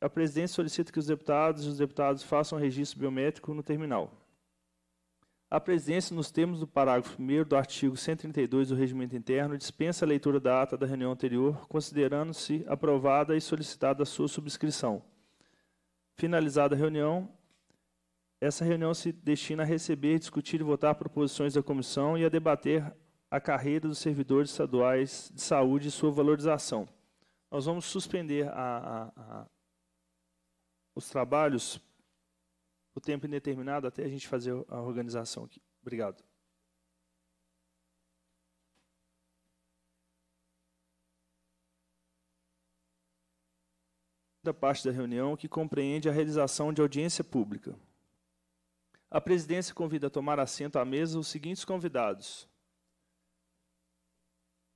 a presidência solicita que os deputados e os deputados façam registro biométrico no terminal. A presidência, nos termos do parágrafo 1 do artigo 132 do Regimento Interno, dispensa a leitura da ata da reunião anterior, considerando-se aprovada e solicitada a sua subscrição. Finalizada a reunião, essa reunião se destina a receber, discutir e votar proposições da comissão e a debater a carreira dos servidores estaduais de saúde e sua valorização. Nós vamos suspender a, a, a os trabalhos por tempo indeterminado até a gente fazer a organização aqui. Obrigado. Da parte da reunião que compreende a realização de audiência pública. A presidência convida a tomar assento à mesa os seguintes convidados: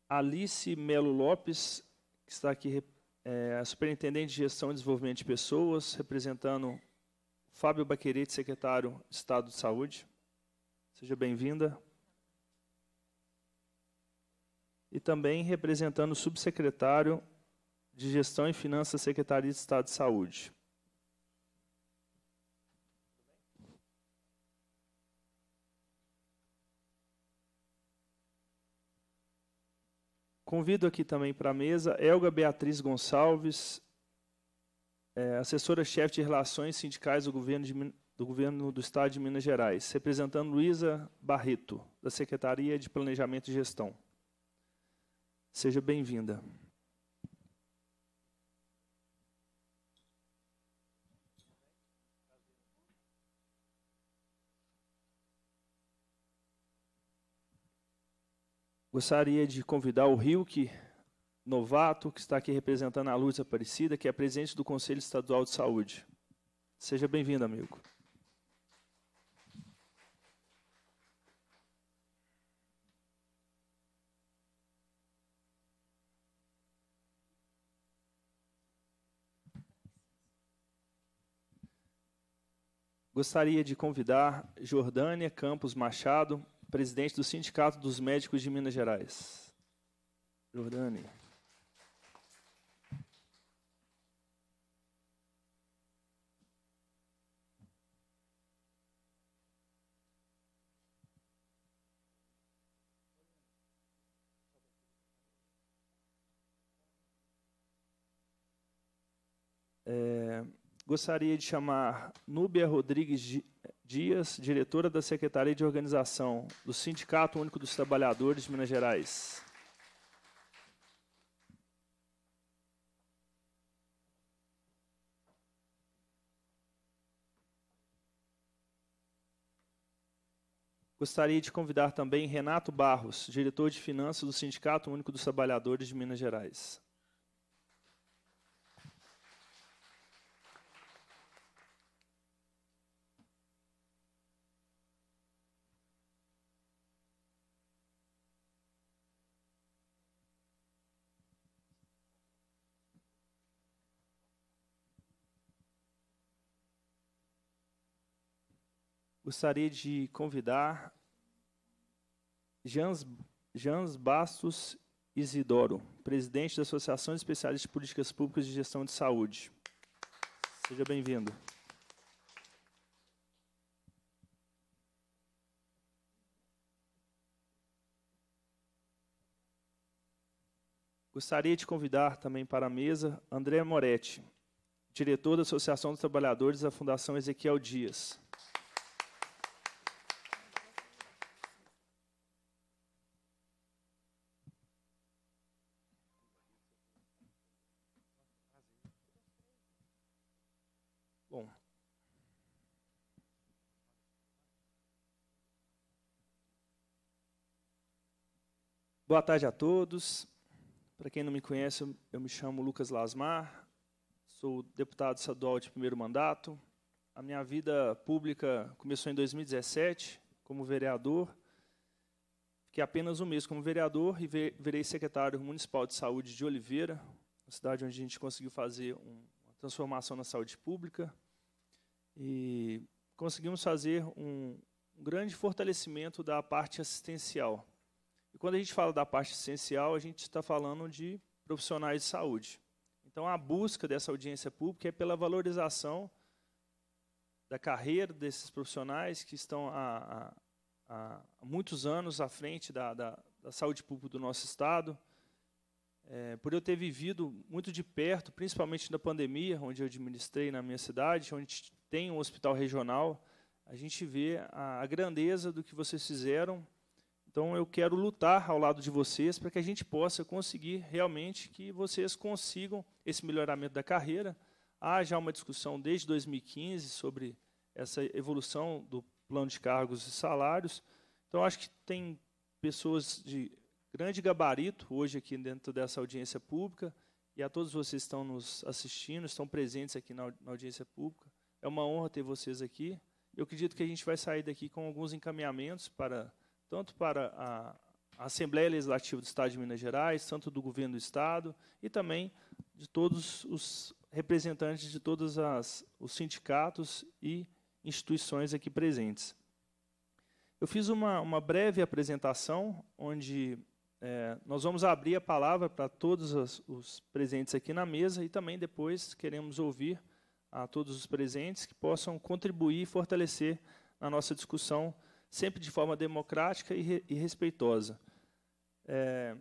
Alice Melo Lopes, que está aqui é, a Superintendente de Gestão e Desenvolvimento de Pessoas, representando Fábio Baquerete, secretário de Estado de Saúde. Seja bem-vinda. E também representando o subsecretário de Gestão e Finanças, Secretaria de Estado de Saúde. Convido aqui também para a mesa Elga Beatriz Gonçalves, é, assessora-chefe de Relações Sindicais do governo, de, do governo do Estado de Minas Gerais, representando Luísa Barreto, da Secretaria de Planejamento e Gestão. Seja bem-vinda. Gostaria de convidar o Rilke Novato, que está aqui representando a Luz Aparecida, que é presidente do Conselho Estadual de Saúde. Seja bem-vindo, amigo. Gostaria de convidar Jordânia Campos Machado, presidente do Sindicato dos Médicos de Minas Gerais. Jordane. É, gostaria de chamar Núbia Rodrigues de, Dias, diretora da Secretaria de Organização do Sindicato Único dos Trabalhadores de Minas Gerais. Gostaria de convidar também Renato Barros, diretor de finanças do Sindicato Único dos Trabalhadores de Minas Gerais. gostaria de convidar Jans, Jans Bastos Isidoro, presidente da Associação de Especialistas de Políticas Públicas de Gestão de Saúde. Seja bem-vindo. Gostaria de convidar também para a mesa André Moretti, diretor da Associação dos Trabalhadores da Fundação Ezequiel Dias. Boa tarde a todos. Para quem não me conhece, eu me chamo Lucas Lasmar, sou deputado estadual de primeiro mandato. A minha vida pública começou em 2017, como vereador. Fiquei apenas um mês como vereador e virei secretário municipal de saúde de Oliveira, uma cidade onde a gente conseguiu fazer uma transformação na saúde pública. E conseguimos fazer um, um grande fortalecimento da parte assistencial. E quando a gente fala da parte essencial, a gente está falando de profissionais de saúde. Então, a busca dessa audiência pública é pela valorização da carreira desses profissionais que estão há, há, há muitos anos à frente da, da, da, saúde pública do nosso Estado. É, por eu ter vivido muito de perto, principalmente na pandemia, onde eu administrei na minha cidade, onde tem um hospital regional, a gente vê a, a grandeza do que vocês fizeram então eu quero lutar ao lado de vocês para que a gente possa conseguir realmente que vocês consigam esse melhoramento da carreira. Há já uma discussão desde 2015 sobre essa evolução do plano de cargos e salários. Então acho que tem pessoas de grande gabarito hoje aqui dentro dessa audiência pública e a todos vocês que estão nos assistindo, estão presentes aqui na, na audiência pública. É uma honra ter vocês aqui. Eu acredito que a gente vai sair daqui com alguns encaminhamentos para tanto para a Assembleia Legislativa do Estado de Minas Gerais, tanto do governo do Estado e também de todos os representantes de todos as, os sindicatos e instituições aqui presentes. Eu fiz uma, uma breve apresentação, onde é, nós vamos abrir a palavra para todos os presentes aqui na mesa e também depois queremos ouvir a todos os presentes que possam contribuir e fortalecer a nossa discussão sempre de forma democrática e, re, e respeitosa. É,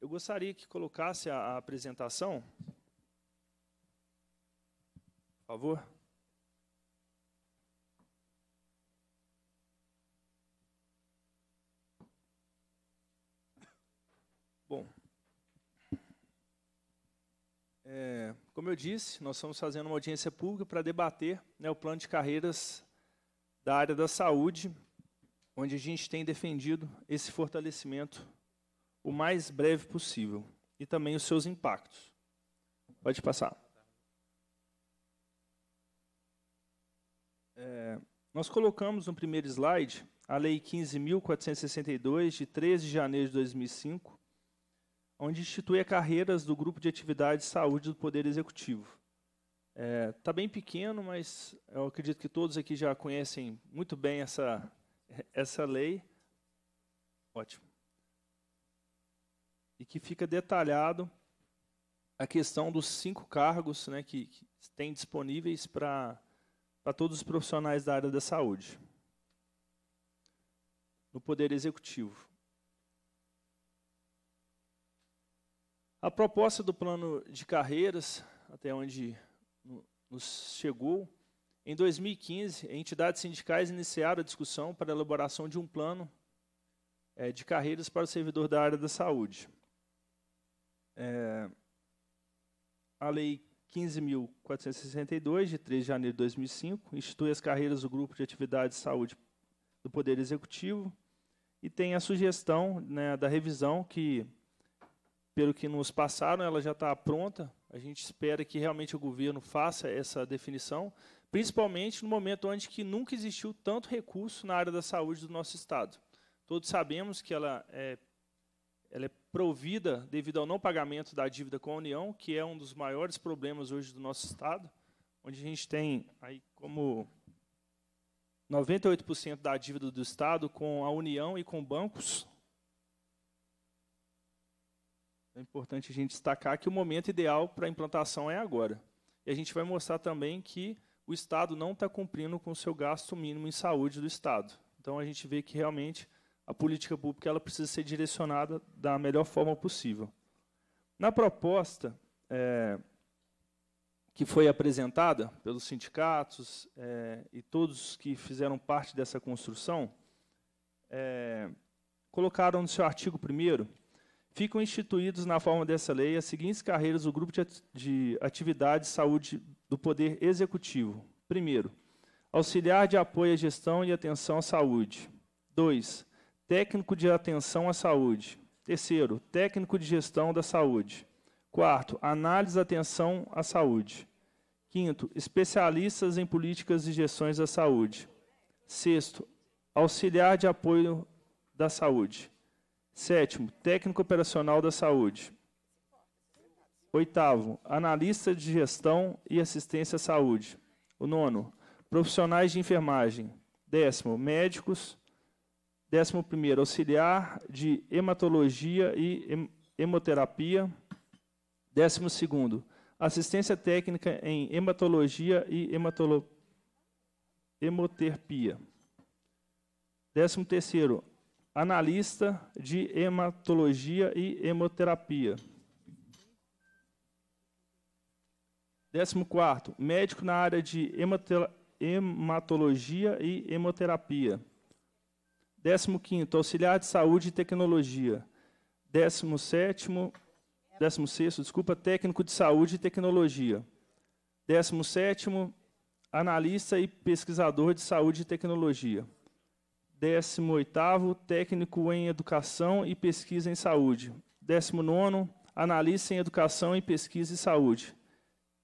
eu gostaria que colocasse a, a apresentação. Por favor. Bom, é, como eu disse, nós estamos fazendo uma audiência pública para debater né, o plano de carreiras da área da saúde onde a gente tem defendido esse fortalecimento o mais breve possível e também os seus impactos. Pode passar. É, nós colocamos no primeiro slide a Lei 15.462, de 13 de janeiro de 2005, onde institui a carreiras do Grupo de Atividades de Saúde do Poder Executivo. Está é, tá bem pequeno, mas eu acredito que todos aqui já conhecem muito bem essa essa lei, ótimo, e que fica detalhado a questão dos cinco cargos né, que, que tem disponíveis para todos os profissionais da área da saúde no Poder Executivo. A proposta do plano de carreiras, até onde nos chegou, em 2015, entidades sindicais iniciaram a discussão para a elaboração de um plano é, de carreiras para o servidor da área da saúde. É, a Lei 15.462, de 3 de janeiro de 2005, institui as carreiras do Grupo de Atividades de Saúde do Poder Executivo e tem a sugestão né, da revisão que, pelo que nos passaram, ela já está pronta. A gente espera que realmente o governo faça essa definição, principalmente no momento onde que nunca existiu tanto recurso na área da saúde do nosso Estado. Todos sabemos que ela é, ela é provida devido ao não pagamento da dívida com a União, que é um dos maiores problemas hoje do nosso Estado, onde a gente tem aí como 98% da dívida do Estado com a União e com bancos. É importante a gente destacar que o momento ideal para a implantação é agora. E a gente vai mostrar também que o Estado não está cumprindo com o seu gasto mínimo em saúde do Estado. Então, a gente vê que realmente a política pública ela precisa ser direcionada da melhor forma possível. Na proposta é, que foi apresentada pelos sindicatos é, e todos que fizeram parte dessa construção, é, colocaram no seu artigo 1 ficam instituídos na forma dessa lei as seguintes carreiras do grupo de atividades de saúde do Poder Executivo. Primeiro, auxiliar de apoio à gestão e atenção à saúde. Dois, Técnico de atenção à saúde. Terceiro, técnico de gestão da saúde. Quarto, análise da atenção à saúde. Quinto, especialistas em políticas e gestões da saúde. Sexto, auxiliar de apoio da saúde. Sétimo, técnico operacional da saúde. Oitavo, analista de gestão e assistência à saúde. O nono, profissionais de enfermagem. Décimo, médicos. Décimo primeiro, auxiliar de hematologia e hemoterapia. Décimo segundo, assistência técnica em hematologia e hematolo... hemoterapia. Décimo terceiro, analista de hematologia e hemoterapia. 14. Médico na área de hematologia e hemoterapia. 15. Auxiliar de saúde e tecnologia. 17. 16. Desculpa, técnico de saúde e tecnologia. 17. Analista e pesquisador de saúde e tecnologia. 18. Técnico em educação e pesquisa em saúde. 19. Analista em educação e pesquisa em saúde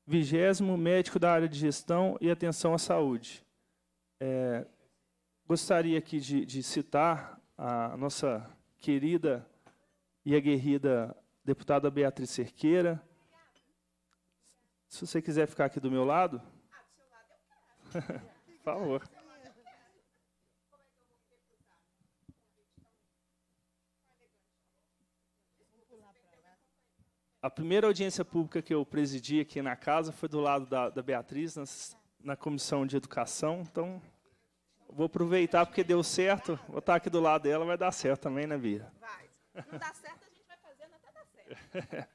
vigésimo médico da área de gestão e atenção à saúde. É, gostaria aqui de, de, citar a nossa querida e aguerrida deputada Beatriz Cerqueira. Se você quiser ficar aqui do meu lado. Ah, do seu lado eu quero. Por favor. a primeira audiência pública que eu presidi aqui na casa foi do lado da, da Beatriz, nas, na comissão de educação. Então, vou aproveitar porque deu certo. Vou estar aqui do lado dela, vai dar certo também, né, Bia? Vai. Não dá certo, a gente vai fazendo até dar certo.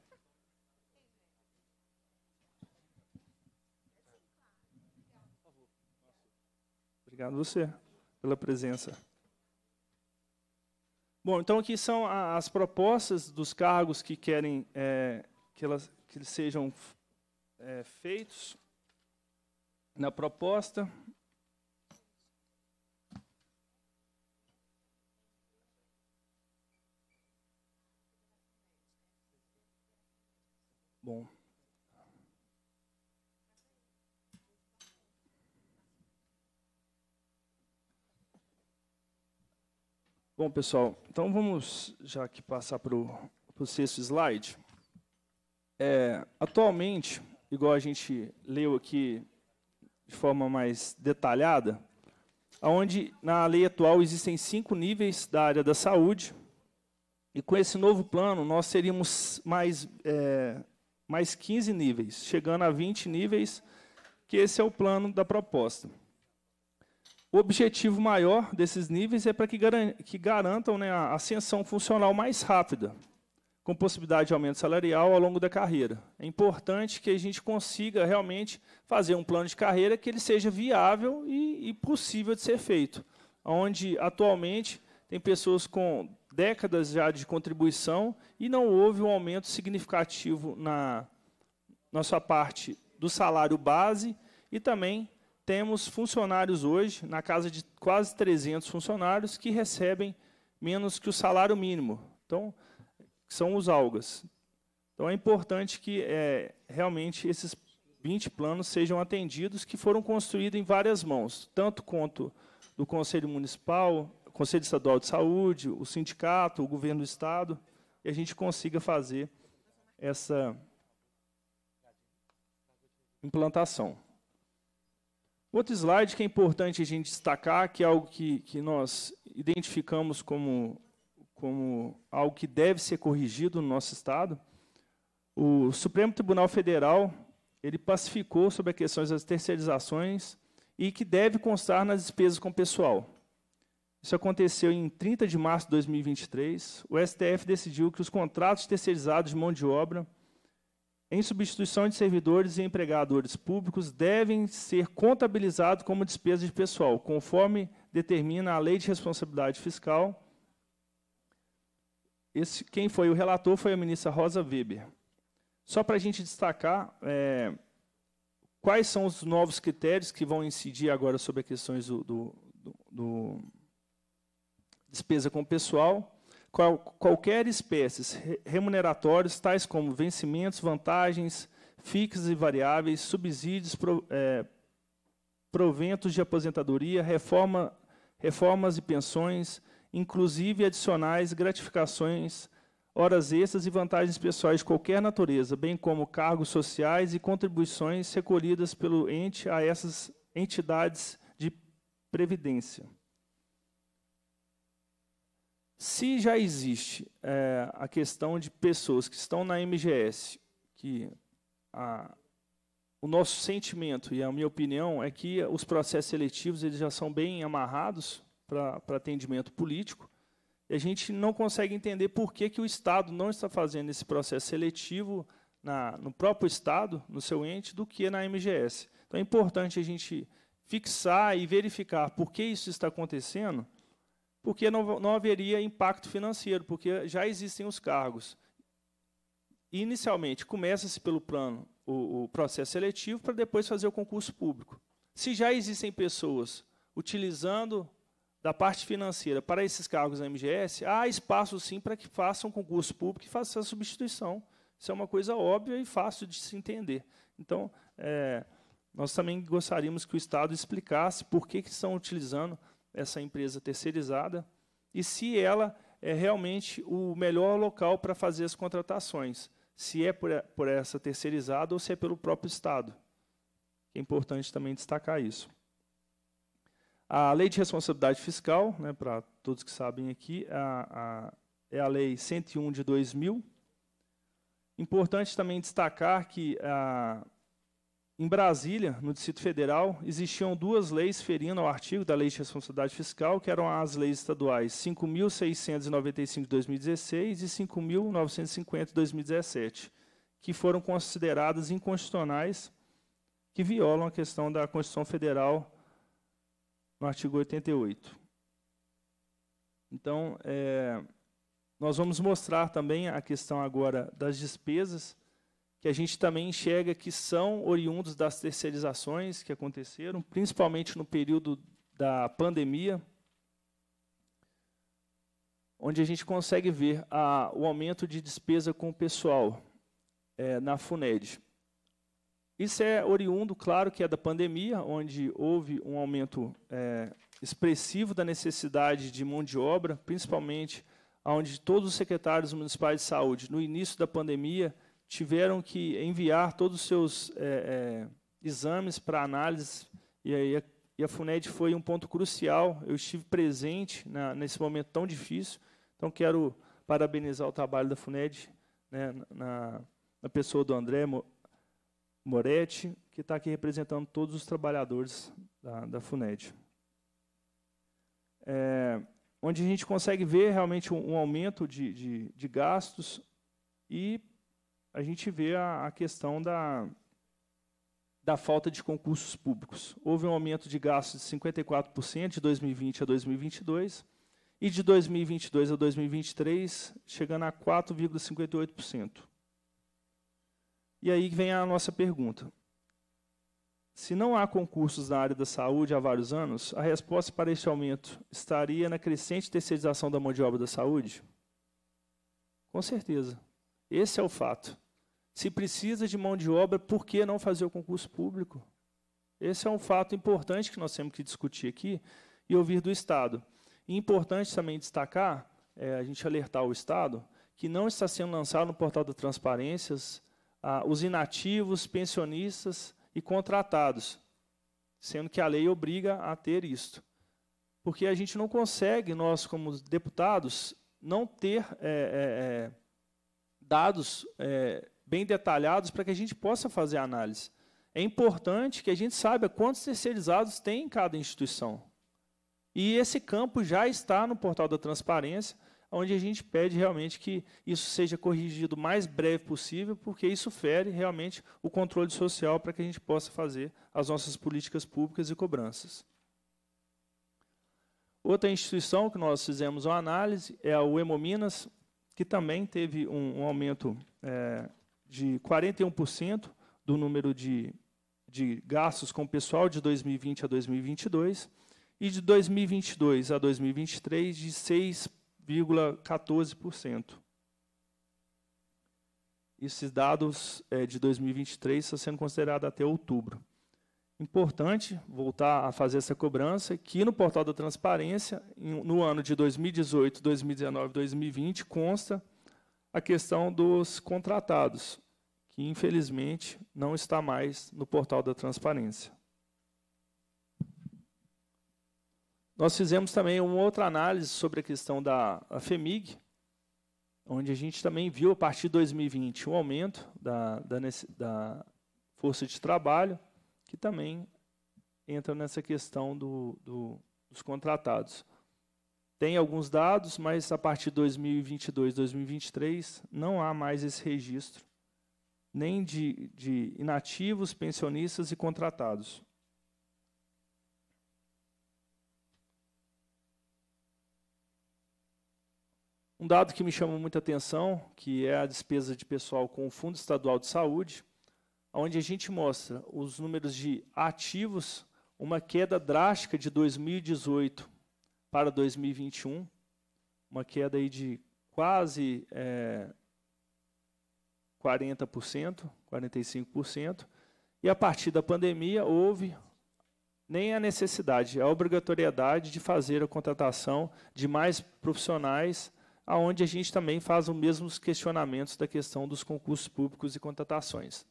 Obrigado você pela presença. Bom, então aqui são as propostas dos cargos que querem é, que, elas, que eles sejam é, feitos na proposta. Bom, pessoal, então vamos já que passar para o sexto slide. É, atualmente, igual a gente leu aqui de forma mais detalhada, aonde na lei atual existem cinco níveis da área da saúde, e com esse novo plano nós teríamos mais, é, mais 15 níveis, chegando a 20 níveis, que esse é o plano da proposta. O objetivo maior desses níveis é para que, garan que garantam né, a ascensão funcional mais rápida, com possibilidade de aumento salarial ao longo da carreira. É importante que a gente consiga realmente fazer um plano de carreira que ele seja viável e, e possível de ser feito, onde atualmente tem pessoas com décadas já de contribuição e não houve um aumento significativo na, nossa parte do salário base e também temos funcionários hoje, na casa de quase 300 funcionários, que recebem menos que o salário mínimo. Então, são os algas. Então, é importante que é, realmente esses 20 planos sejam atendidos, que foram construídos em várias mãos, tanto quanto do Conselho Municipal, Conselho Estadual de Saúde, o sindicato, o governo do Estado, e a gente consiga fazer essa implantação. Outro slide que é importante a gente destacar, que é algo que, que nós identificamos como, como algo que deve ser corrigido no nosso Estado, o Supremo Tribunal Federal ele pacificou sobre a questão das terceirizações e que deve constar nas despesas com pessoal. Isso aconteceu em 30 de março de 2023. O STF decidiu que os contratos terceirizados de mão de obra em substituição de servidores e empregadores públicos devem ser contabilizados como despesa de pessoal, conforme determina a Lei de Responsabilidade Fiscal. Esse, quem foi o relator foi a ministra Rosa Weber. Só para a gente destacar é, quais são os novos critérios que vão incidir agora sobre as questões do, do, do, do despesa com pessoal qual, qualquer espécies remuneratórios, tais como vencimentos, vantagens fixas e variáveis, subsídios, pro, é, proventos de aposentadoria, reforma, reformas e pensões, inclusive adicionais, gratificações, horas extras e vantagens pessoais de qualquer natureza, bem como cargos sociais e contribuições recolhidas pelo ente a essas entidades de previdência. Se já existe é, a questão de pessoas que estão na MGS, que a, o nosso sentimento e a minha opinião é que os processos seletivos eles já são bem amarrados para atendimento político, e a gente não consegue entender por que, que o Estado não está fazendo esse processo seletivo na, no próprio Estado, no seu ente, do que na MGS. Então é importante a gente fixar e verificar por que isso está acontecendo porque não, não haveria impacto financeiro, porque já existem os cargos. Inicialmente, começa-se pelo plano, o, o processo seletivo, para depois fazer o concurso público. Se já existem pessoas utilizando da parte financeira para esses cargos na MGS, há espaço sim para que façam concurso público e façam a substituição. Isso é uma coisa óbvia e fácil de se entender. Então, é, nós também gostaríamos que o Estado explicasse por que, que estão utilizando essa empresa terceirizada e se ela é realmente o melhor local para fazer as contratações, se é por, por essa terceirizada ou se é pelo próprio Estado. É importante também destacar isso. A Lei de Responsabilidade Fiscal, né, para todos que sabem aqui, a, a, é a Lei 101 de 2000. Importante também destacar que a, em Brasília, no Distrito Federal, existiam duas leis ferindo ao artigo da Lei de Responsabilidade Fiscal, que eram as leis estaduais 5.695 de 2016 e 5.950 de 2017, que foram consideradas inconstitucionais, que violam a questão da Constituição Federal no artigo 88. Então, é, nós vamos mostrar também a questão agora das despesas, que a gente também enxerga que são oriundos das terceirizações que aconteceram, principalmente no período da pandemia, onde a gente consegue ver a, o aumento de despesa com o pessoal é, na FUNED. Isso é oriundo, claro, que é da pandemia, onde houve um aumento é, expressivo da necessidade de mão de obra, principalmente onde todos os secretários municipais de saúde, no início da pandemia, tiveram que enviar todos os seus é, é, exames para análise, e, aí a, e a FUNED foi um ponto crucial. Eu estive presente na, nesse momento tão difícil, então quero parabenizar o trabalho da FUNED, né, na, na pessoa do André Moretti, que está aqui representando todos os trabalhadores da, da FUNED. É, onde a gente consegue ver realmente um, um aumento de, de, de gastos e a gente vê a, a questão da, da falta de concursos públicos. Houve um aumento de gastos de 54% de 2020 a 2022 e de 2022 a 2023 chegando a 4,58%. E aí vem a nossa pergunta. Se não há concursos na área da saúde há vários anos, a resposta para este aumento estaria na crescente terceirização da mão de obra da saúde? Com certeza. Esse é o fato. Se precisa de mão de obra, por que não fazer o concurso público? Esse é um fato importante que nós temos que discutir aqui e ouvir do Estado. E importante também destacar, é, a gente alertar o Estado, que não está sendo lançado no portal da Transparências ah, os inativos, pensionistas e contratados, sendo que a lei obriga a ter isto. Porque a gente não consegue, nós como deputados, não ter é, é, é dados é, bem detalhados para que a gente possa fazer a análise. É importante que a gente saiba quantos terceirizados tem em cada instituição. E esse campo já está no portal da transparência, onde a gente pede realmente que isso seja corrigido o mais breve possível, porque isso fere realmente o controle social para que a gente possa fazer as nossas políticas públicas e cobranças. Outra instituição que nós fizemos uma análise é a Uemominas, que também teve um, um aumento é, de 41% do número de, de gastos com o pessoal de 2020 a 2022 e de 2022 a 2023 de 6,14%. Esses dados é, de 2023 estão sendo considerados até outubro. Importante voltar a fazer essa cobrança que no portal da transparência, no ano de 2018, 2019, 2020, consta a questão dos contratados, que infelizmente não está mais no portal da transparência. Nós fizemos também uma outra análise sobre a questão da FEMIG, onde a gente também viu, a partir de 2020, um aumento da, da, da força de trabalho, que também entra nessa questão do, do, dos contratados. Tem alguns dados, mas a partir de 2022, 2023, não há mais esse registro, nem de, de inativos, pensionistas e contratados. Um dado que me chama muita atenção, que é a despesa de pessoal com o Fundo Estadual de Saúde, onde a gente mostra os números de ativos, uma queda drástica de 2018 para 2021, uma queda aí de quase é, 40%, 45%. E a partir da pandemia houve nem a necessidade, a obrigatoriedade de fazer a contratação de mais profissionais, aonde a gente também faz os mesmos questionamentos da questão dos concursos públicos e contratações.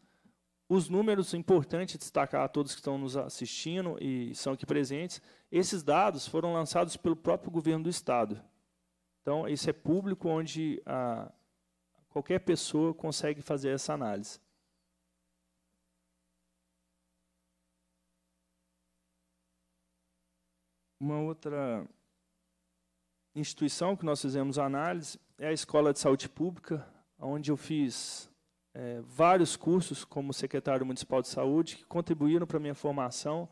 Os números, importante destacar a todos que estão nos assistindo e são aqui presentes, esses dados foram lançados pelo próprio governo do Estado. Então, isso é público, onde a, ah, qualquer pessoa consegue fazer essa análise. Uma outra instituição que nós fizemos análise é a Escola de Saúde Pública, onde eu fiz é, vários cursos como secretário municipal de saúde que contribuíram para a minha formação.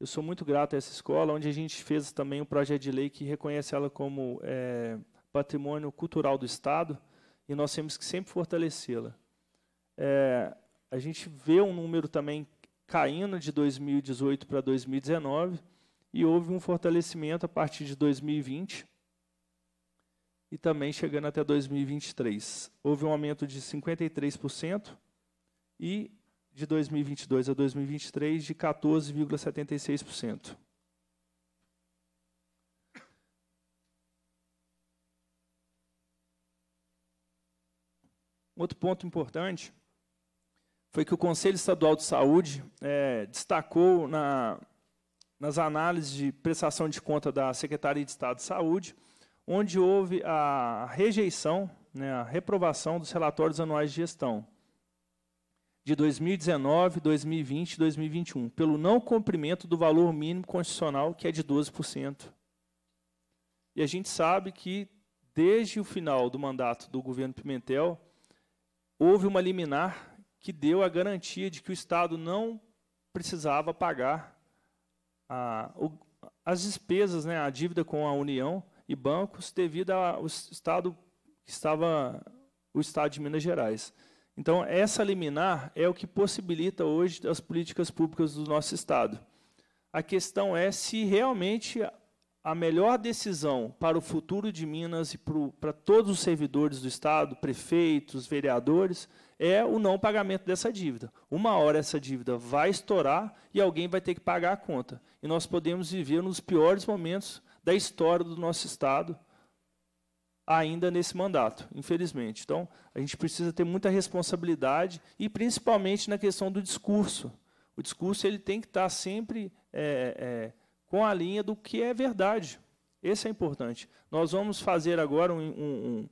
Eu sou muito grato a essa escola, onde a gente fez também um projeto de lei que reconhece ela como é, patrimônio cultural do Estado, e nós temos que sempre fortalecê-la. É, a gente vê um número também caindo de 2018 para 2019, e houve um fortalecimento a partir de 2020, e também chegando até 2023. Houve um aumento de 53% e de 2022 a 2023 de 14,76%. Outro ponto importante foi que o Conselho Estadual de Saúde é, destacou na, nas análises de prestação de conta da Secretaria de Estado de Saúde onde houve a rejeição, né, a reprovação dos relatórios anuais de gestão de 2019, 2020 e 2021, pelo não cumprimento do valor mínimo constitucional, que é de 12%. E a gente sabe que, desde o final do mandato do governo Pimentel, houve uma liminar que deu a garantia de que o Estado não precisava pagar a, o, as despesas, né, a dívida com a União, e bancos devido ao estado que estava o estado de Minas Gerais. Então, essa liminar é o que possibilita hoje as políticas públicas do nosso estado. A questão é se realmente a melhor decisão para o futuro de Minas e para todos os servidores do Estado, prefeitos, vereadores, é o não pagamento dessa dívida. Uma hora essa dívida vai estourar e alguém vai ter que pagar a conta. E nós podemos viver nos piores momentos da história do nosso Estado ainda nesse mandato, infelizmente. Então, a gente precisa ter muita responsabilidade e principalmente na questão do discurso. O discurso ele tem que estar sempre é, é, com a linha do que é verdade. Esse é importante. Nós vamos fazer agora um, um,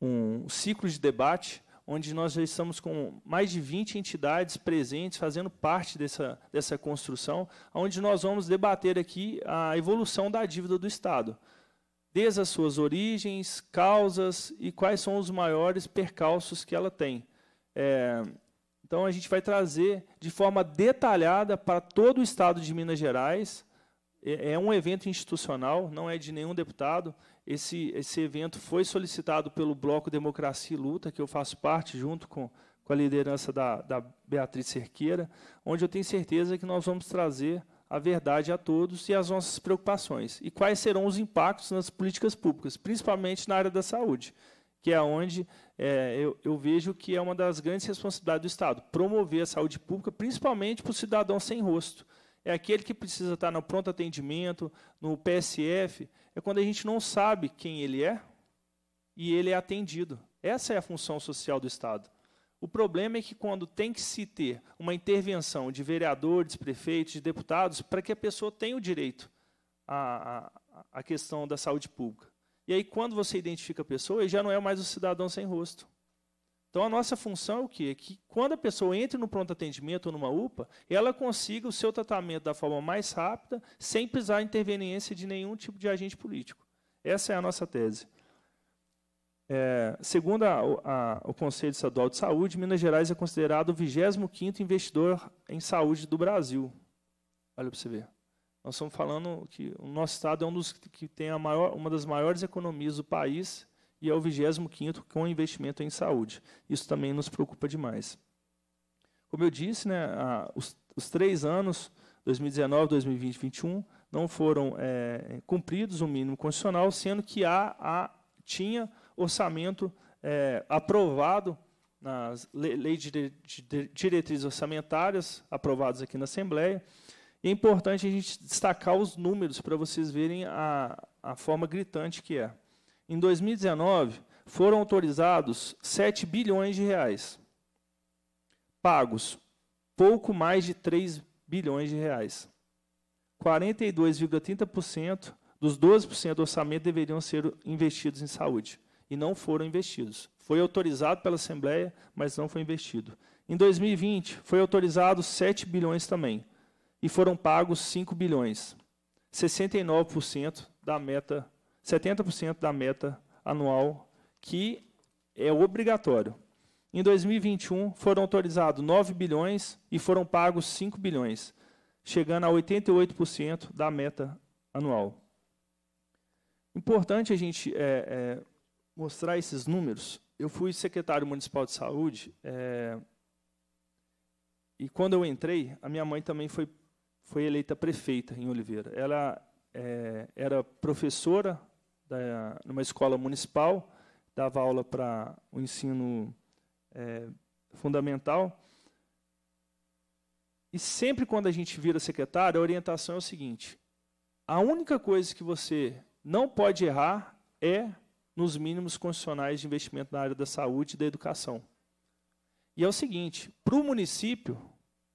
um, um ciclo de debate onde nós já estamos com mais de 20 entidades presentes, fazendo parte dessa, dessa construção, onde nós vamos debater aqui a evolução da dívida do Estado, desde as suas origens, causas e quais são os maiores percalços que ela tem. É, então, a gente vai trazer de forma detalhada para todo o Estado de Minas Gerais. É, é um evento institucional, não é de nenhum deputado, esse, esse evento foi solicitado pelo Bloco Democracia e Luta, que eu faço parte, junto com, com a liderança da, da Beatriz Cerqueira, onde eu tenho certeza que nós vamos trazer a verdade a todos e as nossas preocupações. E quais serão os impactos nas políticas públicas, principalmente na área da saúde, que é onde é, eu, eu, vejo que é uma das grandes responsabilidades do Estado, promover a saúde pública, principalmente para o cidadão sem rosto é aquele que precisa estar no pronto atendimento, no PSF, é quando a gente não sabe quem ele é e ele é atendido. Essa é a função social do Estado. O problema é que quando tem que se ter uma intervenção de vereadores, prefeitos, de deputados, para que a pessoa tenha o direito à, à, à questão da saúde pública. E aí, quando você identifica a pessoa, ele já não é mais o cidadão sem rosto. Então a nossa função é o quê? É que quando a pessoa entra no pronto atendimento ou numa UPA, ela consiga o seu tratamento da forma mais rápida, sem precisar de interveniência de nenhum tipo de agente político. Essa é a nossa tese. É, segundo a, a, o Conselho Estadual de Saúde, Minas Gerais é considerado o 25 investidor em saúde do Brasil. Olha para você ver. Nós estamos falando que o nosso estado é um dos que tem maior, uma das maiores economias do país, e é o 25 com investimento em saúde. Isso também nos preocupa demais. Como eu disse, né, a, os, os, três anos, 2019, 2020 e 2021, não foram é, cumpridos o mínimo constitucional, sendo que há, há tinha orçamento é, aprovado nas leis de diretrizes orçamentárias, aprovados aqui na Assembleia. E é importante a gente destacar os números para vocês verem a, a forma gritante que é. Em 2019, foram autorizados 7 bilhões de reais. Pagos pouco mais de 3 bilhões de reais. 42,30% dos 12% do orçamento deveriam ser investidos em saúde e não foram investidos. Foi autorizado pela Assembleia, mas não foi investido. Em 2020, foi autorizado 7 bilhões também e foram pagos 5 bilhões, 69% da meta 70% da meta anual, que é obrigatório. Em 2021, foram autorizados 9 bilhões e foram pagos 5 bilhões, chegando a 88% da meta anual. Importante a gente é, é, mostrar esses números. Eu fui secretário municipal de saúde é, e quando eu entrei, a minha mãe também foi, foi eleita prefeita em Oliveira. Ela é, era professora da, numa escola municipal, dava aula para o ensino é, fundamental. E sempre quando a gente vira secretário, a orientação é o seguinte: a única coisa que você não pode errar é nos mínimos constitucionais de investimento na área da saúde e da educação. E é o seguinte: para o município,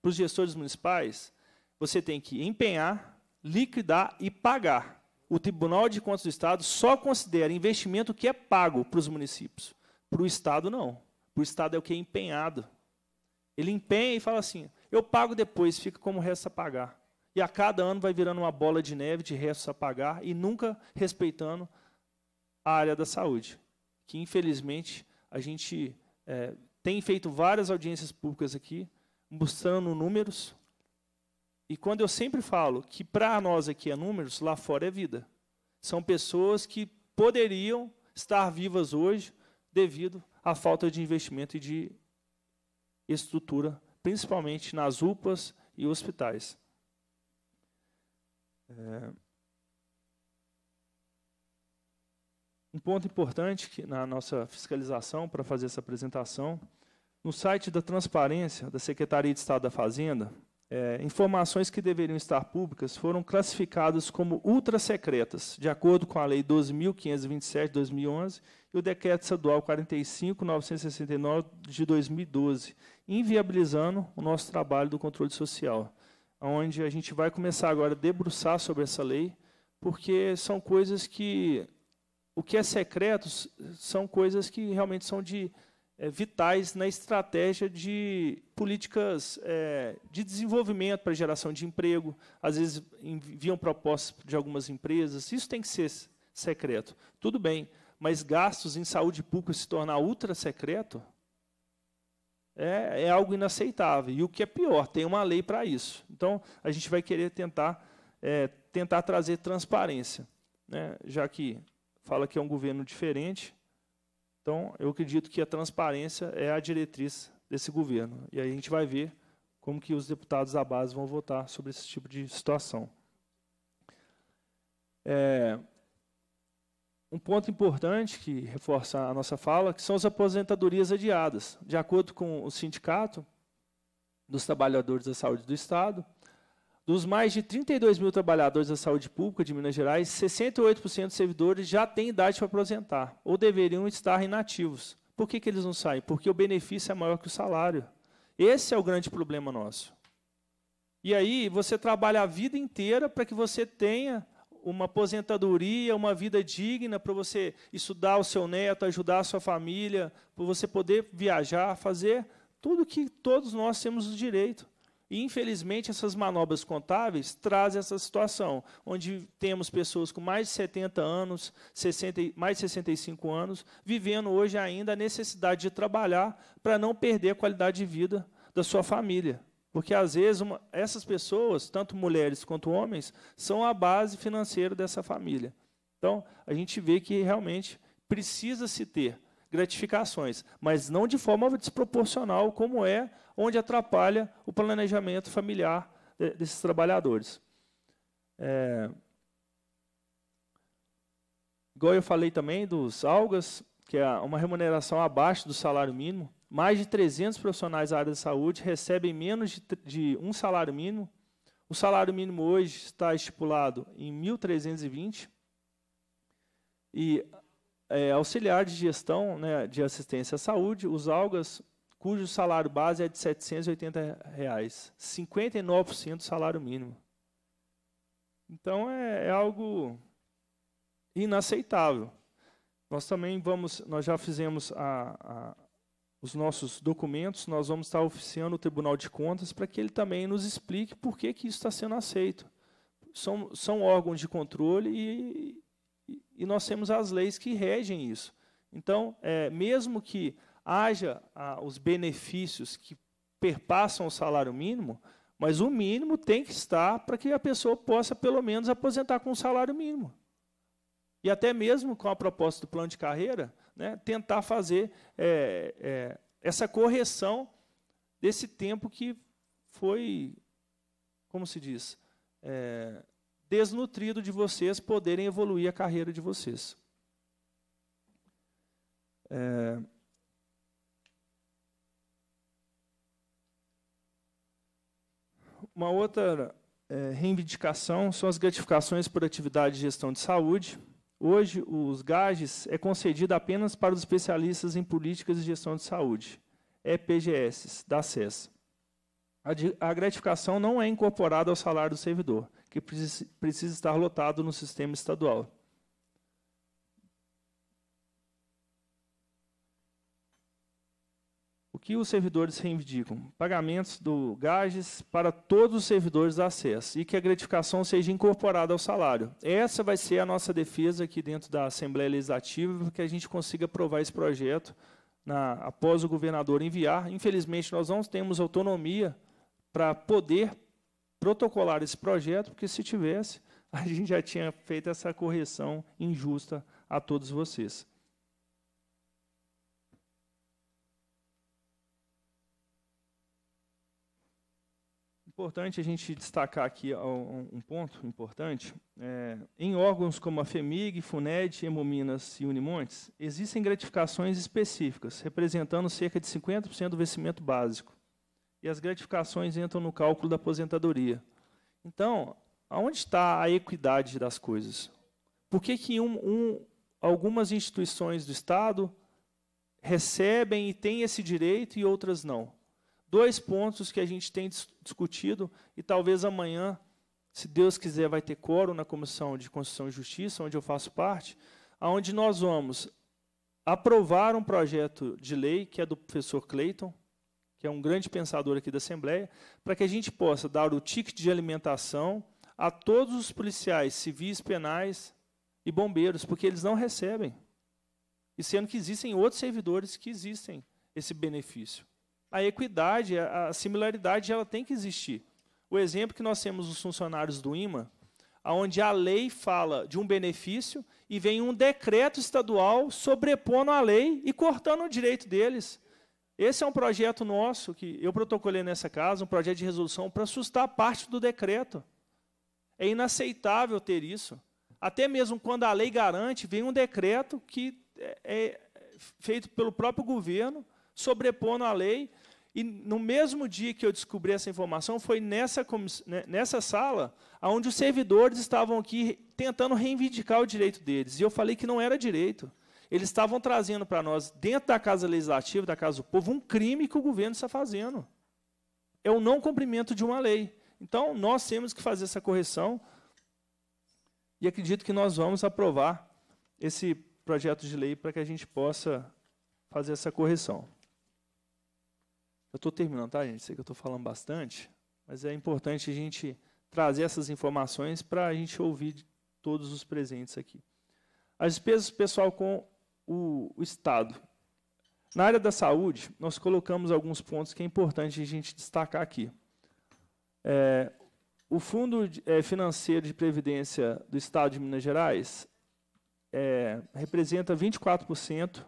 para os gestores municipais, você tem que empenhar, liquidar e pagar o Tribunal de Contas do Estado só considera investimento que é pago para os municípios. Para o Estado, não. Para o Estado é o que é empenhado. Ele empenha e fala assim: eu pago depois, fica como resto a pagar. E a cada ano vai virando uma bola de neve de restos a pagar e nunca respeitando a área da saúde. Que, infelizmente, a gente é, tem feito várias audiências públicas aqui, mostrando números, e quando eu sempre falo que para nós aqui é números, lá fora é vida. São pessoas que poderiam estar vivas hoje devido à falta de investimento e de estrutura, principalmente nas UPAs e hospitais. É... Um ponto importante que, na nossa fiscalização para fazer essa apresentação, no site da Transparência da Secretaria de Estado da Fazenda, é, informações que deveriam estar públicas foram classificadas como ultrasecretas, de acordo com a Lei 12.527 de 2011 e o Decreto Estadual 45.969 de 2012, inviabilizando o nosso trabalho do controle social, onde a gente vai começar agora a debruçar sobre essa lei, porque são coisas que... O que é secreto são coisas que realmente são de é, vitais na estratégia de políticas é, de desenvolvimento para geração de emprego. Às vezes enviam propostas de algumas empresas. Isso tem que ser secreto. Tudo bem, mas gastos em saúde pública se tornar ultra secreto é, é algo inaceitável. E o que é pior, tem uma lei para isso. Então, a gente vai querer tentar, é, tentar trazer transparência, né? já que fala que é um governo diferente, então, eu acredito que a transparência é a diretriz desse governo. E aí a gente vai ver como que os deputados da base vão votar sobre esse tipo de situação. É, um ponto importante que reforça a nossa fala, que são as aposentadorias adiadas. De acordo com o sindicato dos trabalhadores da saúde do Estado, dos mais de 32 mil trabalhadores da saúde pública de Minas Gerais, 68% dos servidores já têm idade para aposentar ou deveriam estar inativos. Por que, que eles não saem? Porque o benefício é maior que o salário. Esse é o grande problema nosso. E aí você trabalha a vida inteira para que você tenha uma aposentadoria, uma vida digna para você estudar o seu neto, ajudar a sua família, para você poder viajar, fazer tudo que todos nós temos o direito. E, infelizmente, essas manobras contábeis trazem essa situação, onde temos pessoas com mais de 70 anos, 60, mais de 65 anos, vivendo hoje ainda a necessidade de trabalhar para não perder a qualidade de vida da sua família. Porque, às vezes, uma, essas pessoas, tanto mulheres quanto homens, são a base financeira dessa família. Então, a gente vê que realmente precisa se ter gratificações, mas não de forma desproporcional, como é onde atrapalha o planejamento familiar desses trabalhadores. É... Igual eu falei também dos algas, que é uma remuneração abaixo do salário mínimo. Mais de 300 profissionais da área de saúde recebem menos de, de um salário mínimo. O salário mínimo hoje está estipulado em 1.320. E é, auxiliar de gestão né, de assistência à saúde, os algas, cujo salário base é de R$ 780, reais, 59% do salário mínimo. Então é, é, algo inaceitável. Nós também vamos, nós já fizemos a, a, os nossos documentos, nós vamos estar oficiando o Tribunal de Contas para que ele também nos explique por que, que isso está sendo aceito. São, são órgãos de controle e, e nós temos as leis que regem isso. Então, é, mesmo que haja ah, os benefícios que perpassam o salário mínimo, mas o mínimo tem que estar para que a pessoa possa, pelo menos, aposentar com o salário mínimo. E até mesmo com a proposta do plano de carreira, né, tentar fazer é, é, essa correção desse tempo que foi, como se diz, é, desnutrido de vocês poderem evoluir a carreira de vocês. É, Uma outra é, reivindicação são as gratificações por atividade de gestão de saúde. Hoje, os GAGES é concedido apenas para os especialistas em políticas de gestão de saúde, EPGS, da SES. A, a gratificação não é incorporada ao salário do servidor, que precisa estar lotado no sistema estadual. que os servidores reivindicam pagamentos do GAGES para todos os servidores da SES e que a gratificação seja incorporada ao salário. Essa vai ser a nossa defesa aqui dentro da Assembleia Legislativa, para que a gente consiga aprovar esse projeto na, após o governador enviar. Infelizmente, nós não temos autonomia para poder protocolar esse projeto, porque se tivesse, a gente já tinha feito essa correção injusta a todos vocês. Importante a gente destacar aqui um ponto importante. É, em órgãos como a FEMIG, FUNED, Hemominas e Unimontes, existem gratificações específicas, representando cerca de 50% do vencimento básico. E as gratificações entram no cálculo da aposentadoria. Então, aonde está a equidade das coisas? Por que, que um, um, algumas instituições do Estado recebem e têm esse direito e outras não? dois pontos que a gente tem discutido e talvez amanhã, se Deus quiser, vai ter coro na Comissão de Constituição e Justiça, onde eu faço parte, aonde nós vamos aprovar um projeto de lei que é do professor Clayton, que é um grande pensador aqui da Assembleia, para que a gente possa dar o ticket de alimentação a todos os policiais civis, penais e bombeiros, porque eles não recebem. E sendo que existem outros servidores que existem esse benefício a equidade, a similaridade, ela tem que existir. O exemplo que nós temos os funcionários do IMA, onde a lei fala de um benefício e vem um decreto estadual sobrepondo a lei e cortando o direito deles. Esse é um projeto nosso que eu protocolei nessa casa, um projeto de resolução para assustar parte do decreto. É inaceitável ter isso. Até mesmo quando a lei garante, vem um decreto que é, é feito pelo próprio governo, sobrepondo a lei e no mesmo dia que eu descobri essa informação, foi nessa, né, nessa sala onde os servidores estavam aqui tentando reivindicar o direito deles. E eu falei que não era direito. Eles estavam trazendo para nós, dentro da Casa Legislativa, da Casa do Povo, um crime que o governo está fazendo. É o não cumprimento de uma lei. Então, nós temos que fazer essa correção. E acredito que nós vamos aprovar esse projeto de lei para que a gente possa fazer essa correção. Eu estou terminando, tá, gente? Sei que eu estou falando bastante, mas é importante a gente trazer essas informações para a gente ouvir todos os presentes aqui. As despesas pessoal com o, o Estado. Na área da saúde, nós colocamos alguns pontos que é importante a gente destacar aqui. É, o Fundo é, Financeiro de Previdência do Estado de Minas Gerais é, representa 24%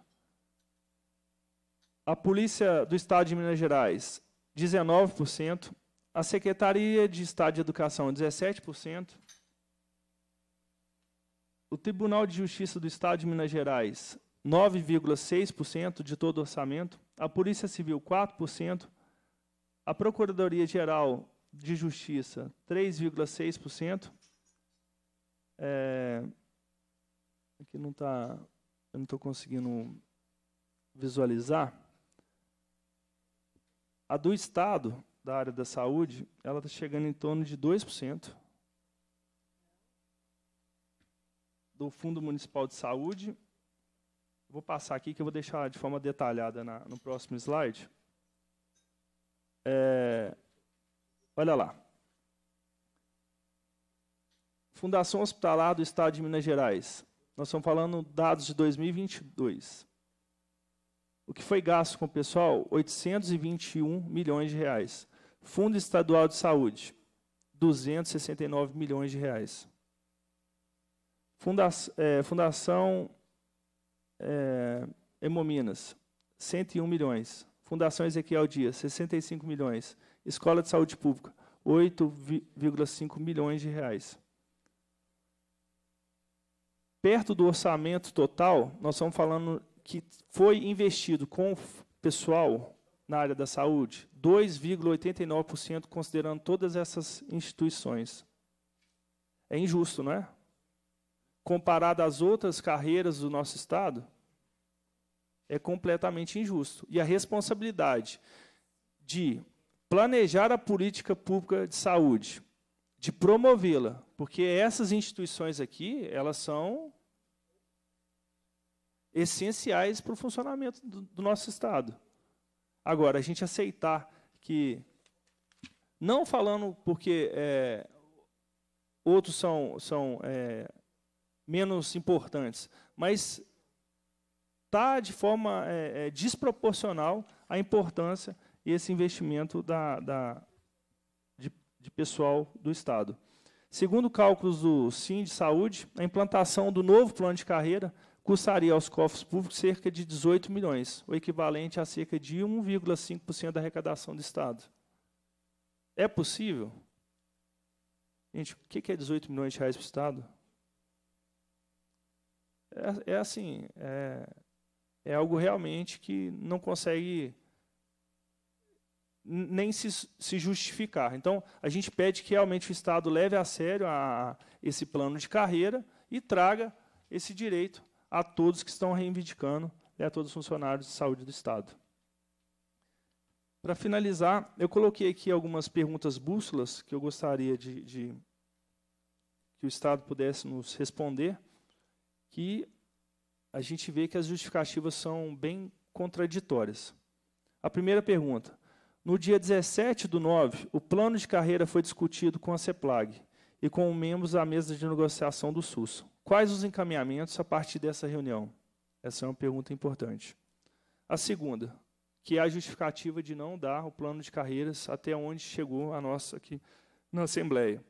a Polícia do Estado de Minas Gerais, 19%, a Secretaria de Estado de Educação, 17%, o Tribunal de Justiça do Estado de Minas Gerais, 9,6% de todo o orçamento, a Polícia Civil, 4%, a Procuradoria Geral de Justiça, 3,6%, é, aqui não está, eu não estou conseguindo visualizar, a do Estado, da área da saúde, ela está chegando em torno de 2%. Do Fundo Municipal de Saúde, vou passar aqui que eu vou deixar de forma detalhada na, no próximo slide. É, olha lá. Fundação Hospitalar do Estado de Minas Gerais. Nós estamos falando dados de 2022. O que foi gasto com o pessoal? 821 milhões de reais. Fundo Estadual de Saúde, 269 milhões de reais. Funda é, Fundação é, Hemominas, 101 milhões. Fundação Ezequiel Dias, 65 milhões. Escola de Saúde Pública, 8,5 milhões de reais. Perto do orçamento total, nós estamos falando que foi investido com pessoal na área da saúde, 2,89% considerando todas essas instituições. É injusto, não é? Comparado às outras carreiras do nosso Estado, é completamente injusto. E a responsabilidade de planejar a política pública de saúde, de promovê-la, porque essas instituições aqui, elas são essenciais para o funcionamento do, do nosso Estado. Agora, a gente aceitar que, não falando porque é, outros são, são é, menos importantes, mas está de forma é, é, desproporcional a importância e esse investimento da, da de, de, pessoal do Estado. Segundo cálculos do Sim de Saúde, a implantação do novo plano de carreira custaria aos cofres públicos cerca de 18 milhões, o equivalente a cerca de 1,5% da arrecadação do Estado. É possível? Gente, o que é 18 milhões de reais para o Estado? É, é assim, é, é algo realmente que não consegue nem se, se, justificar. Então, a gente pede que realmente o Estado leve a sério a, a esse plano de carreira e traga esse direito a todos que estão reivindicando e a todos os funcionários de saúde do Estado. Para finalizar, eu coloquei aqui algumas perguntas bússolas que eu gostaria de, de que o Estado pudesse nos responder, que a gente vê que as justificativas são bem contraditórias. A primeira pergunta. No dia 17 do 9, o plano de carreira foi discutido com a CEPLAG e com membros da mesa de negociação do SUS. Quais os encaminhamentos a partir dessa reunião? Essa é uma pergunta importante. A segunda, que é a justificativa de não dar o plano de carreiras até onde chegou a nossa aqui na Assembleia.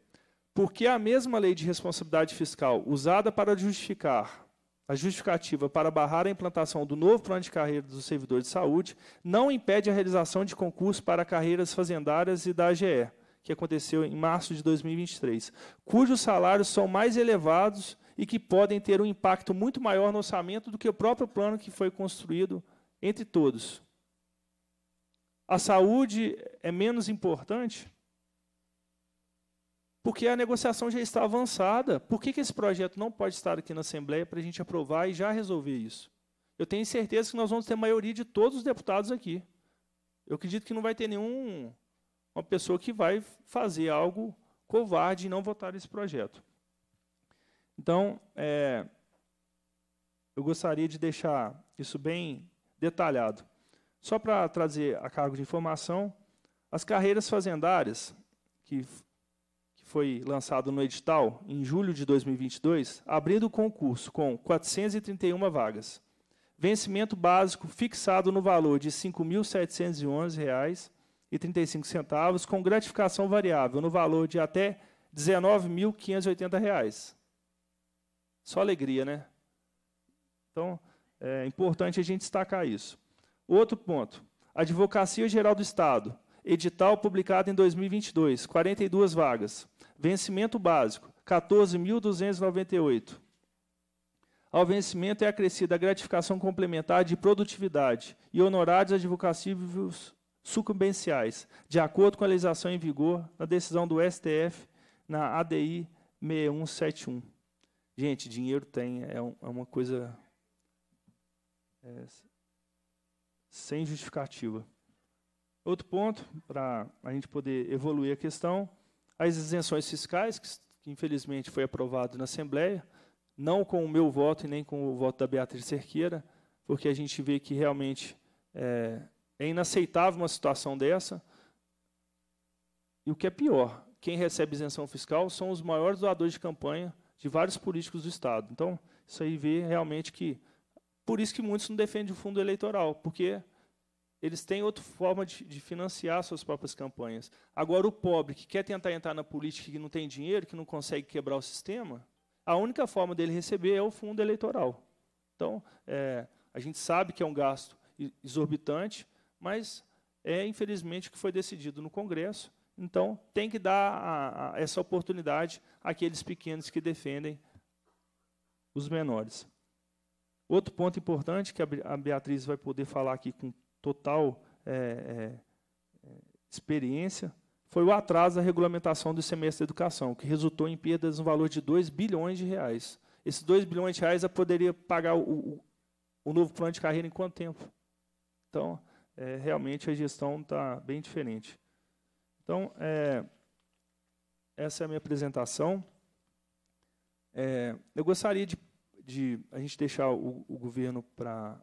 Porque a mesma lei de responsabilidade fiscal usada para justificar a justificativa para barrar a implantação do novo plano de carreira dos servidores de saúde não impede a realização de concurso para carreiras fazendárias e da AGE, que aconteceu em março de 2023, cujos salários são mais elevados e que podem ter um impacto muito maior no orçamento do que o próprio plano que foi construído entre todos. A saúde é menos importante? Porque a negociação já está avançada. Por que, que esse projeto não pode estar aqui na Assembleia para a gente aprovar e já resolver isso? Eu tenho certeza que nós vamos ter maioria de todos os deputados aqui. Eu acredito que não vai ter nenhuma pessoa que vai fazer algo covarde e não votar esse projeto. Então, é, eu gostaria de deixar isso bem detalhado. Só para trazer a cargo de informação, as carreiras fazendárias, que, que foi lançado no edital em julho de 2022, abrindo o concurso com 431 vagas. Vencimento básico fixado no valor de R$ 5.711,35, com gratificação variável no valor de até R$ 19.580. Só alegria, né? Então, é importante a gente destacar isso. Outro ponto. Advocacia Geral do Estado. Edital publicado em 2022, 42 vagas. Vencimento básico, 14.298. Ao vencimento é acrescida a gratificação complementar de produtividade e honorários advocativos sucumbenciais, de acordo com a legislação em vigor na decisão do STF na ADI 6171. Gente, dinheiro tem, é, um, é uma coisa é, sem justificativa. Outro ponto, para a gente poder evoluir a questão, as isenções fiscais, que, que infelizmente foi aprovado na Assembleia, não com o meu voto e nem com o voto da Beatriz Cerqueira, porque a gente vê que realmente é, é inaceitável uma situação dessa. E o que é pior, quem recebe isenção fiscal são os maiores doadores de campanha de vários políticos do Estado. Então, isso aí vê realmente que. Por isso que muitos não defendem o fundo eleitoral, porque eles têm outra forma de, de, financiar suas próprias campanhas. Agora, o pobre que quer tentar entrar na política que não tem dinheiro, que não consegue quebrar o sistema, a única forma dele receber é o fundo eleitoral. Então, é, a gente sabe que é um gasto exorbitante, mas é, infelizmente, o que foi decidido no Congresso então, tem que dar a, a, essa oportunidade àqueles pequenos que defendem os menores. Outro ponto importante que a Beatriz vai poder falar aqui com total é, é, é experiência foi o atraso da regulamentação do semestre de educação, que resultou em perdas no valor de 2 bilhões de reais. Esses 2 bilhões de reais eu poderia pagar o, o, o novo plano de carreira em quanto tempo? Então, é, realmente a gestão está bem diferente. Então, é, essa é a minha apresentação. É, eu gostaria de, de, a gente deixar o, o governo para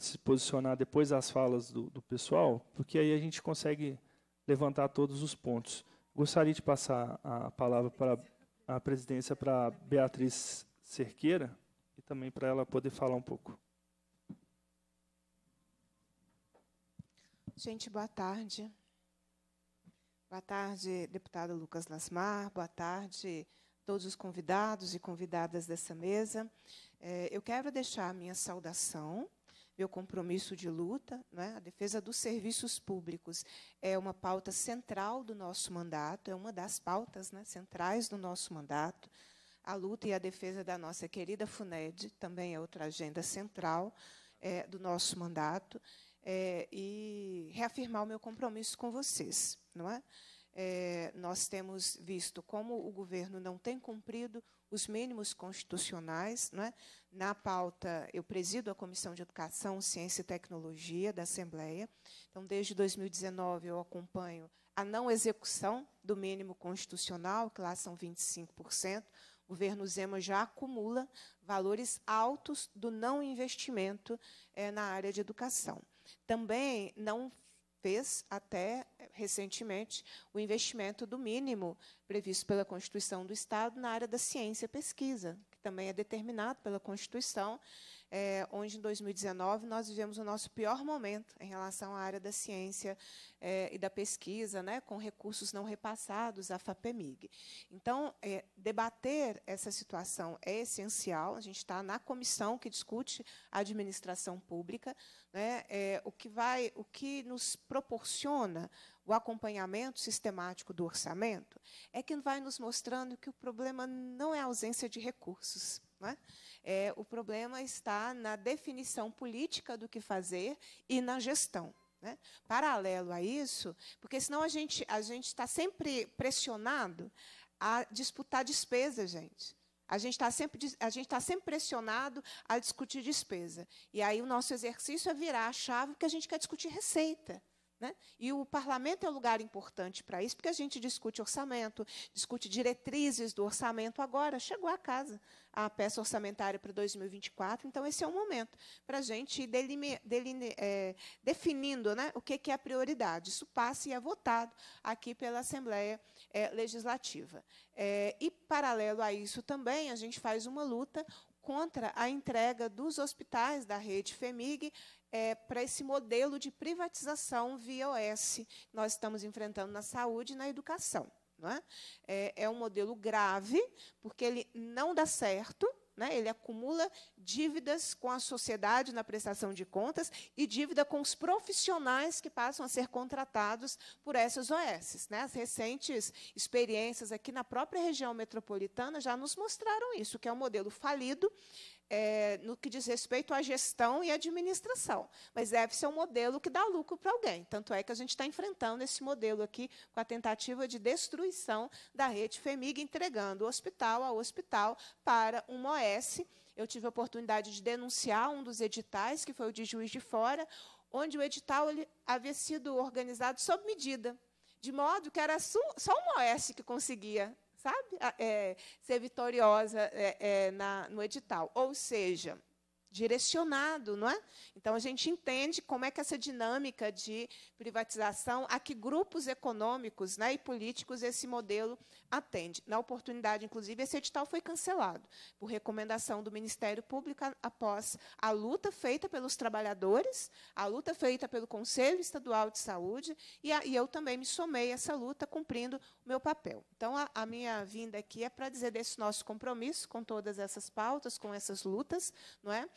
se posicionar depois das falas do, do, pessoal, porque aí a gente consegue levantar todos os pontos. Gostaria de passar a palavra para a presidência para Beatriz Cerqueira e também para ela poder falar um pouco. Gente, boa tarde. Boa tarde, deputado Lucas Lasmar. Boa tarde, todos os convidados e convidadas dessa mesa. É, eu quero deixar a minha saudação, meu compromisso de luta, né? a defesa dos serviços públicos é uma pauta central do nosso mandato, é uma das pautas né, centrais do nosso mandato. A luta e a defesa da nossa querida FUNED também é outra agenda central é, do nosso mandato é, e reafirmar o meu compromisso com vocês. Não é? É, nós temos visto como o governo não tem cumprido os mínimos constitucionais. é? Na pauta, eu presido a Comissão de Educação, Ciência e Tecnologia da Assembleia. Então, desde 2019, eu acompanho a não execução do mínimo constitucional, que lá são 25%. O governo Zema já acumula valores altos do não investimento é, na área de educação. Também não fez até eh, recentemente o investimento do mínimo previsto pela Constituição do Estado na área da ciência e pesquisa, que também é determinado pela Constituição é, onde em 2019 nós vivemos o nosso pior momento em relação à área da ciência é, e da pesquisa, né, com recursos não repassados à FAPEMIG. Então, é, debater essa situação é essencial. A gente está na comissão que discute a administração pública, né, é, o que vai, o que nos proporciona o acompanhamento sistemático do orçamento é que vai nos mostrando que o problema não é a ausência de recursos. Né? É, o problema está na definição política do que fazer e na gestão. Né? Paralelo a isso, porque senão a gente a gente está sempre pressionado a disputar despesa, gente. A gente está sempre tá sempre pressionado a discutir despesa. E aí o nosso exercício é virar a chave porque a gente quer discutir receita. Né? E o parlamento é um lugar importante para isso, porque a gente discute orçamento, discute diretrizes do orçamento agora. Chegou a casa a peça orçamentária para 2024, então esse é o momento para a gente ir delime, deline, é, definindo né, o que, que, é a prioridade. Isso passa e é votado aqui pela Assembleia é, Legislativa. É, e, paralelo a isso também, a gente faz uma luta contra a entrega dos hospitais da rede FEMIG é, para esse modelo de privatização via OS nós estamos enfrentando na saúde e na educação. É? é? é? um modelo grave, porque ele não dá certo, né? ele acumula dívidas com a sociedade na prestação de contas e dívida com os profissionais que passam a ser contratados por essas OS. Né? As recentes experiências aqui na própria região metropolitana já nos mostraram isso, que é um modelo falido, é, no que diz respeito à gestão e administração. Mas deve ser um modelo que dá lucro para alguém. Tanto é que a gente está enfrentando esse modelo aqui com a tentativa de destruição da rede FEMIG, entregando o hospital ao hospital para uma OS. Eu tive a oportunidade de denunciar um dos editais, que foi o de Juiz de Fora, onde o edital ele, havia sido organizado sob medida de modo que era só uma OS que conseguia sabe? É, ser vitoriosa é, é, na, no edital. Ou seja, direcionado, não é? Então a gente entende como é que essa dinâmica de privatização, a que grupos econômicos né, e políticos esse modelo atende. Na oportunidade, inclusive, esse edital foi cancelado por recomendação do Ministério Público após a luta feita pelos trabalhadores, a luta feita pelo Conselho Estadual de Saúde, e, a, e eu também me somei a essa luta cumprindo o meu papel. Então, a, a minha vinda aqui é para dizer desse nosso compromisso com todas essas pautas, com essas lutas, não é?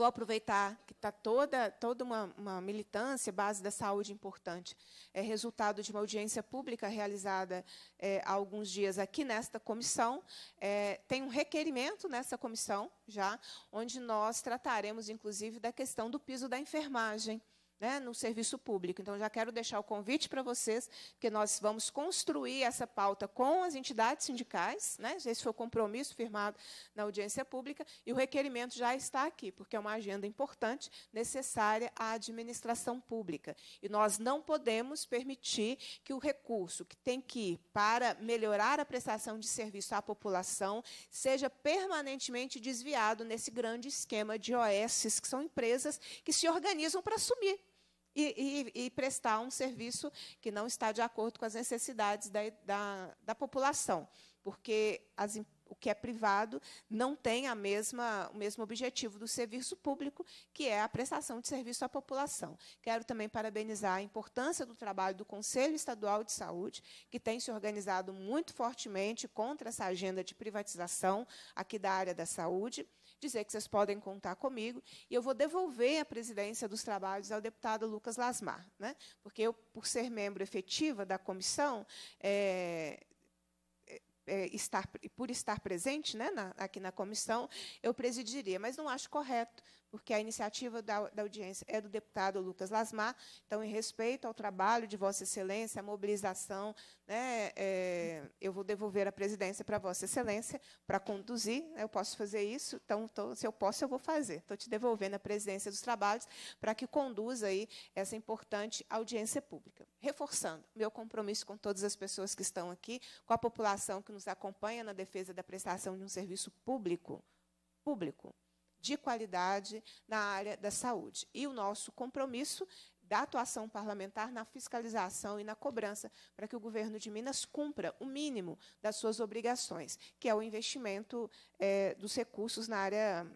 vou aproveitar que está toda, toda uma, uma, militância base da saúde importante. É resultado de uma audiência pública realizada é, há alguns dias aqui nesta comissão. É, tem um requerimento nessa comissão já, onde nós trataremos, inclusive, da questão do piso da enfermagem né, no serviço público. Então, já quero deixar o convite para vocês, que nós vamos construir essa pauta com as entidades sindicais, né, esse foi o compromisso firmado na audiência pública, e o requerimento já está aqui, porque é uma agenda importante, necessária à administração pública. E nós não podemos permitir que o recurso que tem que ir para melhorar a prestação de serviço à população seja permanentemente desviado nesse grande esquema de OS, que são empresas que se organizam para assumir e, e, e, prestar um serviço que não está de acordo com as necessidades da, da, da população, porque as, o que é privado não tem a mesma, o mesmo objetivo do serviço público, que é a prestação de serviço à população. Quero também parabenizar a importância do trabalho do Conselho Estadual de Saúde, que tem se organizado muito fortemente contra essa agenda de privatização aqui da área da saúde dizer que vocês podem contar comigo, e eu vou devolver a presidência dos trabalhos ao deputado Lucas Lasmar, né? porque eu, por ser membro efetiva da comissão, é, é, é estar, por estar presente né, na, aqui na comissão, eu presidiria, mas não acho correto porque a iniciativa da, da, audiência é do deputado Lucas Lasmar. Então, em respeito ao trabalho de Vossa Excelência, a mobilização, né, é, eu vou devolver a presidência para Vossa Excelência para conduzir. Né, eu posso fazer isso, então, tô, se eu posso, eu vou fazer. Estou te devolvendo a presidência dos trabalhos para que conduza aí essa importante audiência pública. Reforçando meu compromisso com todas as pessoas que estão aqui, com a população que nos acompanha na defesa da prestação de um serviço público. Público de qualidade na área da saúde. E o nosso compromisso da atuação parlamentar na fiscalização e na cobrança, para que o governo de Minas cumpra o mínimo das suas obrigações, que é o investimento é, dos recursos na área,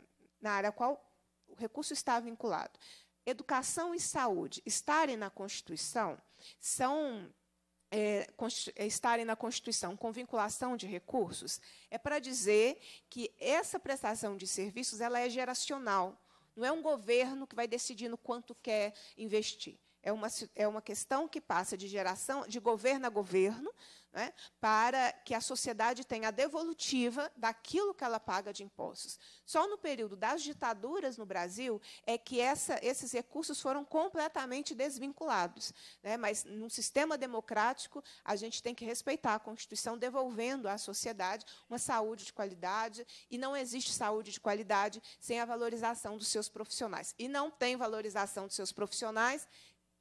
na área a qual o recurso está vinculado. Educação e saúde estarem na Constituição são é, é, estarem na Constituição com vinculação de recursos, é para dizer que essa prestação de serviços ela é geracional. Não é um governo que vai decidindo quanto quer investir. É uma, é uma questão que passa de geração, de governo a governo, né, para que a sociedade tenha a devolutiva daquilo que ela paga de impostos. Só no período das ditaduras no Brasil é que essa, esses recursos foram completamente desvinculados. Né, mas, num sistema democrático, a gente tem que respeitar a Constituição, devolvendo à sociedade uma saúde de qualidade, e não existe saúde de qualidade sem a valorização dos seus profissionais. E não tem valorização dos seus profissionais.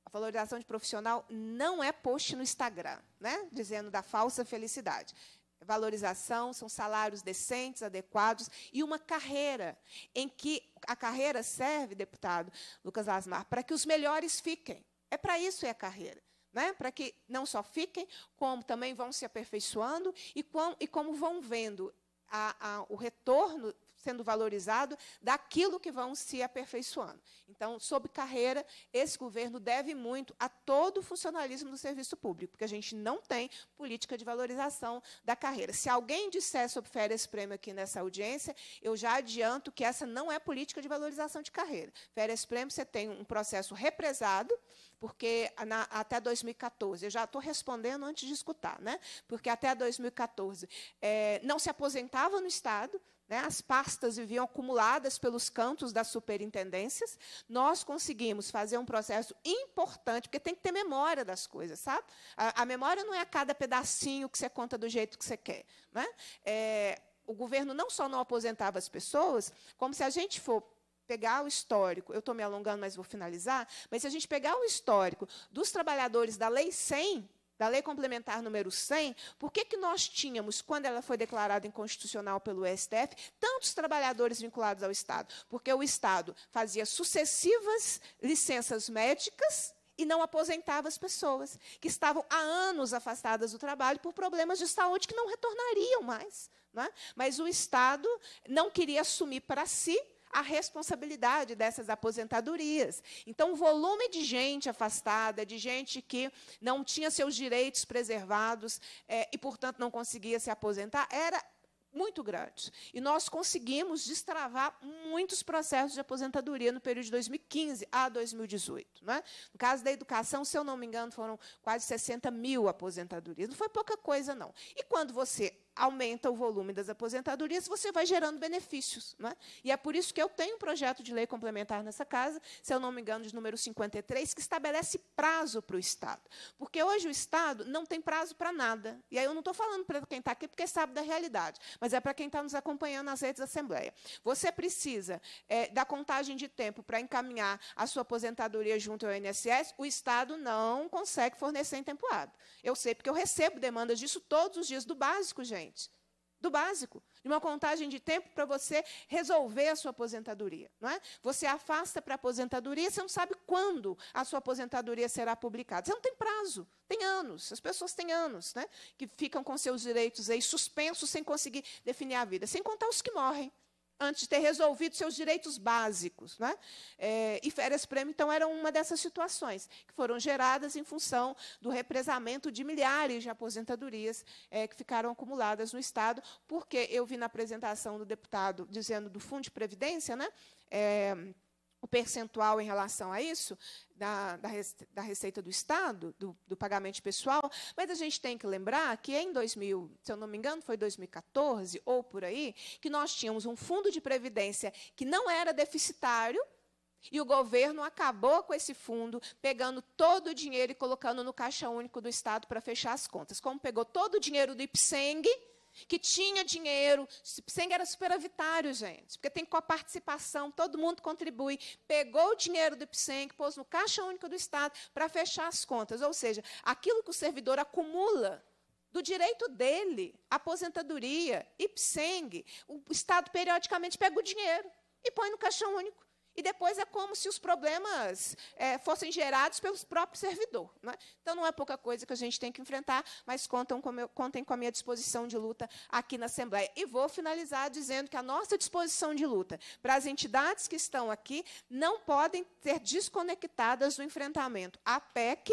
A valorização de profissional não é post no Instagram né? dizendo da falsa felicidade. Valorização são salários decentes, adequados e uma carreira em que a carreira serve, deputado Lucas Asmar, para que os melhores fiquem. É para isso é a carreira. Né? para que não só fiquem, como também vão se aperfeiçoando e, com, e como vão vendo a, a, o retorno sendo valorizado daquilo que vão se aperfeiçoando. Então, sob carreira, esse governo deve muito a todo o funcionalismo do serviço público, porque a gente não tem política de valorização da carreira. Se alguém disser sobre férias prêmio aqui nessa audiência, eu já adianto que essa não é política de valorização de carreira. Férias prêmio, você tem um processo represado, porque na, até 2014, eu já estou respondendo antes de escutar, né? porque até 2014 é, eh, não se aposentava no Estado, né? as pastas viviam acumuladas pelos cantos das superintendências, nós conseguimos fazer um processo importante, porque tem que ter memória das coisas, sabe? A, a memória não é a cada pedacinho que você conta do jeito que você quer. Né? É, o governo não só não aposentava as pessoas, como se a gente for pegar o histórico, eu estou me alongando, mas vou finalizar, mas se a gente pegar o histórico dos trabalhadores da Lei 100, da Lei Complementar número 100, por que, que nós tínhamos, quando ela foi declarada inconstitucional pelo STF, tantos trabalhadores vinculados ao Estado? Porque o Estado fazia sucessivas licenças médicas e não aposentava as pessoas que estavam há anos afastadas do trabalho por problemas de saúde que não retornariam mais. Não é? Mas o Estado não queria assumir para si a responsabilidade dessas aposentadorias. Então, o volume de gente afastada, de gente que não tinha seus direitos preservados é, e, portanto, não conseguia se aposentar, era muito grande. E nós conseguimos destravar muitos processos de aposentadoria no período de 2015 a 2018. é? No caso da educação, se eu não me engano, foram quase 60 mil aposentadorias. Não foi pouca coisa, não. E quando você aumenta o volume das aposentadorias, você vai gerando benefícios. Não é? E é por isso que eu tenho um projeto de lei complementar nessa casa, se eu não me engano, de número 53, que estabelece prazo para o Estado. Porque hoje o Estado não tem prazo para nada. E aí eu não estou falando para quem está aqui porque sabe da realidade, mas é para quem está nos acompanhando nas redes da Assembleia. Você precisa é, da contagem de tempo para encaminhar a sua aposentadoria junto ao INSS, o Estado não consegue fornecer em tempo hábil. Eu sei, porque eu recebo demandas disso todos os dias do básico, gente gente? Do básico, de uma contagem de tempo para você resolver a sua aposentadoria. Não é? Você afasta para a aposentadoria, você não sabe quando a sua aposentadoria será publicada. Você não tem prazo, tem anos. As pessoas têm anos né, que ficam com seus direitos aí suspensos sem conseguir definir a vida, sem contar os que morrem antes de ter resolvido seus direitos básicos. Né? É, e férias-prêmio, então, era uma dessas situações que foram geradas em função do represamento de milhares de aposentadorias é, que ficaram acumuladas no Estado, porque eu vi na apresentação do deputado dizendo do Fundo de Previdência, né? É, o percentual em relação a isso, da, da, da Receita do Estado, do, do, pagamento pessoal, mas a gente tem que lembrar que em 2000, se eu não me engano, foi 2014 ou por aí, que nós tínhamos um fundo de previdência que não era deficitário. E o governo acabou com esse fundo, pegando todo o dinheiro e colocando no Caixa Único do Estado para fechar as contas. Como pegou todo o dinheiro do IPSENG, que tinha dinheiro, Senga era superavitário, gente, porque tem com a participação, todo mundo contribui, pegou o dinheiro do PSENG, pôs no Caixa único do Estado para fechar as contas. Ou seja, aquilo que o servidor acumula do direito dele, aposentadoria, IPSENG, o Estado periodicamente pega o dinheiro e põe no Caixa Único. E depois é como se os problemas é, fossem gerados pelos próprios servidor. Né? Então, não é pouca coisa que a gente tem que enfrentar, mas contem com, meu, contem com a minha disposição de luta aqui na Assembleia. E vou finalizar dizendo que a nossa disposição de luta para as entidades que estão aqui não podem ser desconectadas do enfrentamento à PEC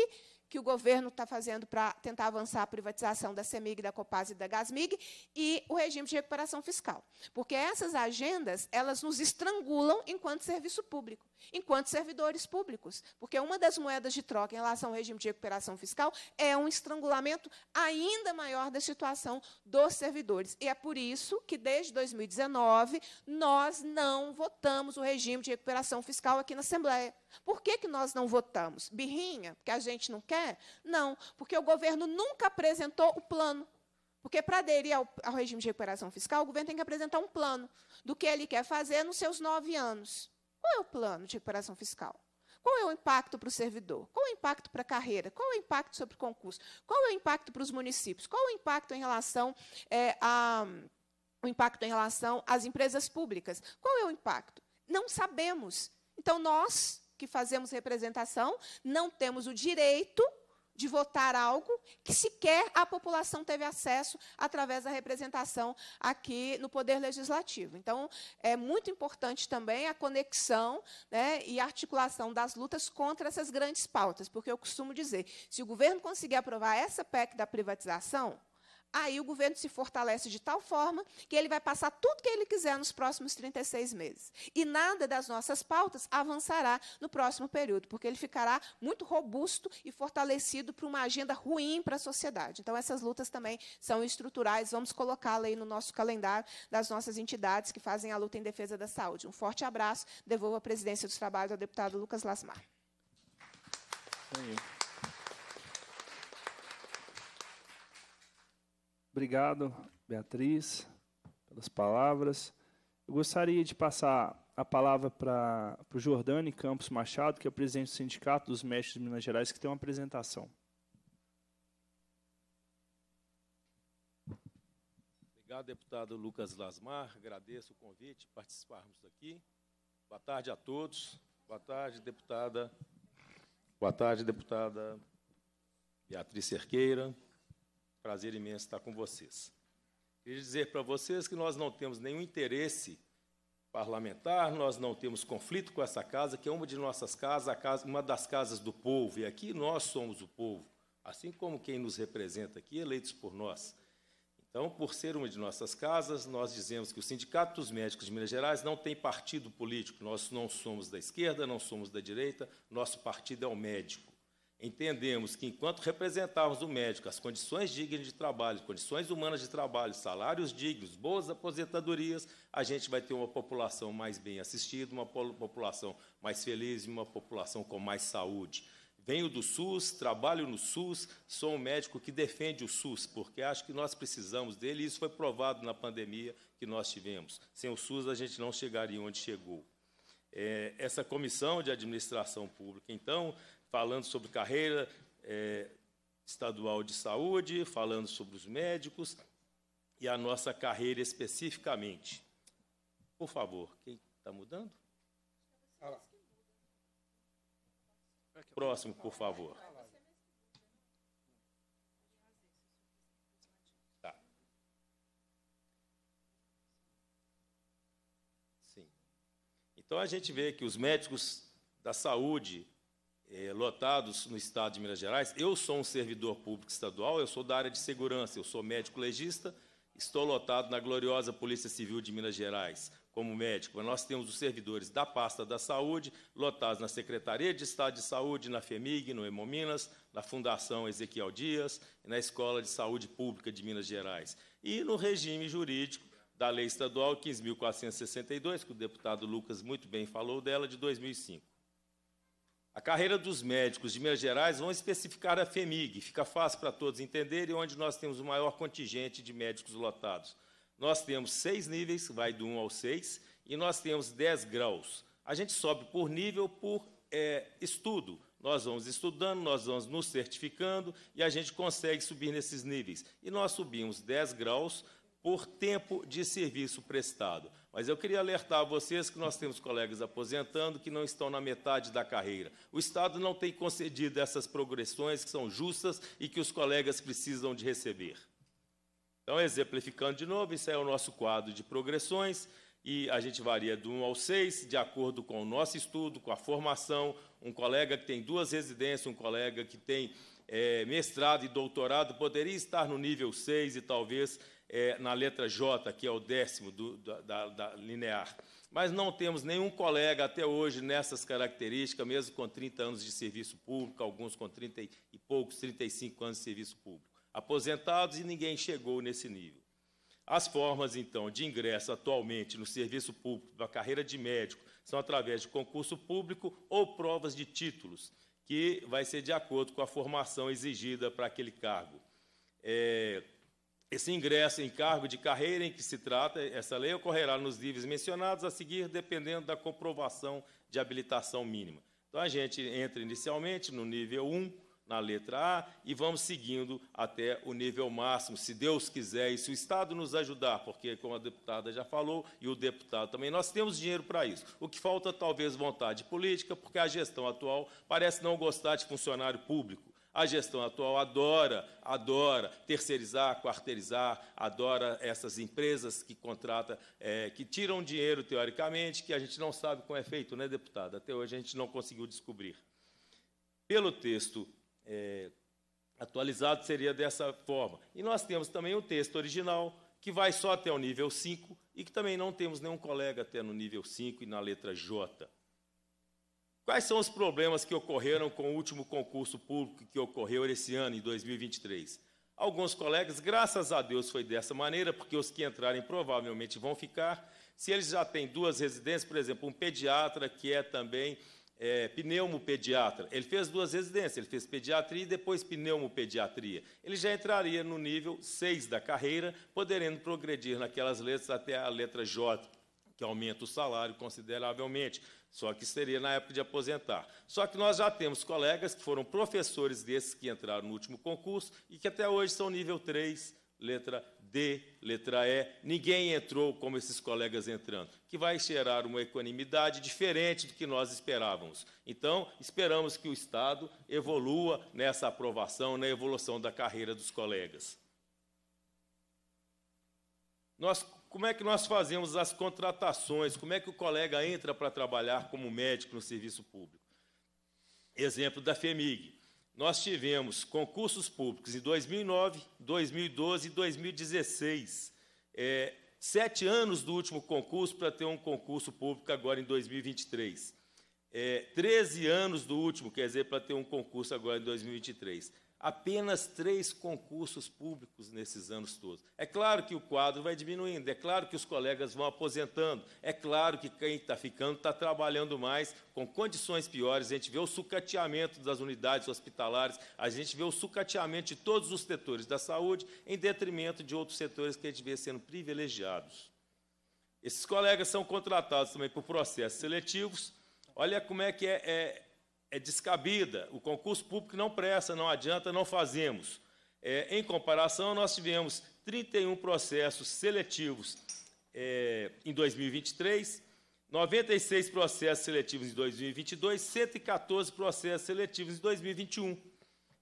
que o governo está fazendo para tentar avançar a privatização da CEMIG, da Copasa e da Gasmig, e o regime de recuperação fiscal. Porque essas agendas, elas nos estrangulam enquanto serviço público enquanto servidores públicos. Porque uma das moedas de troca em relação ao regime de recuperação fiscal é um estrangulamento ainda maior da situação dos servidores. E é por isso que, desde 2019, nós não votamos o regime de recuperação fiscal aqui na Assembleia. Por que, que nós não votamos? Birrinha? Porque a gente não quer? Não, porque o governo nunca apresentou o plano. Porque, para aderir ao, ao regime de recuperação fiscal, o governo tem que apresentar um plano do que ele quer fazer nos seus nove anos. Qual é o plano de recuperação fiscal? Qual é o impacto para o servidor? Qual é o impacto para a carreira? Qual é o impacto sobre o concurso? Qual é o impacto para os municípios? Qual é o impacto em relação é, a, o impacto em relação às empresas públicas? Qual é o impacto? Não sabemos. Então, nós que fazemos representação não temos o direito de votar algo que sequer a população teve acesso através da representação aqui no Poder Legislativo. Então, é muito importante também a conexão né, e articulação das lutas contra essas grandes pautas, porque eu costumo dizer, se o governo conseguir aprovar essa PEC da privatização, Aí o governo se fortalece de tal forma que ele vai passar tudo que ele quiser nos próximos 36 meses. E nada das nossas pautas avançará no próximo período, porque ele ficará muito robusto e fortalecido para uma agenda ruim para a sociedade. Então, essas lutas também são estruturais, vamos colocá-la aí no nosso calendário das nossas entidades que fazem a luta em defesa da saúde. Um forte abraço, devolvo a presidência dos trabalhos ao deputado Lucas Lasmar. Obrigado. Obrigado, Beatriz, pelas palavras. Eu gostaria de passar a palavra para o Jordani Campos Machado, que é o presidente do Sindicato dos Mestres de Minas Gerais, que tem uma apresentação. Obrigado, deputado Lucas Lasmar. Agradeço o convite, participarmos aqui. Boa tarde a todos. Boa tarde, deputada. Boa tarde, deputada Beatriz Cerqueira. Prazer imenso estar com vocês. Queria dizer para vocês que nós não temos nenhum interesse parlamentar, nós não temos conflito com essa casa, que é uma de nossas casas, casa, uma das casas do povo, e aqui nós somos o povo, assim como quem nos representa aqui, eleitos por nós. Então, por ser uma de nossas casas, nós dizemos que o Sindicato dos Médicos de Minas Gerais não tem partido político. Nós não somos da esquerda, não somos da direita, nosso partido é o médico entendemos que, enquanto representarmos o médico, as condições dignas de trabalho, condições humanas de trabalho, salários dignos, boas aposentadorias, a gente vai ter uma população mais bem assistida, uma população mais feliz e uma população com mais saúde. Venho do SUS, trabalho no SUS, sou um médico que defende o SUS, porque acho que nós precisamos dele, e isso foi provado na pandemia que nós tivemos. Sem o SUS, a gente não chegaria onde chegou. É, essa comissão de administração pública, então, falando sobre carreira é, estadual de saúde, falando sobre os médicos e a nossa carreira especificamente. Por favor, quem está mudando? Próximo, por favor. Tá. Sim. Então a gente vê que os médicos da saúde é, lotados no Estado de Minas Gerais. Eu sou um servidor público estadual, eu sou da área de segurança, eu sou médico legista, estou lotado na gloriosa Polícia Civil de Minas Gerais como médico. Mas nós temos os servidores da pasta da saúde, lotados na Secretaria de Estado de Saúde, na FEMIG, no Hemominas, na Fundação Ezequiel Dias e na Escola de Saúde Pública de Minas Gerais. E no regime jurídico da Lei Estadual 15.462, que o deputado Lucas muito bem falou dela, de 2005. A carreira dos médicos de Minas Gerais vão especificar a FEMIG, fica fácil para todos entenderem, onde nós temos o maior contingente de médicos lotados. Nós temos seis níveis, vai do 1 ao 6, e nós temos 10 graus. A gente sobe por nível por é, estudo. Nós vamos estudando, nós vamos nos certificando e a gente consegue subir nesses níveis. E nós subimos 10 graus por tempo de serviço prestado. Mas eu queria alertar vocês que nós temos colegas aposentando que não estão na metade da carreira. O Estado não tem concedido essas progressões que são justas e que os colegas precisam de receber. Então, exemplificando de novo, isso é o nosso quadro de progressões e a gente varia de 1 ao 6, de acordo com o nosso estudo, com a formação. Um colega que tem duas residências, um colega que tem é, mestrado e doutorado, poderia estar no nível 6 e talvez é, na letra J, que é o décimo do, da, da linear. Mas não temos nenhum colega até hoje nessas características, mesmo com 30 anos de serviço público, alguns com 30 e poucos, 35 anos de serviço público. Aposentados e ninguém chegou nesse nível. As formas, então, de ingresso atualmente no serviço público da carreira de médico são através de concurso público ou provas de títulos, que vai ser de acordo com a formação exigida para aquele cargo. É, esse ingresso em cargo de carreira em que se trata essa lei ocorrerá nos níveis mencionados a seguir, dependendo da comprovação de habilitação mínima. Então, a gente entra inicialmente no nível 1, na letra A, e vamos seguindo até o nível máximo, se Deus quiser, e se o Estado nos ajudar, porque, como a deputada já falou, e o deputado também, nós temos dinheiro para isso. O que falta, talvez, vontade política, porque a gestão atual parece não gostar de funcionário público a gestão atual adora, adora terceirizar, quarteirizar, adora essas empresas que contrata, é, que tiram dinheiro teoricamente, que a gente não sabe como é feito, né, deputado? Até hoje a gente não conseguiu descobrir. Pelo texto é, atualizado seria dessa forma. E nós temos também o texto original, que vai só até o nível 5, e que também não temos nenhum colega até no nível 5 e na letra J. Quais são os problemas que ocorreram com o último concurso público que ocorreu esse ano, em 2023? Alguns colegas, graças a Deus, foi dessa maneira, porque os que entrarem provavelmente vão ficar. Se eles já têm duas residências, por exemplo, um pediatra que é também é, pneumopediatra, ele fez duas residências, ele fez pediatria e depois pneumopediatria. Ele já entraria no nível 6 da carreira, podendo progredir naquelas letras até a letra J, que aumenta o salário consideravelmente. Só que seria na época de aposentar. Só que nós já temos colegas que foram professores desses que entraram no último concurso e que até hoje são nível 3, letra D, letra E. Ninguém entrou como esses colegas entrando, que vai gerar uma equanimidade diferente do que nós esperávamos. Então, esperamos que o Estado evolua nessa aprovação, na evolução da carreira dos colegas. Nós como é que nós fazemos as contratações? Como é que o colega entra para trabalhar como médico no serviço público? Exemplo da FEMIG. Nós tivemos concursos públicos em 2009, 2012 e 2016. É, sete anos do último concurso para ter um concurso público agora em 2023. É, 13 anos do último, quer dizer, para ter um concurso agora em 2023 apenas três concursos públicos nesses anos todos. É claro que o quadro vai diminuindo, é claro que os colegas vão aposentando, é claro que quem está ficando está trabalhando mais, com condições piores. A gente vê o sucateamento das unidades hospitalares, a gente vê o sucateamento de todos os setores da saúde, em detrimento de outros setores que a gente vê sendo privilegiados. Esses colegas são contratados também por processos seletivos. Olha como é que é, é é descabida, o concurso público não presta, não adianta, não fazemos. É, em comparação, nós tivemos 31 processos seletivos é, em 2023, 96 processos seletivos em 2022, 114 processos seletivos em 2021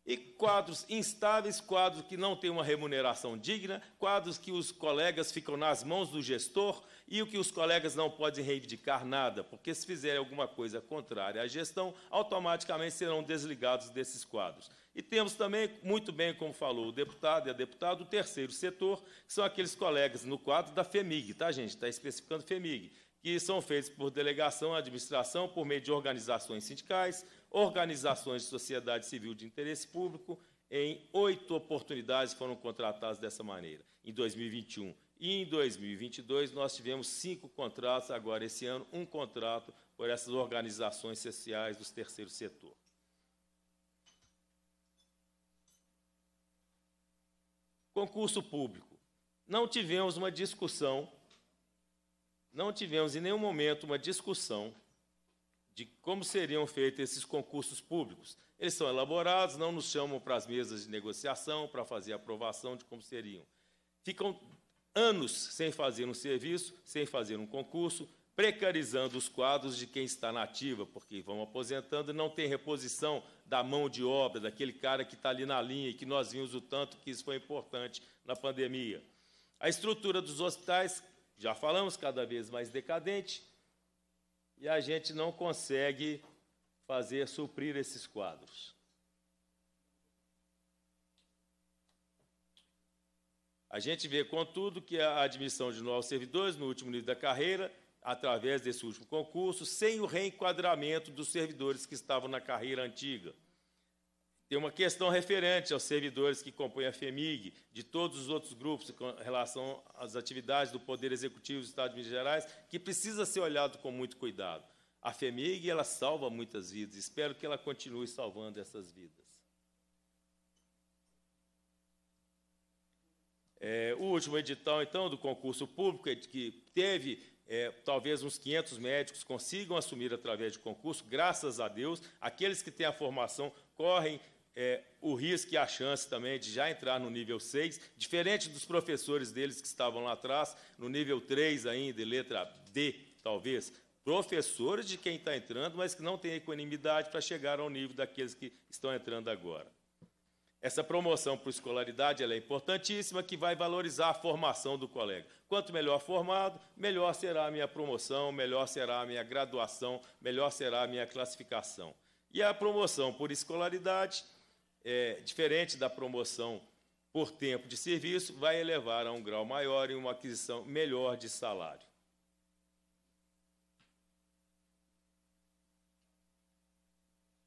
e quadros instáveis, quadros que não têm uma remuneração digna, quadros que os colegas ficam nas mãos do gestor e o que os colegas não podem reivindicar nada, porque se fizerem alguma coisa contrária à gestão, automaticamente serão desligados desses quadros. E temos também, muito bem como falou o deputado e a deputada, o terceiro setor, que são aqueles colegas no quadro da FEMIG, tá, gente? Está especificando FEMIG, que são feitos por delegação à administração por meio de organizações sindicais, organizações de sociedade civil de interesse público, em oito oportunidades foram contratadas dessa maneira, em 2021. E em 2022, nós tivemos cinco contratos, agora esse ano, um contrato por essas organizações sociais do terceiro setor. Concurso público. Não tivemos uma discussão, não tivemos em nenhum momento uma discussão de como seriam feitos esses concursos públicos. Eles são elaborados, não nos chamam para as mesas de negociação, para fazer aprovação de como seriam. Ficam anos sem fazer um serviço, sem fazer um concurso, precarizando os quadros de quem está na ativa, porque vão aposentando e não tem reposição da mão de obra, daquele cara que está ali na linha, e que nós vimos o tanto que isso foi importante na pandemia. A estrutura dos hospitais, já falamos, cada vez mais decadente, e a gente não consegue fazer suprir esses quadros. A gente vê, contudo, que a admissão de novos servidores no último nível da carreira, através desse último concurso, sem o reenquadramento dos servidores que estavam na carreira antiga tem uma questão referente aos servidores que compõem a FEMIG, de todos os outros grupos com relação às atividades do Poder Executivo do Estado de Minas Gerais, que precisa ser olhado com muito cuidado. A FEMIG ela salva muitas vidas, espero que ela continue salvando essas vidas. É, o último edital, então, do concurso público, é que teve é, talvez uns 500 médicos consigam assumir através de concurso, graças a Deus, aqueles que têm a formação correm é, o risco e a chance também de já entrar no nível 6, diferente dos professores deles que estavam lá atrás, no nível 3 ainda, letra D, talvez. Professores de quem está entrando, mas que não tem equanimidade para chegar ao nível daqueles que estão entrando agora. Essa promoção por escolaridade é importantíssima, que vai valorizar a formação do colega. Quanto melhor formado, melhor será a minha promoção, melhor será a minha graduação, melhor será a minha classificação. E a promoção por escolaridade é, diferente da promoção por tempo de serviço, vai elevar a um grau maior e uma aquisição melhor de salário.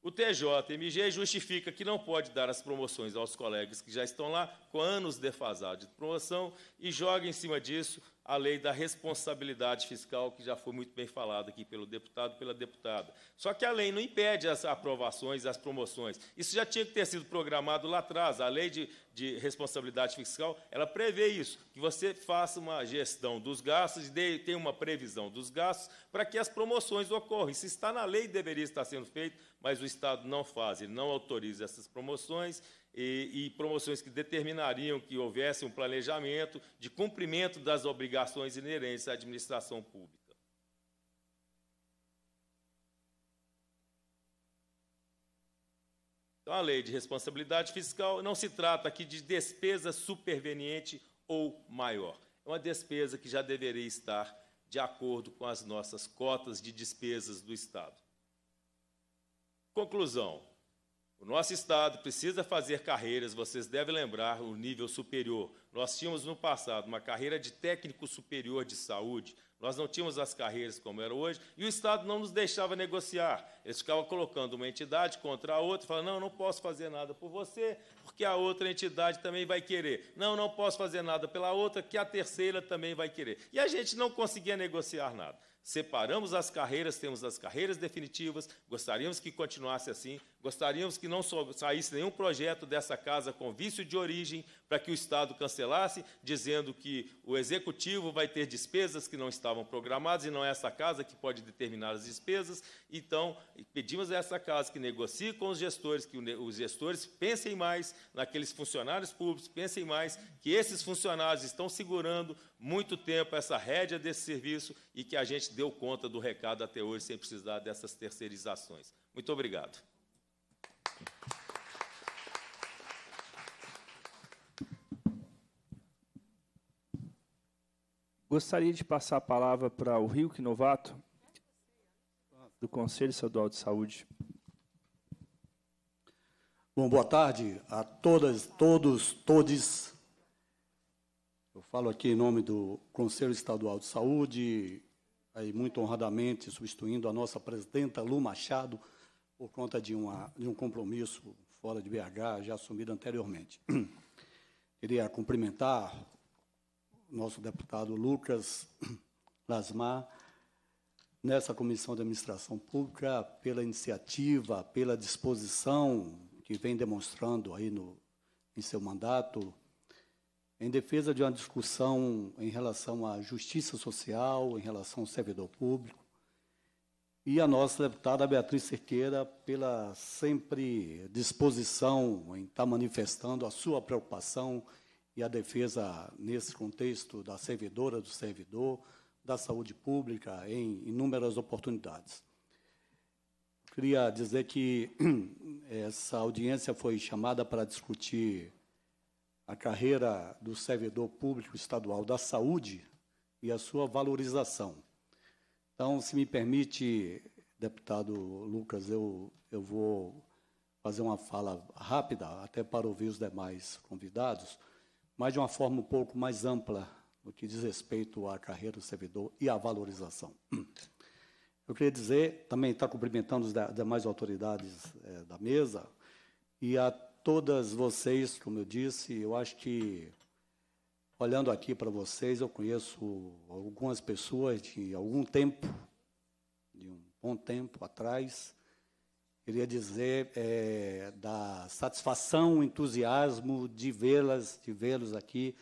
O TJMG justifica que não pode dar as promoções aos colegas que já estão lá com anos defasados de promoção e joga em cima disso a lei da responsabilidade fiscal, que já foi muito bem falada aqui pelo deputado e pela deputada. Só que a lei não impede as aprovações, as promoções. Isso já tinha que ter sido programado lá atrás. A lei de, de responsabilidade fiscal, ela prevê isso, que você faça uma gestão dos gastos, e tenha uma previsão dos gastos, para que as promoções ocorram. Isso está na lei, deveria estar sendo feito, mas o Estado não faz, ele não autoriza essas promoções, e, e, promoções que determinariam que houvesse um planejamento de cumprimento das obrigações inerentes à administração pública. Então, a lei de responsabilidade fiscal não se trata aqui de despesa superveniente ou maior. É uma despesa que já deveria estar de acordo com as nossas cotas de despesas do Estado. Conclusão: o nosso Estado precisa fazer carreiras, vocês devem lembrar, o nível superior. Nós tínhamos no passado uma carreira de técnico superior de saúde, nós não tínhamos as carreiras como era hoje, e o Estado não nos deixava negociar. Eles ficavam colocando uma entidade contra a outra, falando, não, não posso fazer nada por você, porque a outra entidade também vai querer. Não, não posso fazer nada pela outra, que a terceira também vai querer. E a gente não conseguia negociar nada. Separamos as carreiras, temos as carreiras definitivas, gostaríamos que continuasse assim, Gostaríamos que não saísse nenhum projeto dessa casa com vício de origem para que o Estado cancelasse, dizendo que o Executivo vai ter despesas que não estavam programadas e não é essa casa que pode determinar as despesas. Então, pedimos a essa casa que negocie com os gestores, que os gestores pensem mais naqueles funcionários públicos, pensem mais que esses funcionários estão segurando muito tempo essa rédea desse serviço e que a gente deu conta do recado até hoje sem precisar dessas terceirizações. Muito obrigado. Gostaria de passar a palavra para o Rio Novato, do Conselho Estadual de Saúde. Bom, boa tarde a todas, todos, todes. Eu falo aqui em nome do Conselho Estadual de Saúde, aí muito honradamente substituindo a nossa presidenta Lu Machado, por conta de, uma, de um compromisso fora de BH já assumido anteriormente. Queria cumprimentar o nosso deputado Lucas Lasmar nessa comissão de administração pública pela iniciativa, pela disposição que vem demonstrando aí no, em seu mandato em defesa de uma discussão em relação à justiça social, em relação ao servidor público, e a nossa deputada Beatriz Cerqueira pela sempre disposição em estar tá manifestando a sua preocupação e a defesa nesse contexto da servidora, do servidor, da saúde pública em inúmeras oportunidades. Queria dizer que essa audiência foi chamada para discutir a carreira do servidor público estadual da saúde e a sua valorização. Então, se me permite, deputado Lucas, eu, eu vou fazer uma fala rápida, até para ouvir os demais convidados, mas de uma forma um pouco mais ampla no que diz respeito à carreira do servidor e à valorização. Eu queria dizer, também estar tá cumprimentando as demais autoridades é, da mesa, e a todas vocês, como eu disse, eu acho que Olhando aqui para vocês, eu conheço algumas pessoas de algum tempo, de um bom tempo atrás, queria dizer é, da satisfação, entusiasmo de vê-las, de vê-los aqui,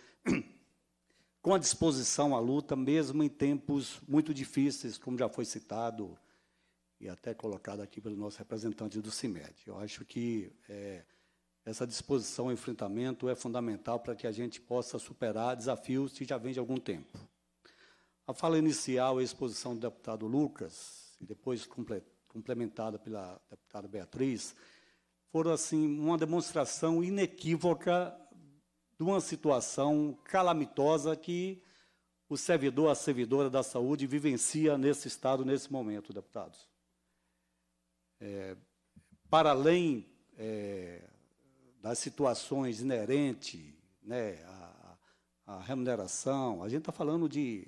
com a disposição à luta, mesmo em tempos muito difíceis, como já foi citado e até colocado aqui pelo nosso representante do CIMED. Eu acho que é, essa disposição ao enfrentamento é fundamental para que a gente possa superar desafios que já vem de algum tempo. A fala inicial e a exposição do deputado Lucas, e depois complementada pela deputada Beatriz, foram assim uma demonstração inequívoca de uma situação calamitosa que o servidor, a servidora da saúde vivencia nesse estado, nesse momento, deputados. É, para além é, das situações inerentes né, à, à remuneração, a gente está falando de,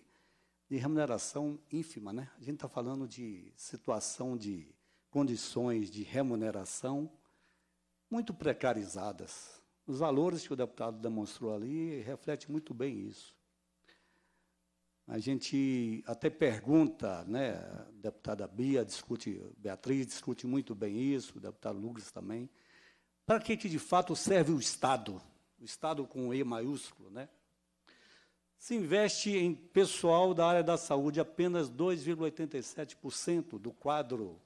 de remuneração ínfima, né? a gente está falando de situação de condições de remuneração muito precarizadas. Os valores que o deputado demonstrou ali refletem muito bem isso. A gente até pergunta, né, a deputada Bia discute, Beatriz discute muito bem isso, o deputado Lucas também, para que, que de fato serve o Estado? O Estado com E maiúsculo, né? Se investe em pessoal da área da saúde apenas 2,87% do quadro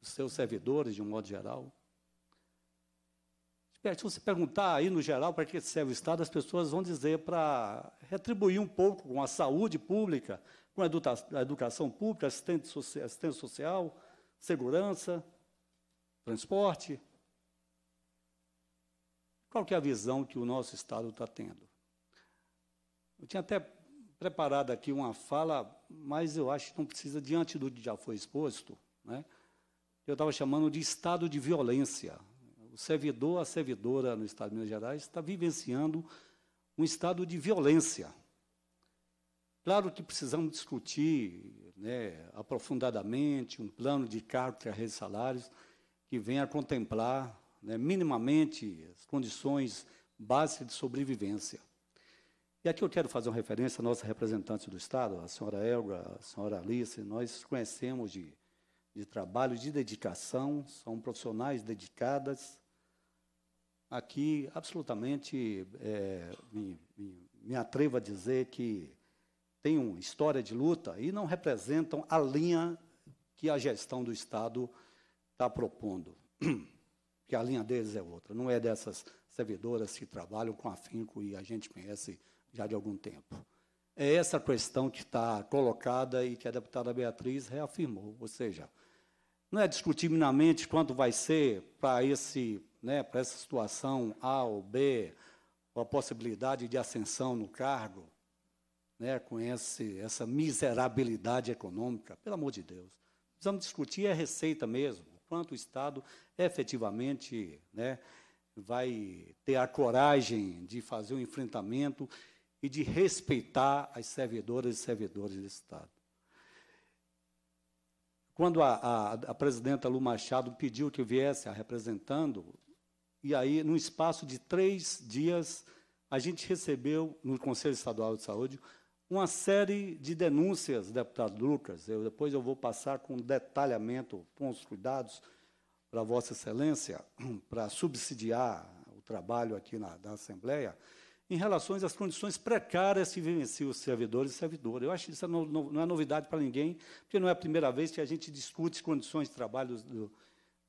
dos seus servidores, de um modo geral. Se você perguntar aí no geral para que serve o Estado, as pessoas vão dizer para retribuir um pouco com a saúde pública, com a educação pública, assistência social, segurança, transporte. Qual que é a visão que o nosso Estado está tendo? Eu tinha até preparado aqui uma fala, mas eu acho que não precisa, diante do que já foi exposto, né? eu estava chamando de estado de violência. O servidor, a servidora no Estado de Minas Gerais está vivenciando um estado de violência. Claro que precisamos discutir né, aprofundadamente um plano de cargo, carreira e salários que venha contemplar né, minimamente as condições básicas de sobrevivência. E aqui eu quero fazer uma referência à nossa representante do Estado, a senhora Elga, a senhora Alice, nós conhecemos de, de trabalho, de dedicação, são profissionais dedicadas, aqui absolutamente é, me, me, me, atrevo a dizer que tem uma história de luta e não representam a linha que a gestão do Estado está propondo. que a linha deles é outra, não é dessas servidoras que trabalham com afinco e a gente conhece já de algum tempo. É essa questão que está colocada e que a deputada Beatriz reafirmou, ou seja, não é discutir mente quanto vai ser para esse, né, para essa situação A ou B, ou a possibilidade de ascensão no cargo, né, com esse, essa miserabilidade econômica, pelo amor de Deus. Precisamos discutir a é receita mesmo quanto o Estado efetivamente né, vai ter a coragem de fazer um enfrentamento e de respeitar as servidoras e servidores do Estado. Quando a, a, a presidenta Lu Machado pediu que eu viesse a representando, e aí, num espaço de três dias, a gente recebeu, no Conselho Estadual de Saúde, uma série de denúncias, deputado Lucas. Eu, depois eu vou passar com detalhamento, com os cuidados, para Vossa Excelência, para subsidiar o trabalho aqui na, na Assembleia, em relação às condições precárias que vivenciam os servidores e servidoras. Eu acho que isso é não, não, não é novidade para ninguém, porque não é a primeira vez que a gente discute condições de trabalho do,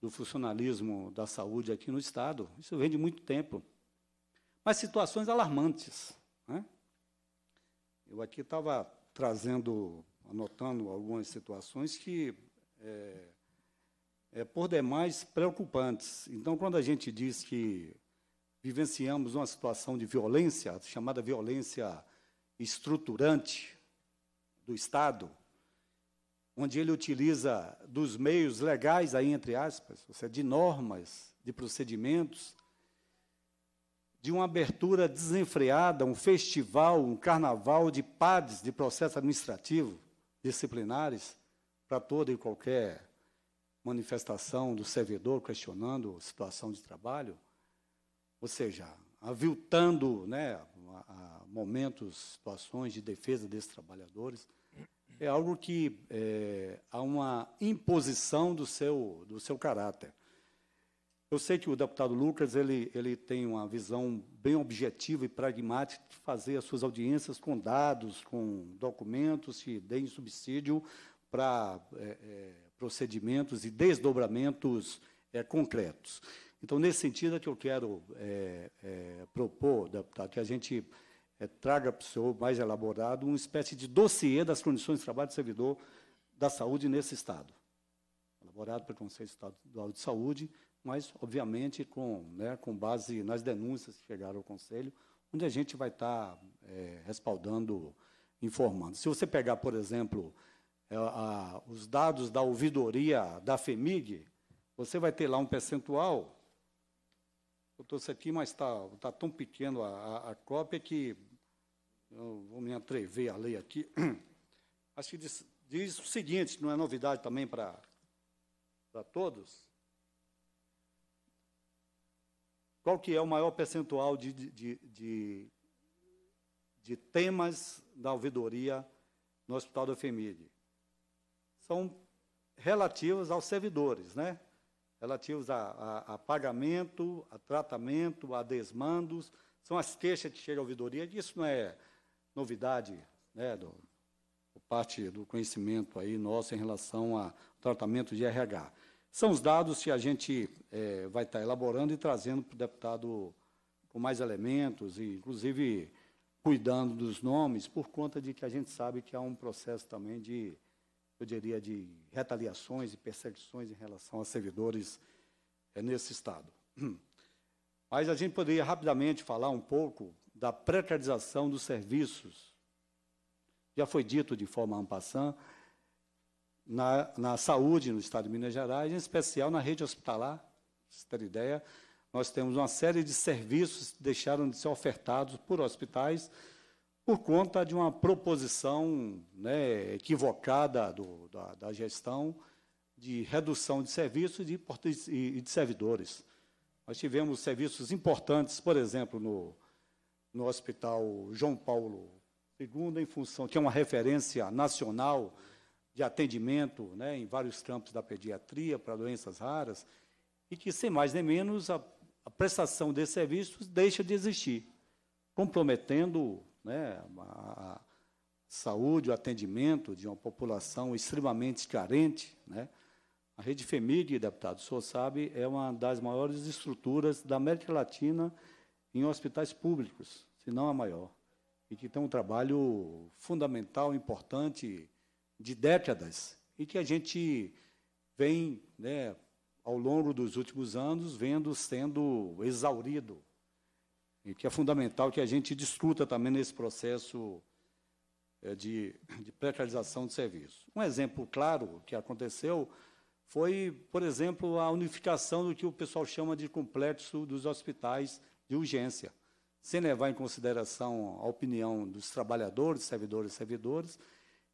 do funcionalismo da saúde aqui no Estado. Isso vem de muito tempo. Mas situações alarmantes. Eu aqui estava trazendo, anotando algumas situações que é, é, por demais preocupantes. Então, quando a gente diz que vivenciamos uma situação de violência, chamada violência estruturante do Estado, onde ele utiliza dos meios legais, aí entre aspas, ou seja, de normas, de procedimentos, de uma abertura desenfreada, um festival, um carnaval de PADs, de processo administrativo, disciplinares, para toda e qualquer manifestação do servidor questionando a situação de trabalho, ou seja, aviltando né, a, a momentos, situações de defesa desses trabalhadores, é algo que é, há uma imposição do seu, do seu caráter. Eu sei que o deputado Lucas ele, ele tem uma visão bem objetiva e pragmática de fazer as suas audiências com dados, com documentos que deem subsídio para é, é, procedimentos e desdobramentos é, concretos. Então, nesse sentido é que eu quero é, é, propor, deputado, que a gente é, traga para o senhor mais elaborado uma espécie de dossiê das condições de trabalho do servidor da saúde nesse Estado. Elaborado pelo Conselho Estadual de Saúde, mas, obviamente, com, né, com base nas denúncias que chegaram ao Conselho, onde a gente vai estar tá, é, respaldando, informando. Se você pegar, por exemplo, é, a, os dados da ouvidoria da FEMIG, você vai ter lá um percentual. Eu trouxe aqui, mas está tá tão pequeno a, a, cópia que eu vou me atrever a ler aqui. Acho que diz, diz o seguinte, não é novidade também para todos. Qual que é o maior percentual de, de, de, de temas da ouvidoria no Hospital da FEMIG? São relativos aos servidores, né? relativos a, a, a, pagamento, a tratamento, a desmandos, são as queixas que chegam à ouvidoria, isso não é novidade né, do, parte do conhecimento aí nosso em relação ao tratamento de RH. São os dados que a gente é, vai estar tá elaborando e trazendo para o deputado com mais elementos, e inclusive cuidando dos nomes, por conta de que a gente sabe que há um processo também de, eu diria, de retaliações e perseguições em relação a servidores é, nesse Estado. Mas a gente poderia rapidamente falar um pouco da precarização dos serviços. Já foi dito de forma ampassã, na, na saúde no estado de Minas Gerais, em especial na rede hospitalar. você ter ideia, nós temos uma série de serviços que deixaram de ser ofertados por hospitais por conta de uma proposição né, equivocada do, da, da, gestão de redução de serviços e de, de servidores. Nós tivemos serviços importantes, por exemplo, no, no Hospital João Paulo II, em função, que é uma referência nacional de atendimento né, em vários campos da pediatria para doenças raras, e que, sem mais nem menos, a, a prestação desses serviços deixa de existir, comprometendo né, a, saúde, o atendimento de uma população extremamente carente. Né? A Rede FEMIG, deputado, o senhor sabe, é uma das maiores estruturas da América Latina em hospitais públicos, se não a maior, e que tem um trabalho fundamental, importante, de décadas e que a gente vem, né, ao longo dos últimos anos, vendo sendo exaurido. E que é fundamental que a gente discuta também nesse processo é, de, de precarização de serviço. Um exemplo claro que aconteceu foi, por exemplo, a unificação do que o pessoal chama de complexo dos hospitais de urgência, sem levar em consideração a opinião dos trabalhadores, servidores e servidores,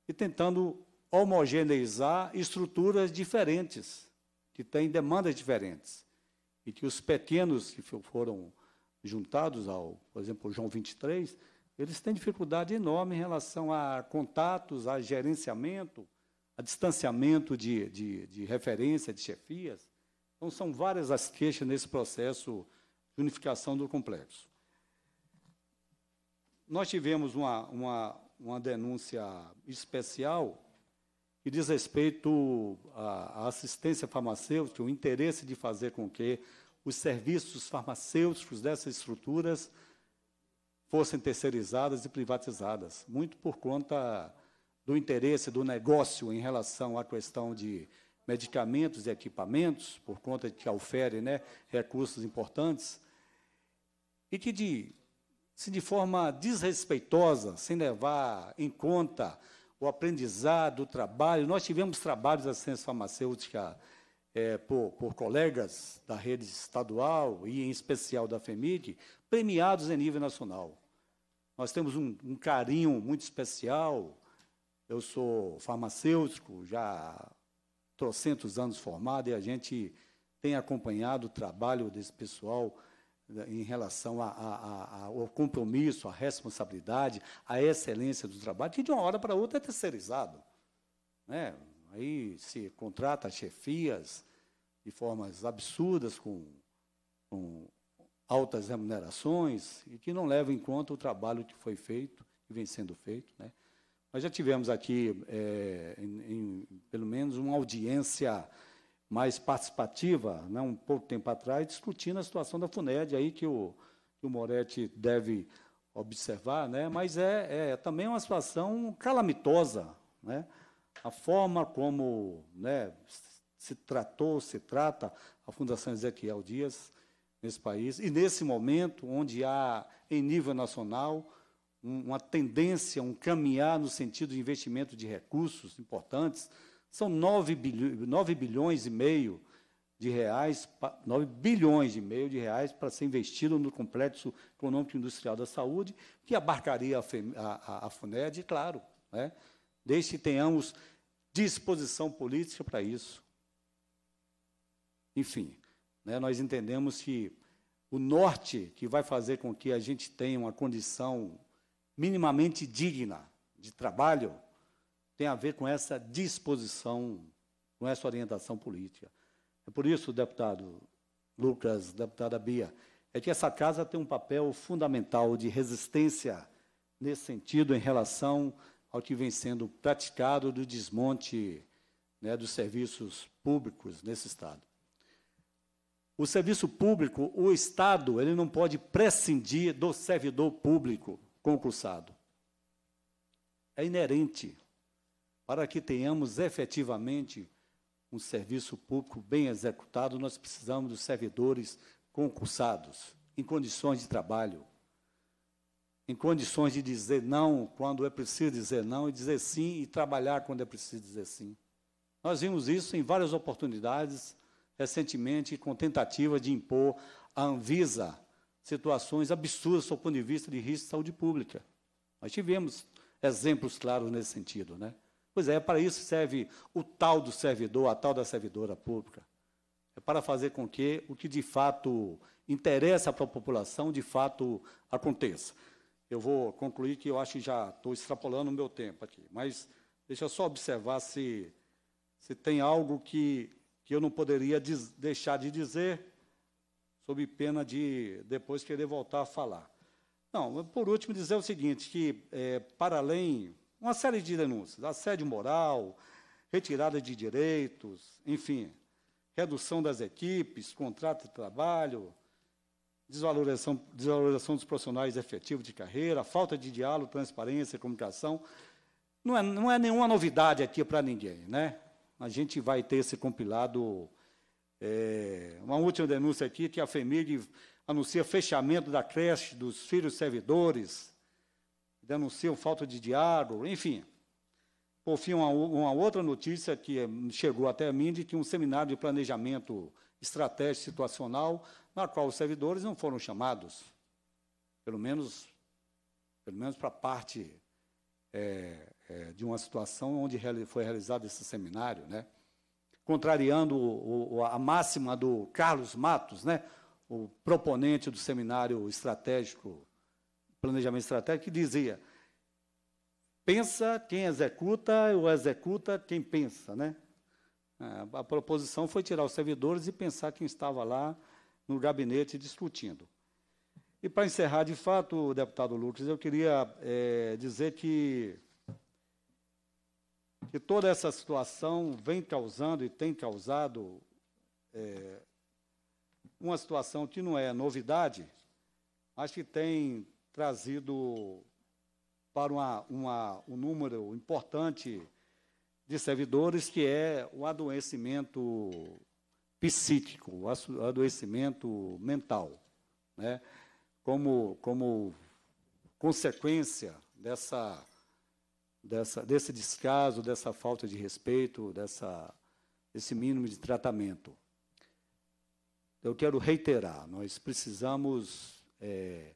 e tentando homogeneizar estruturas diferentes, que têm demandas diferentes. E que os pequenos que foram juntados ao, por exemplo, João 23, eles têm dificuldade enorme em relação a contatos, a gerenciamento, a distanciamento de, de, de referência, de chefias. Então, são várias as queixas nesse processo de unificação do complexo. Nós tivemos uma, uma uma denúncia especial que diz respeito à assistência farmacêutica, o interesse de fazer com que os serviços farmacêuticos dessas estruturas fossem terceirizadas e privatizadas, muito por conta do interesse do negócio em relação à questão de medicamentos e equipamentos, por conta de que oferece né, recursos importantes, e que de se de forma desrespeitosa, sem levar em conta o aprendizado, o trabalho. Nós tivemos trabalhos da ciência farmacêutica é, por, por, colegas da rede estadual e, em especial, da FEMIG, premiados em nível nacional. Nós temos um, um carinho muito especial. Eu sou farmacêutico, já há trocentos anos formado, e a gente tem acompanhado o trabalho desse pessoal né, em relação a, a, a, ao compromisso, à responsabilidade, à excelência do trabalho, que de uma hora para outra é terceirizado. Né? Aí se contrata chefias de formas absurdas, com, com altas remunerações, e que não levam em conta o trabalho que foi feito e vem sendo feito. Né? Nós já tivemos aqui, é, em, em, pelo menos, uma audiência mais participativa, né, um pouco tempo atrás, discutindo a situação da FUNED, aí que o, que o Moretti deve observar, né, mas é, é também uma situação calamitosa. Né, a forma como né, se tratou, se trata a Fundação Ezequiel Dias nesse país, e nesse momento onde há, em nível nacional, um, uma tendência, um caminhar no sentido de investimento de recursos importantes, são 9, bilho, 9 bilhões e meio de reais, 9 bilhões e meio de reais para ser investido no complexo econômico industrial da saúde, que abarcaria a, FEM, a, a FUNED, claro, né? desde que tenhamos disposição política para isso. Enfim, né, nós entendemos que o norte que vai fazer com que a gente tenha uma condição minimamente digna de trabalho tem a ver com essa disposição, com essa orientação política. É por isso, deputado Lucas, deputada Bia, é que essa casa tem um papel fundamental de resistência nesse sentido em relação ao que vem sendo praticado do desmonte né, dos serviços públicos nesse Estado. O serviço público, o Estado, ele não pode prescindir do servidor público concursado. É inerente para que tenhamos efetivamente um serviço público bem executado, nós precisamos dos servidores concursados, em condições de trabalho, em condições de dizer não quando é preciso dizer não, e dizer sim e trabalhar quando é preciso dizer sim. Nós vimos isso em várias oportunidades, recentemente, com tentativa de impor à Anvisa situações absurdas do ponto de vista de risco de saúde pública. Nós tivemos exemplos claros nesse sentido, né? Pois é, é, para isso serve o tal do servidor, a tal da servidora pública. É para fazer com que o que de fato interessa para a população, de fato, aconteça. Eu vou concluir que eu acho que já estou extrapolando o meu tempo aqui, mas deixa eu só observar se, se tem algo que, que eu não poderia des, deixar de dizer, sob pena de depois querer voltar a falar. Não, por último, dizer o seguinte, que é, para além uma série de denúncias: assédio moral, retirada de direitos, enfim, redução das equipes, contrato de trabalho, desvalorização, desvalorização dos profissionais efetivos de carreira, falta de diálogo, transparência, comunicação. Não é, não é nenhuma novidade aqui para ninguém, né? A gente vai ter esse compilado. É, uma última denúncia aqui que a FEMIG anuncia fechamento da creche dos filhos servidores denunciam falta de diálogo, enfim. Por fim, uma, uma, outra notícia que é, chegou até mim de que um seminário de planejamento estratégico situacional, na qual os servidores não foram chamados, pelo menos, pelo menos para parte é, é, de uma situação onde foi realizado esse seminário, né? contrariando o, o, a máxima do Carlos Matos, né? o proponente do seminário estratégico planejamento estratégico que dizia: pensa quem executa ou executa quem pensa, né? Ah, a proposição foi tirar os servidores e pensar quem estava lá no gabinete discutindo. E para encerrar, de fato, deputado Lucas, eu queria é, dizer que, que toda essa situação vem causando e tem causado é, uma situação que não é novidade, mas que tem trazido para uma, uma, um número importante de servidores, que é o adoecimento psíquico, o adoecimento mental. Né? Como, como consequência dessa, dessa, desse descaso, dessa falta de respeito, dessa, desse mínimo de tratamento. Eu quero reiterar, nós precisamos é,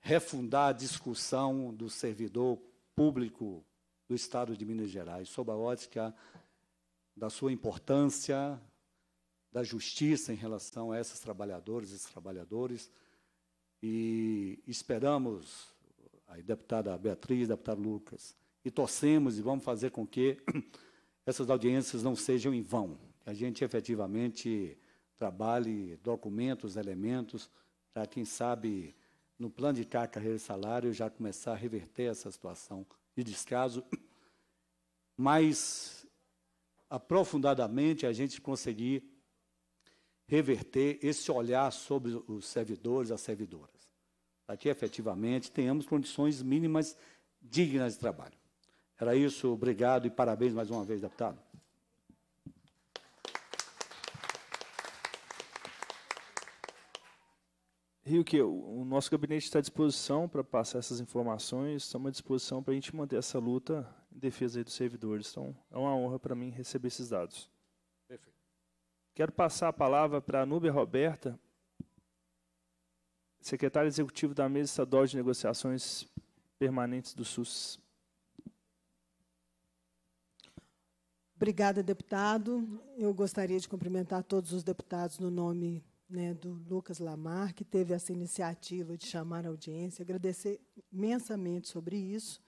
refundar a discussão do servidor público do Estado de Minas Gerais, sob a ótica da sua importância, da justiça em relação a essas trabalhadoras, esses trabalhadores. E esperamos, a deputada Beatriz, deputado Lucas, e torcemos e vamos fazer com que essas audiências não sejam em vão. Que a gente efetivamente trabalhe documentos, elementos, para quem sabe no plano de carga, carreira e salário, já começar a reverter essa situação de descaso mas aprofundadamente, a gente conseguir reverter esse olhar sobre os servidores, as servidoras, para que efetivamente tenhamos condições mínimas dignas de trabalho. Era isso, obrigado e parabéns mais uma vez, deputado. Rio, que o nosso gabinete está à disposição para passar essas informações, estamos à disposição para a gente manter essa luta em defesa dos servidores. Então, é uma honra para mim receber esses dados. Perfeito. Quero passar a palavra para a Núbia Roberta, secretária executiva da Mesa Estadual de Negociações Permanentes do SUS. Obrigada, deputado. Eu gostaria de cumprimentar todos os deputados no nome né, do Lucas Lamar, que teve essa iniciativa de chamar a audiência, agradecer imensamente sobre isso.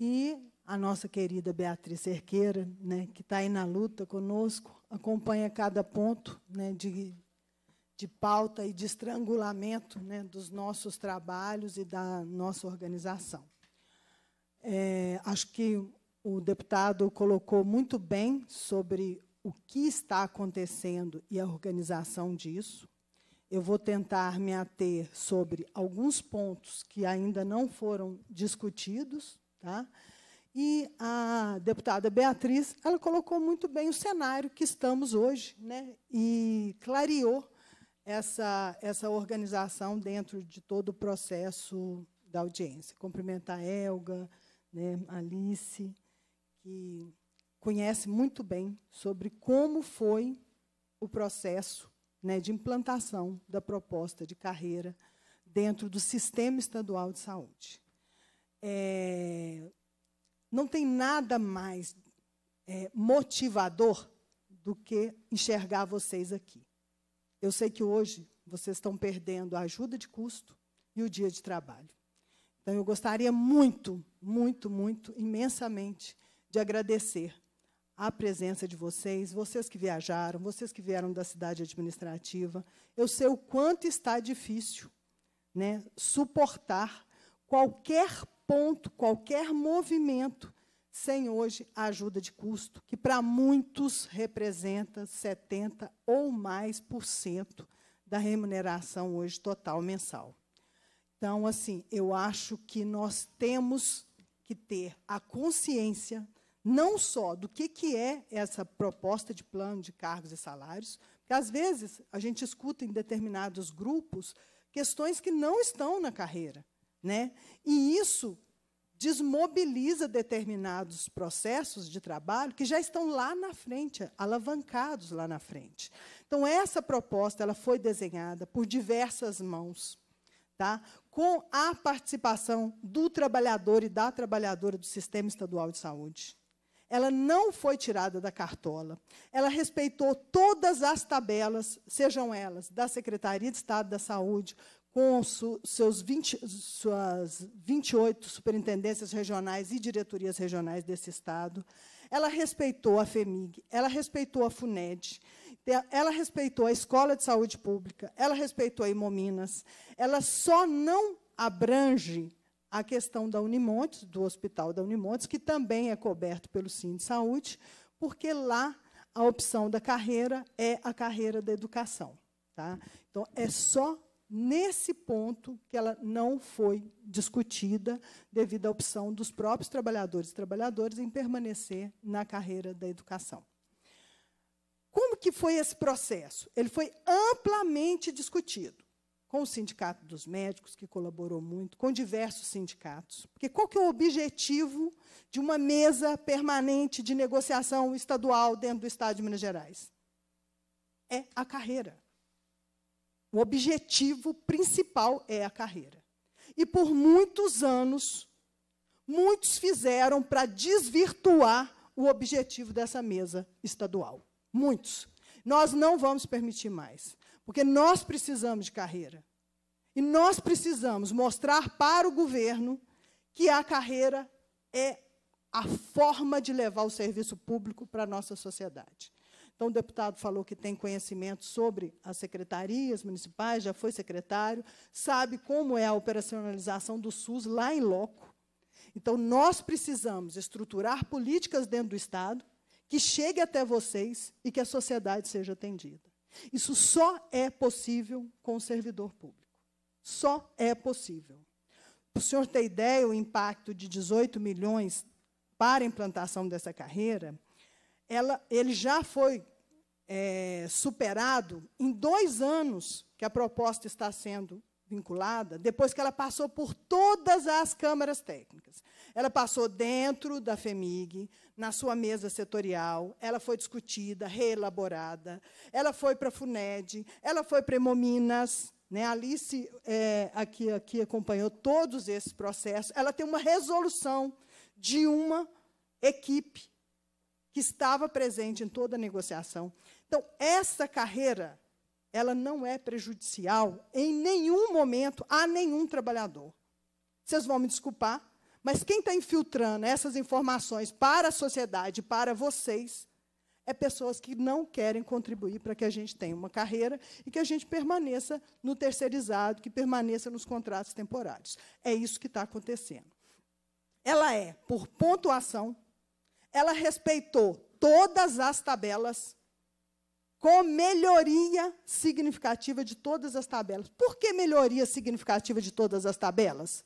E a nossa querida Beatriz Cerqueira, né, que está aí na luta conosco, acompanha cada ponto né, de, de pauta e de estrangulamento né, dos nossos trabalhos e da nossa organização. É, acho que o deputado colocou muito bem sobre o que está acontecendo e a organização disso. Eu vou tentar me ater sobre alguns pontos que ainda não foram discutidos, tá? E a deputada Beatriz, ela colocou muito bem o cenário que estamos hoje, né? E clareou essa essa organização dentro de todo o processo da audiência. Cumprimentar a Elga, né, Alice, que conhece muito bem sobre como foi o processo né, de implantação da proposta de carreira dentro do sistema estadual de saúde. É, não tem nada mais é, motivador do que enxergar vocês aqui. Eu sei que hoje vocês estão perdendo a ajuda de custo e o dia de trabalho. Então, eu gostaria muito, muito, muito, imensamente de agradecer a presença de vocês, vocês que viajaram, vocês que vieram da cidade administrativa. Eu sei o quanto está difícil né, suportar qualquer ponto, qualquer movimento, sem hoje a ajuda de custo, que para muitos representa 70% ou mais por cento da remuneração hoje total mensal. Então, assim, eu acho que nós temos que ter a consciência não só do que, que é essa proposta de plano de cargos e salários, porque, às vezes, a gente escuta em determinados grupos questões que não estão na carreira. Né? E isso desmobiliza determinados processos de trabalho que já estão lá na frente, alavancados lá na frente. Então essa proposta ela foi desenhada por diversas mãos, tá? Com a participação do trabalhador e da trabalhadora do sistema estadual de saúde ela não foi tirada da cartola. Ela respeitou todas as tabelas, sejam elas da Secretaria de Estado da Saúde, com su, seus 20, suas 28 superintendências regionais e diretorias regionais desse Estado. Ela respeitou a FEMIG, ela respeitou a FUNED, ela respeitou a Escola de Saúde Pública, ela respeitou a Imominas. Ela só não abrange a questão da Unimontes, do Hospital da Unimontes, que também é coberto pelo Sim de Saúde, porque lá a opção da carreira é a carreira da educação. Tá? Então, é só nesse ponto que ela não foi discutida devido à opção dos próprios trabalhadores e trabalhadoras em permanecer na carreira da educação. Como que foi esse processo? Ele foi amplamente discutido com o Sindicato dos Médicos, que colaborou muito, com diversos sindicatos. Porque qual que é o objetivo de uma mesa permanente de negociação estadual dentro do Estado de Minas Gerais? É a carreira. O objetivo principal é a carreira. E por muitos anos, muitos fizeram para desvirtuar o objetivo dessa mesa estadual. Muitos. Nós não vamos permitir mais. Porque nós precisamos de carreira. E nós precisamos mostrar para o governo que a carreira é a forma de levar o serviço público para a nossa sociedade. Então, o deputado falou que tem conhecimento sobre as secretarias municipais, já foi secretário, sabe como é a operacionalização do SUS lá em loco. Então, nós precisamos estruturar políticas dentro do Estado que chegue até vocês e que a sociedade seja atendida. Isso só é possível com o servidor público. Só é possível. Para o senhor ter ideia, o impacto de 18 milhões para a implantação dessa carreira, ela, ele já foi é, superado em dois anos que a proposta está sendo vinculada, depois que ela passou por todas as câmaras técnicas. Ela passou dentro da FEMIG, na sua mesa setorial, ela foi discutida, reelaborada, ela foi para a FUNED, ela foi para a Emominas, né? A Alice é, aqui, aqui acompanhou todos esses processos. Ela tem uma resolução de uma equipe que estava presente em toda a negociação. Então, essa carreira, ela não é prejudicial em nenhum momento a nenhum trabalhador. Vocês vão me desculpar, mas quem está infiltrando essas informações para a sociedade, para vocês, é pessoas que não querem contribuir para que a gente tenha uma carreira e que a gente permaneça no terceirizado, que permaneça nos contratos temporários. É isso que está acontecendo. Ela é por pontuação, ela respeitou todas as tabelas, com melhoria significativa de todas as tabelas. Por que melhoria significativa de todas as tabelas?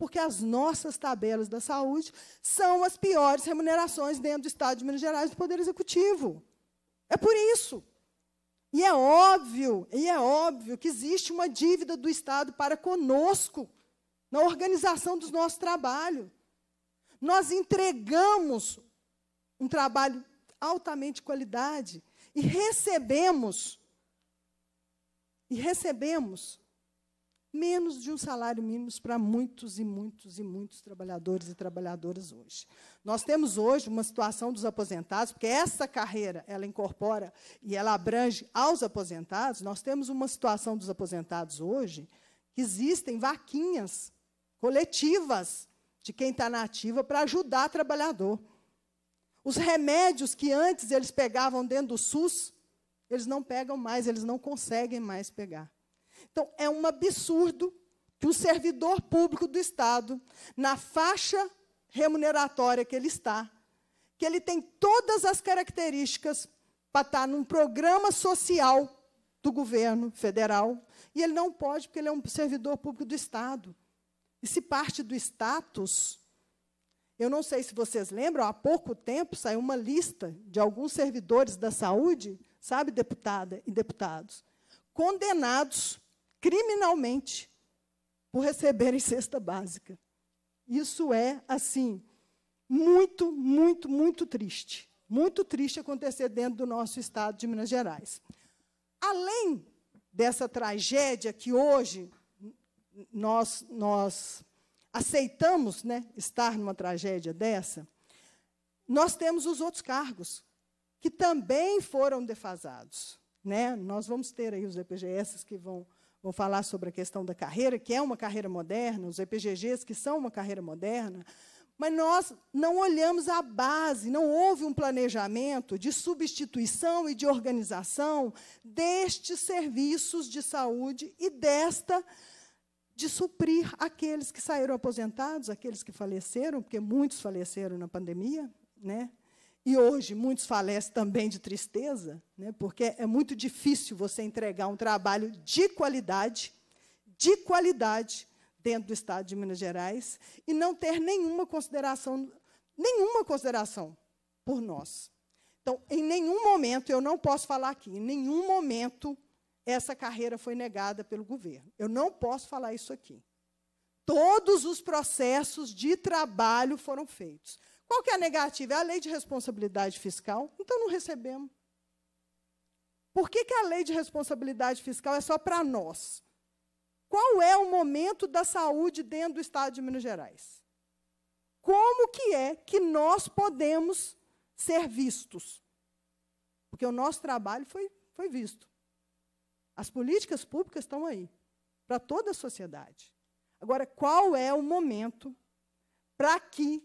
porque as nossas tabelas da saúde são as piores remunerações dentro do Estado de Minas Gerais do Poder Executivo. É por isso. E é óbvio, e é óbvio que existe uma dívida do Estado para conosco na organização dos nossos trabalhos. Nós entregamos um trabalho altamente qualidade e recebemos e recebemos menos de um salário mínimo para muitos e muitos e muitos trabalhadores e trabalhadoras hoje. Nós temos hoje uma situação dos aposentados, porque essa carreira ela incorpora e ela abrange aos aposentados. Nós temos uma situação dos aposentados hoje que existem vaquinhas coletivas de quem está na ativa para ajudar o trabalhador. Os remédios que antes eles pegavam dentro do SUS, eles não pegam mais, eles não conseguem mais pegar. Então, é um absurdo que o servidor público do Estado, na faixa remuneratória que ele está, que ele tem todas as características para estar num programa social do governo federal, e ele não pode porque ele é um servidor público do Estado. E se parte do status, eu não sei se vocês lembram, há pouco tempo saiu uma lista de alguns servidores da saúde, sabe, deputada e deputados, condenados criminalmente por receberem cesta básica. Isso é, assim, muito, muito, muito triste. Muito triste acontecer dentro do nosso estado de Minas Gerais. Além dessa tragédia que hoje nós, nós aceitamos né, estar numa tragédia dessa, nós temos os outros cargos, que também foram defasados. Né? Nós vamos ter aí os EPGS que vão Vou falar sobre a questão da carreira, que é uma carreira moderna, os EPGGs que são uma carreira moderna, mas nós não olhamos a base, não houve um planejamento de substituição e de organização destes serviços de saúde e desta de suprir aqueles que saíram aposentados, aqueles que faleceram, porque muitos faleceram na pandemia, né? E hoje muitos falecem também de tristeza, né, porque é muito difícil você entregar um trabalho de qualidade, de qualidade, dentro do Estado de Minas Gerais e não ter nenhuma consideração, nenhuma consideração por nós. Então, em nenhum momento, eu não posso falar aqui, em nenhum momento essa carreira foi negada pelo governo. Eu não posso falar isso aqui. Todos os processos de trabalho foram feitos. Qual que é a negativa? É a lei de responsabilidade fiscal. Então não recebemos. Por que, que a lei de responsabilidade fiscal é só para nós? Qual é o momento da saúde dentro do Estado de Minas Gerais? Como que é que nós podemos ser vistos? Porque o nosso trabalho foi, foi visto. As políticas públicas estão aí, para toda a sociedade. Agora, qual é o momento para que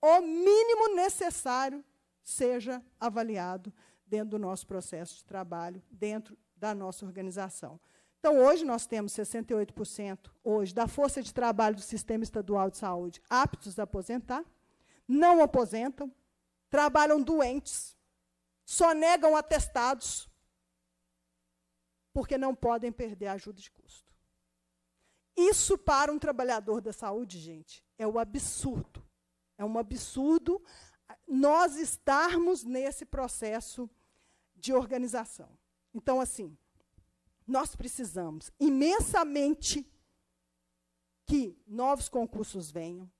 o mínimo necessário seja avaliado dentro do nosso processo de trabalho, dentro da nossa organização. Então, hoje nós temos 68% hoje da força de trabalho do Sistema Estadual de Saúde aptos a aposentar, não aposentam, trabalham doentes, só negam atestados, porque não podem perder a ajuda de custo. Isso para um trabalhador da saúde, gente, é o absurdo é um absurdo nós estarmos nesse processo de organização. Então, assim, nós precisamos imensamente que novos concursos venham.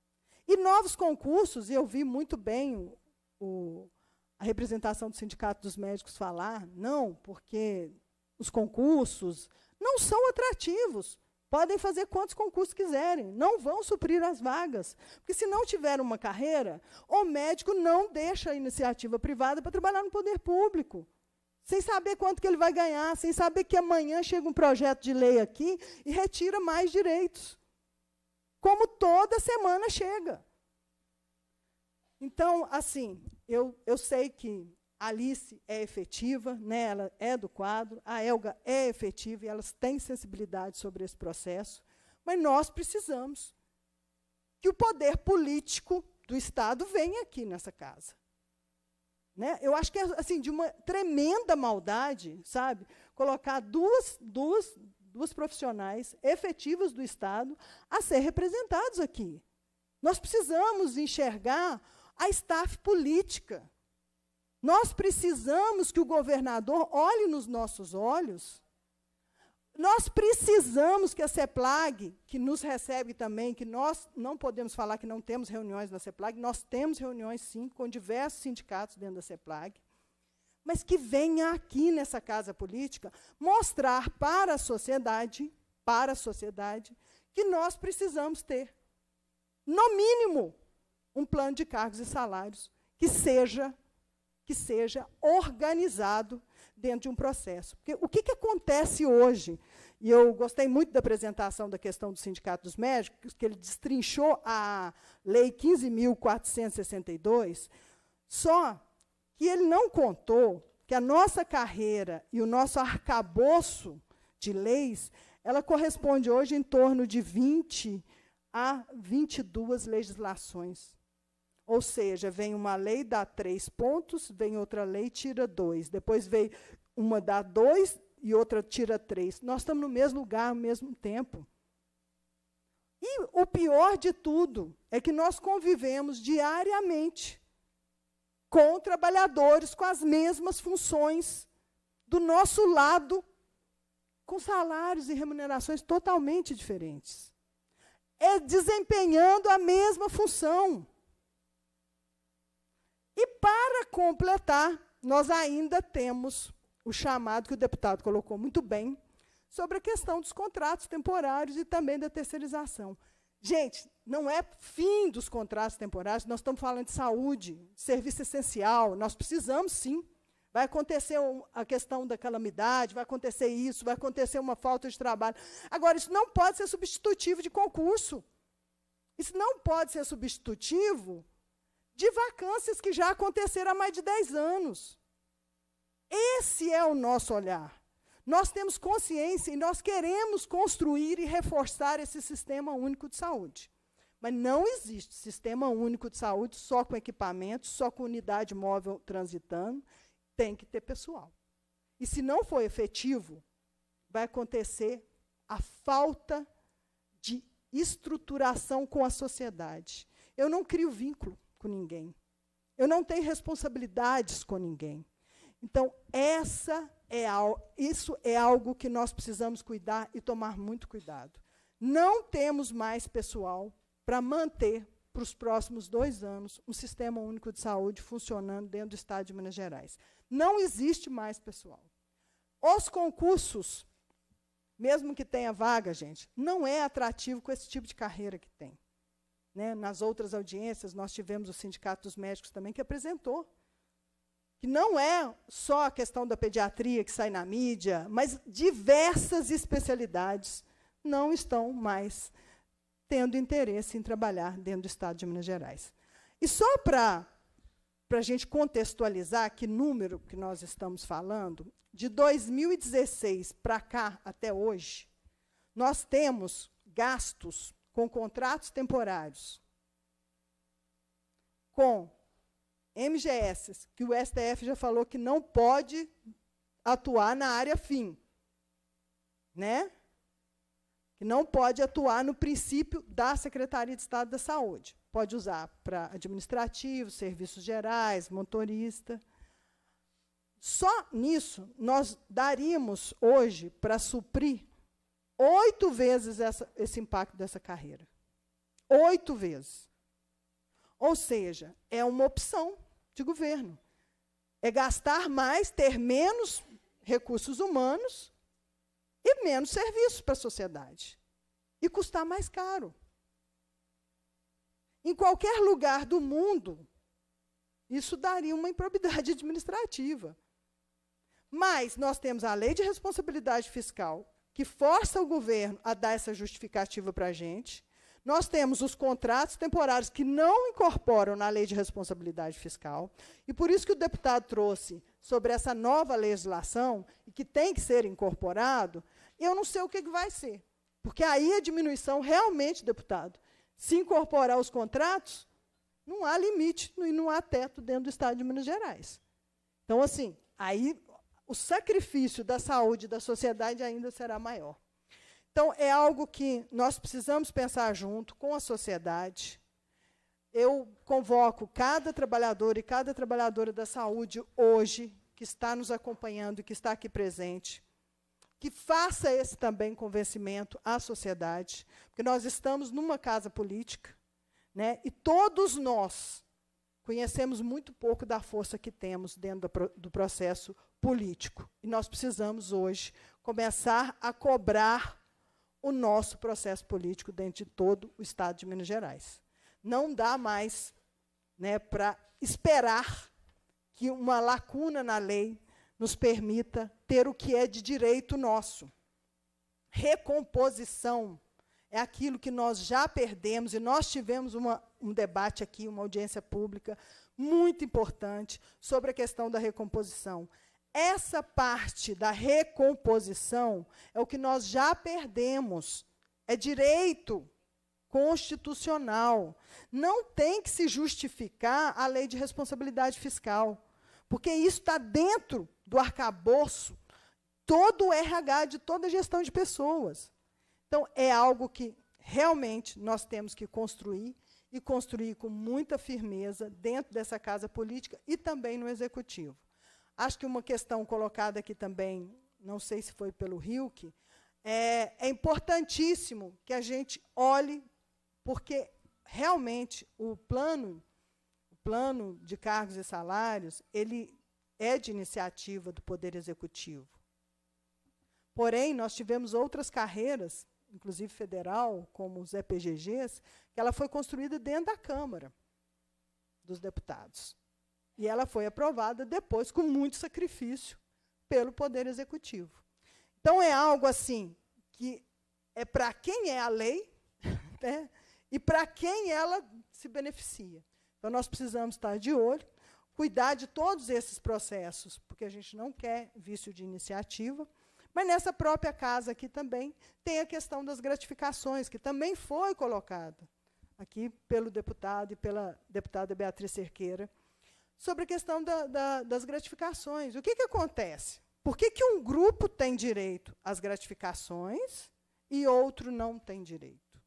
E novos concursos, e eu vi muito bem o, o, a representação do Sindicato dos Médicos falar, não, porque os concursos não são atrativos Podem fazer quantos concursos quiserem, não vão suprir as vagas. Porque se não tiver uma carreira, o médico não deixa a iniciativa privada para trabalhar no poder público. Sem saber quanto que ele vai ganhar, sem saber que amanhã chega um projeto de lei aqui e retira mais direitos. Como toda semana chega. Então, assim, eu, eu sei que Alice é efetiva, né, ela é do quadro, a Elga é efetiva e elas têm sensibilidade sobre esse processo, mas nós precisamos que o poder político do Estado venha aqui nessa casa. Né? Eu acho que é assim, de uma tremenda maldade, sabe? Colocar duas, duas, duas profissionais efetivas do Estado a ser representados aqui. Nós precisamos enxergar a staff política nós precisamos que o governador olhe nos nossos olhos. Nós precisamos que a CEPLAG, que nos recebe também, que nós não podemos falar que não temos reuniões na CEPLAG, nós temos reuniões sim com diversos sindicatos dentro da CEPLAG, mas que venha aqui nessa casa política mostrar para a sociedade, para a sociedade, que nós precisamos ter, no mínimo, um plano de cargos e salários que seja que seja organizado dentro de um processo. Porque o que, que acontece hoje? E eu gostei muito da apresentação da questão do Sindicato dos Médicos, que ele destrinchou a Lei 15.462, só que ele não contou que a nossa carreira e o nosso arcabouço de leis, ela corresponde hoje em torno de 20 a 22 legislações. Ou seja, vem uma lei, dá três pontos, vem outra lei, tira dois. Depois vem uma, dá dois e outra tira três. Nós estamos no mesmo lugar, ao mesmo tempo. E o pior de tudo é que nós convivemos diariamente com trabalhadores com as mesmas funções, do nosso lado, com salários e remunerações totalmente diferentes. É desempenhando a mesma função. E para completar, nós ainda temos o chamado que o deputado colocou muito bem sobre a questão dos contratos temporários e também da terceirização. Gente, não é fim dos contratos temporários, nós estamos falando de saúde, serviço essencial, nós precisamos sim. Vai acontecer a questão da calamidade, vai acontecer isso, vai acontecer uma falta de trabalho. Agora, isso não pode ser substitutivo de concurso. Isso não pode ser substitutivo de vacâncias que já aconteceram há mais de 10 anos. Esse é o nosso olhar. Nós temos consciência e nós queremos construir e reforçar esse sistema único de saúde. Mas não existe sistema único de saúde só com equipamento, só com unidade móvel transitando. Tem que ter pessoal. E se não for efetivo, vai acontecer a falta de estruturação com a sociedade. Eu não crio vínculo com ninguém. Eu não tenho responsabilidades com ninguém. Então, essa é isso é algo que nós precisamos cuidar e tomar muito cuidado. Não temos mais pessoal para manter para os próximos dois anos um sistema único de saúde funcionando dentro do Estado de Minas Gerais. Não existe mais pessoal. Os concursos, mesmo que tenha vaga, gente, não é atrativo com esse tipo de carreira que tem. Né? Nas outras audiências, nós tivemos o Sindicato dos Médicos também que apresentou que não é só a questão da pediatria que sai na mídia, mas diversas especialidades não estão mais tendo interesse em trabalhar dentro do Estado de Minas Gerais. E só para a gente contextualizar que número que nós estamos falando, de 2016 para cá até hoje, nós temos gastos com contratos temporários, com MGS, que o STF já falou que não pode atuar na área fim, né? Que não pode atuar no princípio da Secretaria de Estado da Saúde. Pode usar para administrativo, serviços gerais, motorista. Só nisso nós daríamos hoje para suprir oito vezes essa, esse impacto dessa carreira. Oito vezes. Ou seja, é uma opção de governo. É gastar mais, ter menos recursos humanos e menos serviços para a sociedade. E custar mais caro. Em qualquer lugar do mundo, isso daria uma improbidade administrativa. Mas nós temos a lei de responsabilidade fiscal, que força o governo a dar essa justificativa para a gente. Nós temos os contratos temporários que não incorporam na lei de responsabilidade fiscal, e por isso que o deputado trouxe sobre essa nova legislação, e que tem que ser incorporado, eu não sei o que, que vai ser. Porque aí a diminuição realmente, deputado, se incorporar os contratos, não há limite e não há teto dentro do Estado de Minas Gerais. Então, assim, aí o sacrifício da saúde da sociedade ainda será maior. Então, é algo que nós precisamos pensar junto com a sociedade. Eu convoco cada trabalhador e cada trabalhadora da saúde hoje, que está nos acompanhando, e que está aqui presente, que faça esse também convencimento à sociedade, porque nós estamos numa casa política, né, e todos nós conhecemos muito pouco da força que temos dentro do processo político. E nós precisamos hoje começar a cobrar o nosso processo político dentro de todo o Estado de Minas Gerais. Não dá mais né, para esperar que uma lacuna na lei nos permita ter o que é de direito nosso. Recomposição é aquilo que nós já perdemos, e nós tivemos uma, um debate aqui, uma audiência pública muito importante sobre a questão da recomposição. Essa parte da recomposição é o que nós já perdemos. É direito constitucional. Não tem que se justificar a lei de responsabilidade fiscal, porque isso está dentro do arcabouço todo o RH de toda a gestão de pessoas. Então, é algo que realmente nós temos que construir e construir com muita firmeza dentro dessa casa política e também no executivo. Acho que uma questão colocada aqui também, não sei se foi pelo Rilke, é, é importantíssimo que a gente olhe, porque realmente o plano, o plano de cargos e salários, ele é de iniciativa do Poder Executivo. Porém, nós tivemos outras carreiras, inclusive federal, como os EPGGs, que ela foi construída dentro da Câmara dos Deputados. E ela foi aprovada depois, com muito sacrifício, pelo Poder Executivo. Então, é algo assim que é para quem é a lei né, e para quem ela se beneficia. Então, nós precisamos estar de olho, cuidar de todos esses processos, porque a gente não quer vício de iniciativa. Mas nessa própria casa aqui também tem a questão das gratificações, que também foi colocada aqui pelo deputado e pela deputada Beatriz Cerqueira, sobre a questão da, da, das gratificações. O que, que acontece? Por que, que um grupo tem direito às gratificações e outro não tem direito?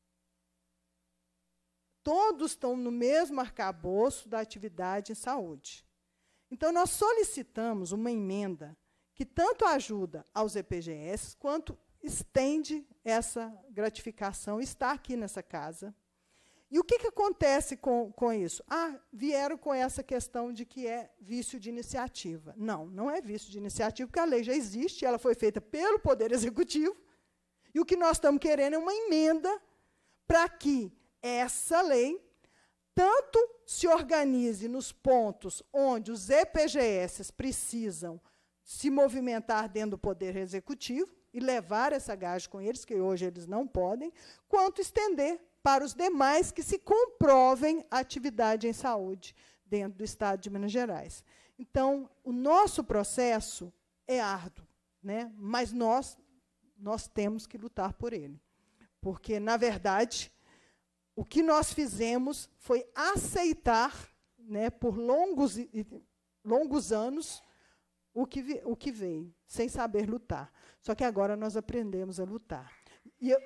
Todos estão no mesmo arcabouço da atividade em saúde. Então, nós solicitamos uma emenda que tanto ajuda aos EPGS quanto estende essa gratificação, está aqui nessa casa, e o que, que acontece com, com isso? Ah, vieram com essa questão de que é vício de iniciativa. Não, não é vício de iniciativa, porque a lei já existe, ela foi feita pelo Poder Executivo, e o que nós estamos querendo é uma emenda para que essa lei tanto se organize nos pontos onde os EPGS precisam se movimentar dentro do Poder Executivo e levar essa gage com eles, que hoje eles não podem, quanto estender para os demais que se comprovem a atividade em saúde dentro do Estado de Minas Gerais. Então, o nosso processo é árduo, né? mas nós, nós temos que lutar por ele. Porque, na verdade, o que nós fizemos foi aceitar, né, por longos, longos anos, o que, o que veio, sem saber lutar. Só que agora nós aprendemos a lutar. E eu...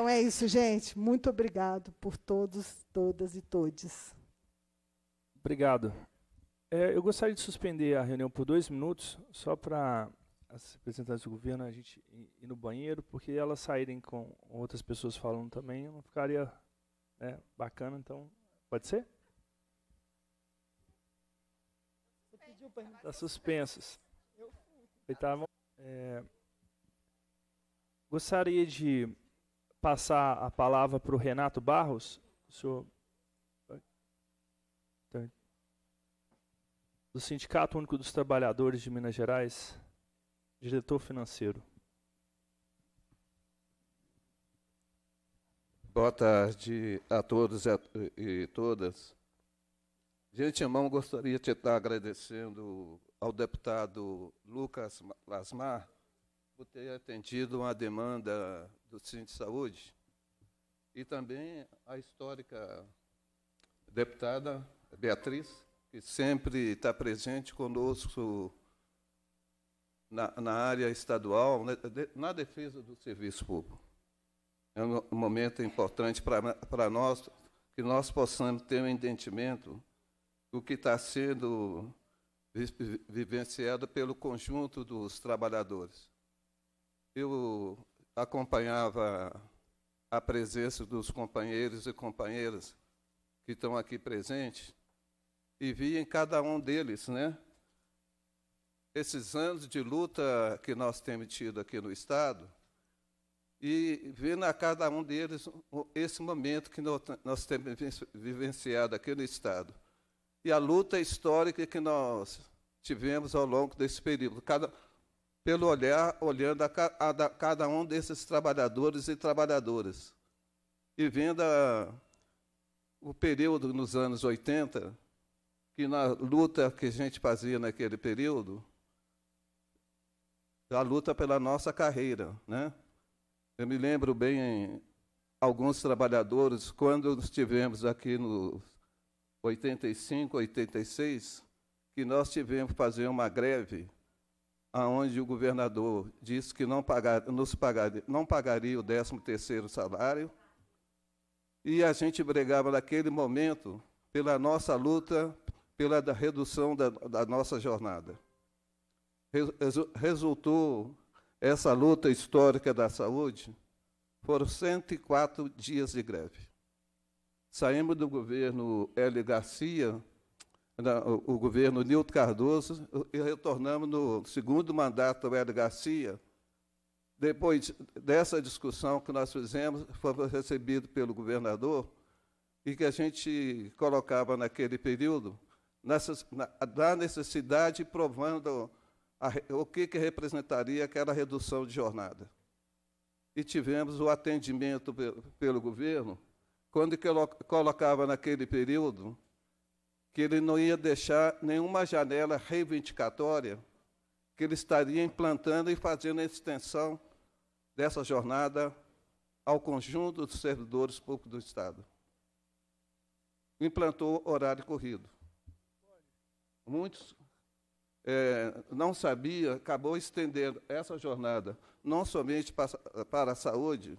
Então é isso, gente. Muito obrigado por todos, todas e todes. Obrigado. É, eu gostaria de suspender a reunião por dois minutos, só para as representantes do governo a gente ir no banheiro, porque elas saírem com outras pessoas falando também, não ficaria né, bacana. Então, pode ser? Está suspensas. Eu... Estavam, é, gostaria de passar a palavra para o Renato Barros. O senhor tá. do Sindicato Único dos Trabalhadores de Minas Gerais, diretor financeiro. Boa tarde a todos e todas. De antemão, gostaria de estar agradecendo ao deputado Lucas Lasmar por ter atendido uma demanda do Centro de Saúde, e também a histórica deputada Beatriz, que sempre está presente conosco na, na área estadual, né, na defesa do serviço público. É um momento importante para nós, que nós possamos ter um entendimento do que está sendo vivenciado pelo conjunto dos trabalhadores. Eu acompanhava a presença dos companheiros e companheiras que estão aqui presentes e vi em cada um deles, né? Esses anos de luta que nós temos tido aqui no Estado e vendo a cada um deles esse momento que nós temos vivenciado aqui no Estado e a luta histórica que nós tivemos ao longo desse período. Cada, pelo olhar, olhando a, a cada um desses trabalhadores e trabalhadoras. E vendo a, o período nos anos 80, que na luta que a gente fazia naquele período, a luta pela nossa carreira, né? Eu me lembro bem alguns trabalhadores quando estivemos aqui no 85, 86, que nós tivemos que fazer uma greve aonde o governador disse que não, pagar, nos pagaria, não pagaria o 13º salário, e a gente brigava naquele momento pela nossa luta pela da redução da, da, nossa jornada. Resultou essa luta histórica da saúde, foram 104 dias de greve. Saímos do governo L. Garcia o governo Nilton Cardoso, e retornamos no segundo mandato do Hélio Garcia. Depois dessa discussão que nós fizemos, foi recebido pelo governador, e que a gente colocava naquele período, da necessidade provando a, o que, que representaria aquela redução de jornada. E tivemos o atendimento pelo, pelo governo, quando colocava naquele período que ele não ia deixar nenhuma janela reivindicatória, que ele estaria implantando e fazendo a extensão dessa jornada ao conjunto dos servidores públicos do Estado. Implantou horário corrido. Muitos é, não sabia, acabou estendendo essa jornada não somente para, para a saúde,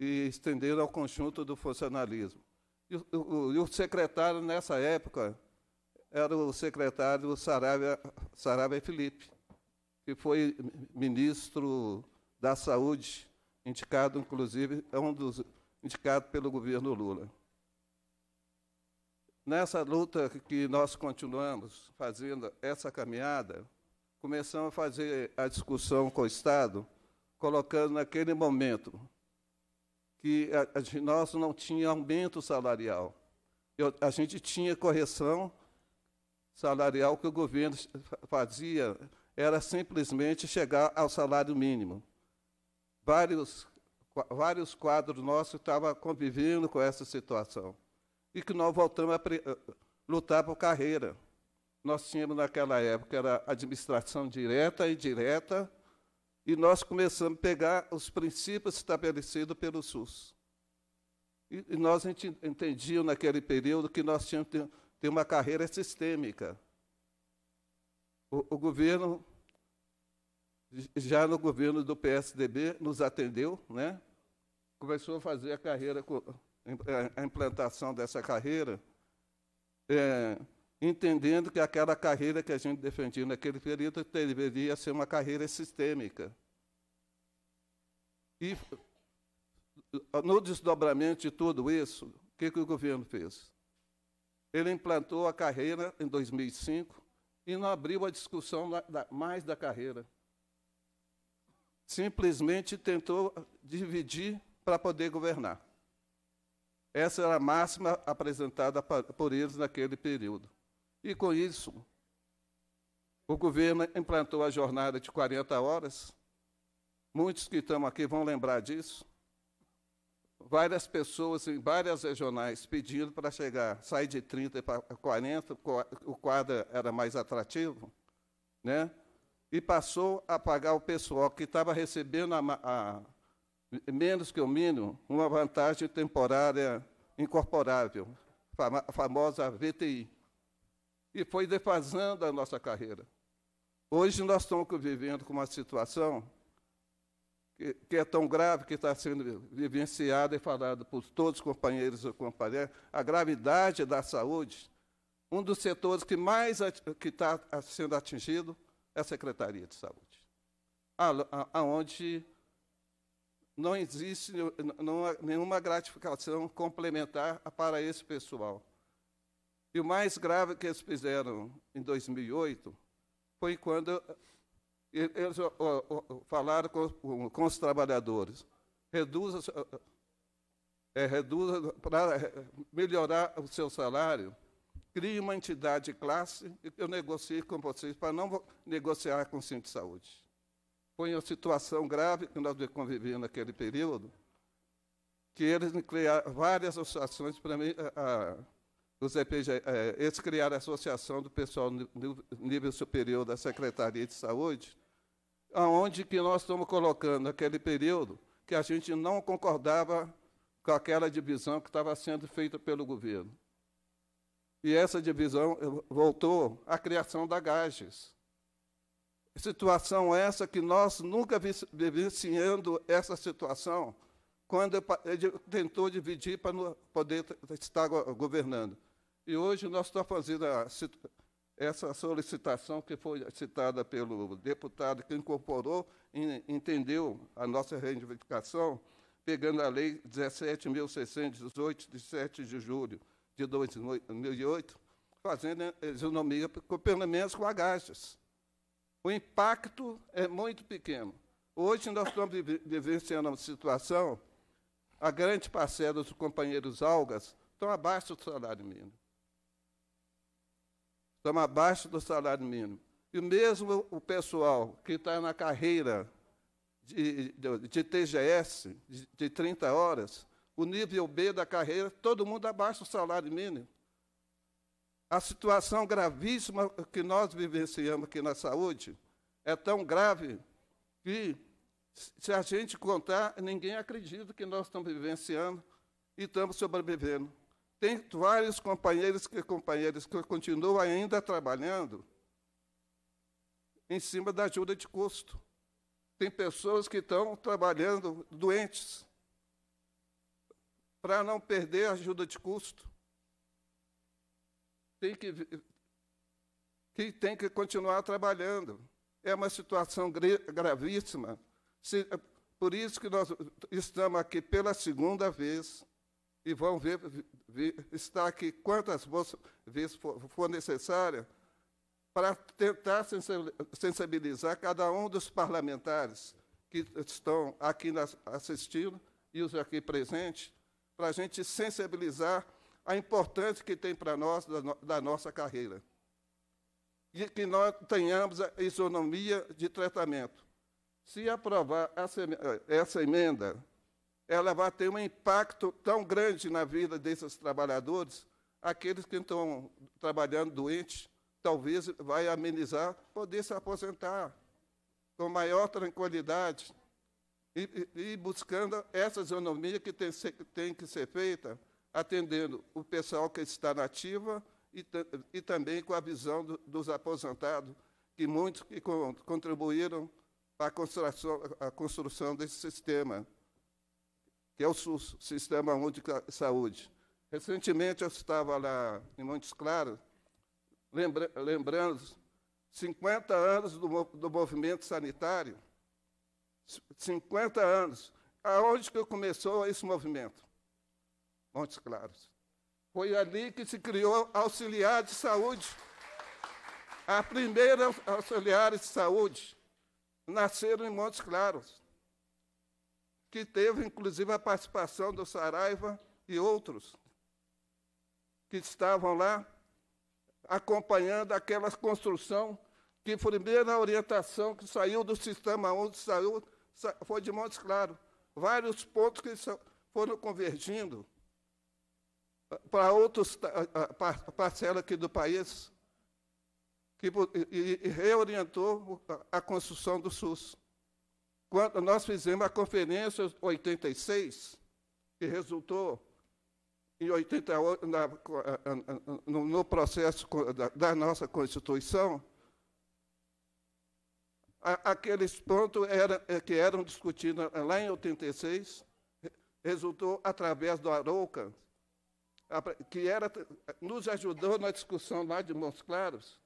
e estendendo ao conjunto do funcionalismo. E o, o, o, secretário, nessa época, era o secretário Sarabia, Sarabia Felipe, que foi ministro da Saúde, indicado, inclusive, é um dos indicados pelo governo Lula. Nessa luta que nós continuamos fazendo essa caminhada, começamos a fazer a discussão com o Estado, colocando naquele momento que a, a, nós não tinha aumento salarial. Eu, a gente tinha correção salarial que o governo fazia, era simplesmente chegar ao salário mínimo. Vários, vários quadros nossos estavam convivendo com essa situação. E que nós voltamos a pre, lutar por carreira. Nós tínhamos naquela época era administração direta e indireta, e nós começamos a pegar os princípios estabelecidos pelo SUS. E, e nós entendíamos naquele período que nós tínhamos que ter uma carreira sistêmica. O, o governo, já no governo do PSDB, nos atendeu, né? começou a fazer a carreira, a implantação dessa carreira. É, entendendo que aquela carreira que a gente defendia naquele período deveria ser uma carreira sistêmica. E, no desdobramento de tudo isso, o que, que o governo fez? Ele implantou a carreira em 2005 e não abriu a discussão mais da carreira. Simplesmente tentou dividir para poder governar. Essa era a máxima apresentada por eles naquele período. E com isso, o governo implantou a jornada de 40 horas. Muitos que estão aqui vão lembrar disso. Várias pessoas em várias regionais pedindo para chegar, sair de 30 para 40, o quadro era mais atrativo, né? e passou a pagar o pessoal que estava recebendo a, a, menos que o mínimo, uma vantagem temporária incorporável, a famosa VTI e foi defasando a nossa carreira. Hoje nós estamos vivendo com uma situação que, que é tão grave, que está sendo vivenciada e falada por todos os companheiros e companheiras, a gravidade da saúde. Um dos setores que mais que está sendo atingido é a Secretaria de Saúde, aonde não existe nenhuma gratificação complementar para esse pessoal. E o mais grave que eles fizeram em 2008 foi quando eh, eles falaram com, com os trabalhadores: reduza, é, eh, eh, reduza para melhorar o seu salário, crie uma entidade de classe e eu negocie com vocês para não negociar com o centro de saúde. Foi uma situação grave que nós convivemos naquele período, que eles criaram várias associações para mim. A, a, os EPG, é, eles criaram a Associação do Pessoal Nível Superior da Secretaria de Saúde, aonde que nós estamos colocando naquele período que a gente não concordava com aquela divisão que estava sendo feita pelo governo. E essa divisão eh, voltou à criação da GAGES. Situação essa que nós nunca vivenciando essa situação quando tentou dividir para poder estar governando. E hoje nós estamos fazendo a, essa solicitação que foi citada pelo deputado, que incorporou e entendeu a nossa reivindicação, pegando a Lei 17.618, de 7 de julho de 2008, fazendo isonomia, pelo menos com agaches. O impacto é muito pequeno. Hoje nós estamos vivenciando uma situação, a grande parcela dos companheiros algas estão abaixo do salário mínimo estamos abaixo do salário mínimo. E mesmo o pessoal que está na carreira de, de, de TGS, de, de 30 horas, o nível B da carreira, todo mundo abaixo do salário mínimo. A situação gravíssima que nós vivenciamos aqui na saúde é tão grave que, se a gente contar, ninguém acredita que nós estamos vivenciando e estamos sobrevivendo. Tem vários companheiros e companheiras que continuam ainda trabalhando em cima da ajuda de custo. Tem pessoas que estão trabalhando doentes para não perder a ajuda de custo. Tem que, que tem que continuar trabalhando. É uma situação gravíssima. Se, por isso que nós estamos aqui pela segunda vez e vão ver, ver aqui quantas vezes for, for necessária para tentar sensibilizar cada um dos parlamentares que estão aqui assistindo e os aqui presentes, para a gente sensibilizar a importância que tem para nós da, da nossa carreira. E que nós tenhamos a isonomia de tratamento. Se aprovar essa, essa emenda ela vai ter um impacto tão grande na vida desses trabalhadores, aqueles que estão trabalhando doentes, talvez vai amenizar, poder se aposentar com maior tranquilidade e, e buscando essa isonomia que tem, tem, que ser feita, atendendo o pessoal que está na ativa e, e também com a visão do, dos aposentados, que muitos que contribuíram para a construção, a construção desse sistema que é o SUS, Sistema Único de Saúde. Recentemente, eu estava lá em Montes Claros, lembra lembrando 50 anos do, do movimento sanitário, 50 anos. Aonde que começou esse movimento? Montes Claros. Foi ali que se criou auxiliar de saúde. A primeira auxiliar de saúde nasceram em Montes Claros que teve inclusive a participação do Saraiva e outros que estavam lá acompanhando aquela construção que foi a primeira orientação que saiu do sistema onde saiu foi de Montes Claros. Vários pontos que foram convergindo para outras parcelas aqui do país, que, e, e reorientou a construção do SUS quando nós fizemos a conferência 86, que resultou em 88, na, no, no processo da, da, nossa Constituição, a, aqueles pontos era, é, que eram discutidos lá em 86 resultou através do Arouca, que era, nos ajudou na discussão lá de Montes Claros,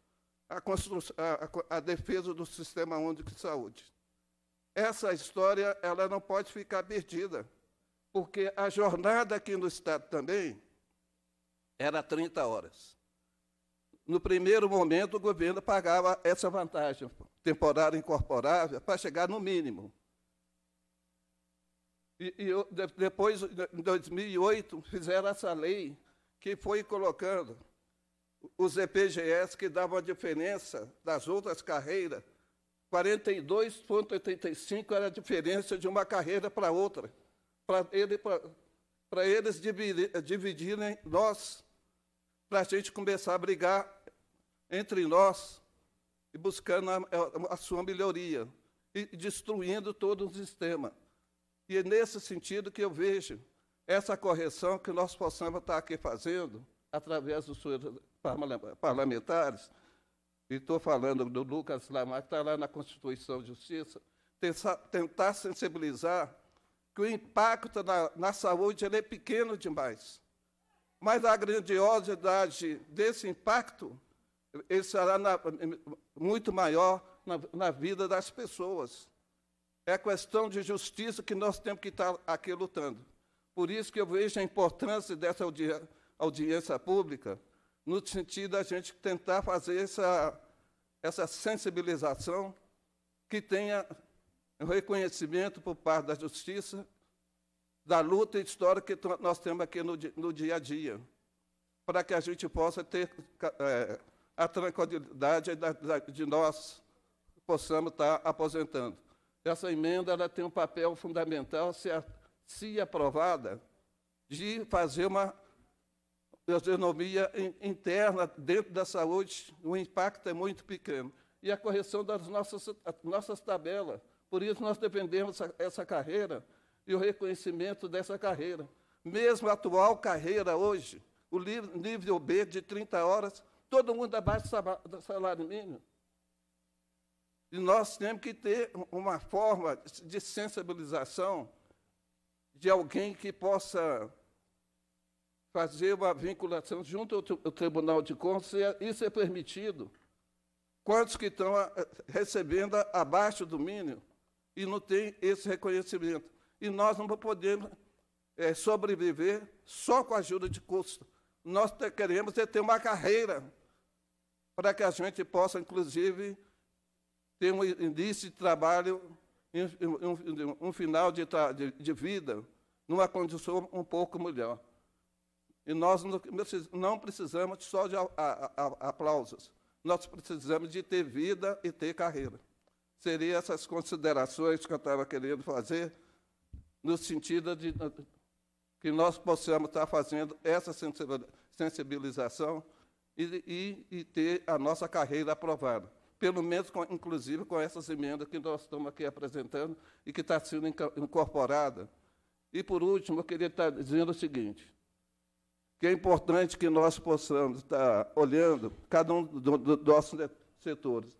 a, a, a defesa do Sistema Único de Saúde. Essa história ela não pode ficar perdida, porque a jornada aqui no Estado também era 30 horas. No primeiro momento, o governo pagava essa vantagem temporária incorporável para chegar no mínimo. E, e eu, de, depois, em 2008, fizeram essa lei que foi colocando os EPGS que davam a diferença das outras carreiras 42,85 era a diferença de uma carreira para outra, para ele, eles dividirem nós, para a gente começar a brigar entre nós e buscando a, a, a sua melhoria e destruindo todo o sistema. E é nesse sentido que eu vejo essa correção que nós possamos estar aqui fazendo através dos seus parlamentares, estou falando do Lucas Lamar, que está lá na Constituição de Justiça, tentar sensibilizar que o impacto na, na saúde é pequeno demais. Mas a grandiosidade desse impacto ele será na, muito maior na, na, vida das pessoas. É questão de justiça que nós temos que estar tá aqui lutando. Por isso que eu vejo a importância dessa audi audiência pública, no sentido da gente tentar fazer essa, essa sensibilização que tenha reconhecimento por parte da justiça da luta histórica que nós temos aqui no, no dia a dia, para que a gente possa ter é, a tranquilidade da, da, de nós possamos estar tá aposentando. Essa emenda ela tem um papel fundamental, se, a, se aprovada, de fazer uma fisionomia interna dentro da saúde, o impacto é muito pequeno. E a correção das nossas, nossas tabelas. Por isso, nós defendemos essa, essa carreira e o reconhecimento dessa carreira. Mesmo a atual carreira hoje, o nível B de 30 horas, todo mundo abaixo do salário mínimo. E nós temos que ter uma forma de sensibilização de alguém que possa fazer uma vinculação junto ao Tribunal de Contas, é, isso é permitido. Quantos que estão ah, recebendo abaixo do mínimo e não têm esse reconhecimento? E nós não podemos é, sobreviver só com a ajuda de custo. Nós queremos é ter uma carreira para que a gente possa, inclusive, ter um início de trabalho, um, um, um final de, de, de vida, numa condição um pouco melhor. E nós não precisamos só de aplausos, nós precisamos de ter vida e ter carreira. Seriam essas considerações que eu estava querendo fazer, no sentido de eh, que nós possamos estar fazendo essa sensibilização e, e, e ter a nossa carreira aprovada pelo menos, com, inclusive, com essas emendas que nós estamos aqui apresentando e que está sendo incorporada. E, por último, eu queria estar dizendo o seguinte, que é importante que nós possamos estar olhando cada um dos do, do nossos setores.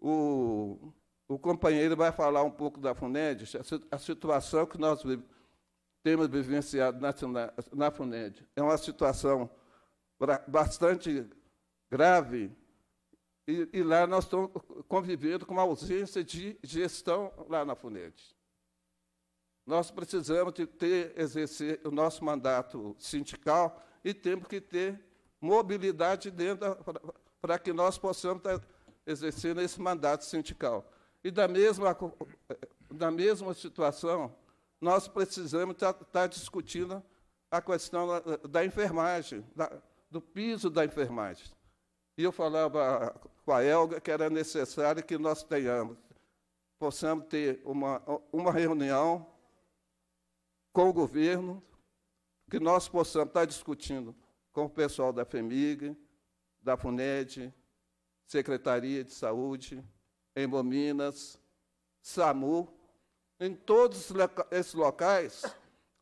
O, o companheiro vai falar um pouco da FUNED, a, a situação que nós temos vivenciado na, na, na FUNED. É uma situação bastante grave, e, e, lá nós estamos convivendo com uma ausência de gestão lá na FUNED. Nós precisamos de ter, exercer o nosso mandato sindical e temos que ter mobilidade dentro para que nós possamos estar tá exercendo esse mandato sindical. E da mesma, eh, da mesma situação, nós precisamos estar, tá, tá discutindo a questão da, da enfermagem, da, do piso da enfermagem. E eu falava com a Elga que era necessário que nós tenhamos, possamos ter uma, uma reunião com o governo, que nós possamos estar discutindo com o pessoal da FEMIG, da FUNED, Secretaria de Saúde, Embominas, SAMU, em todos esses locais,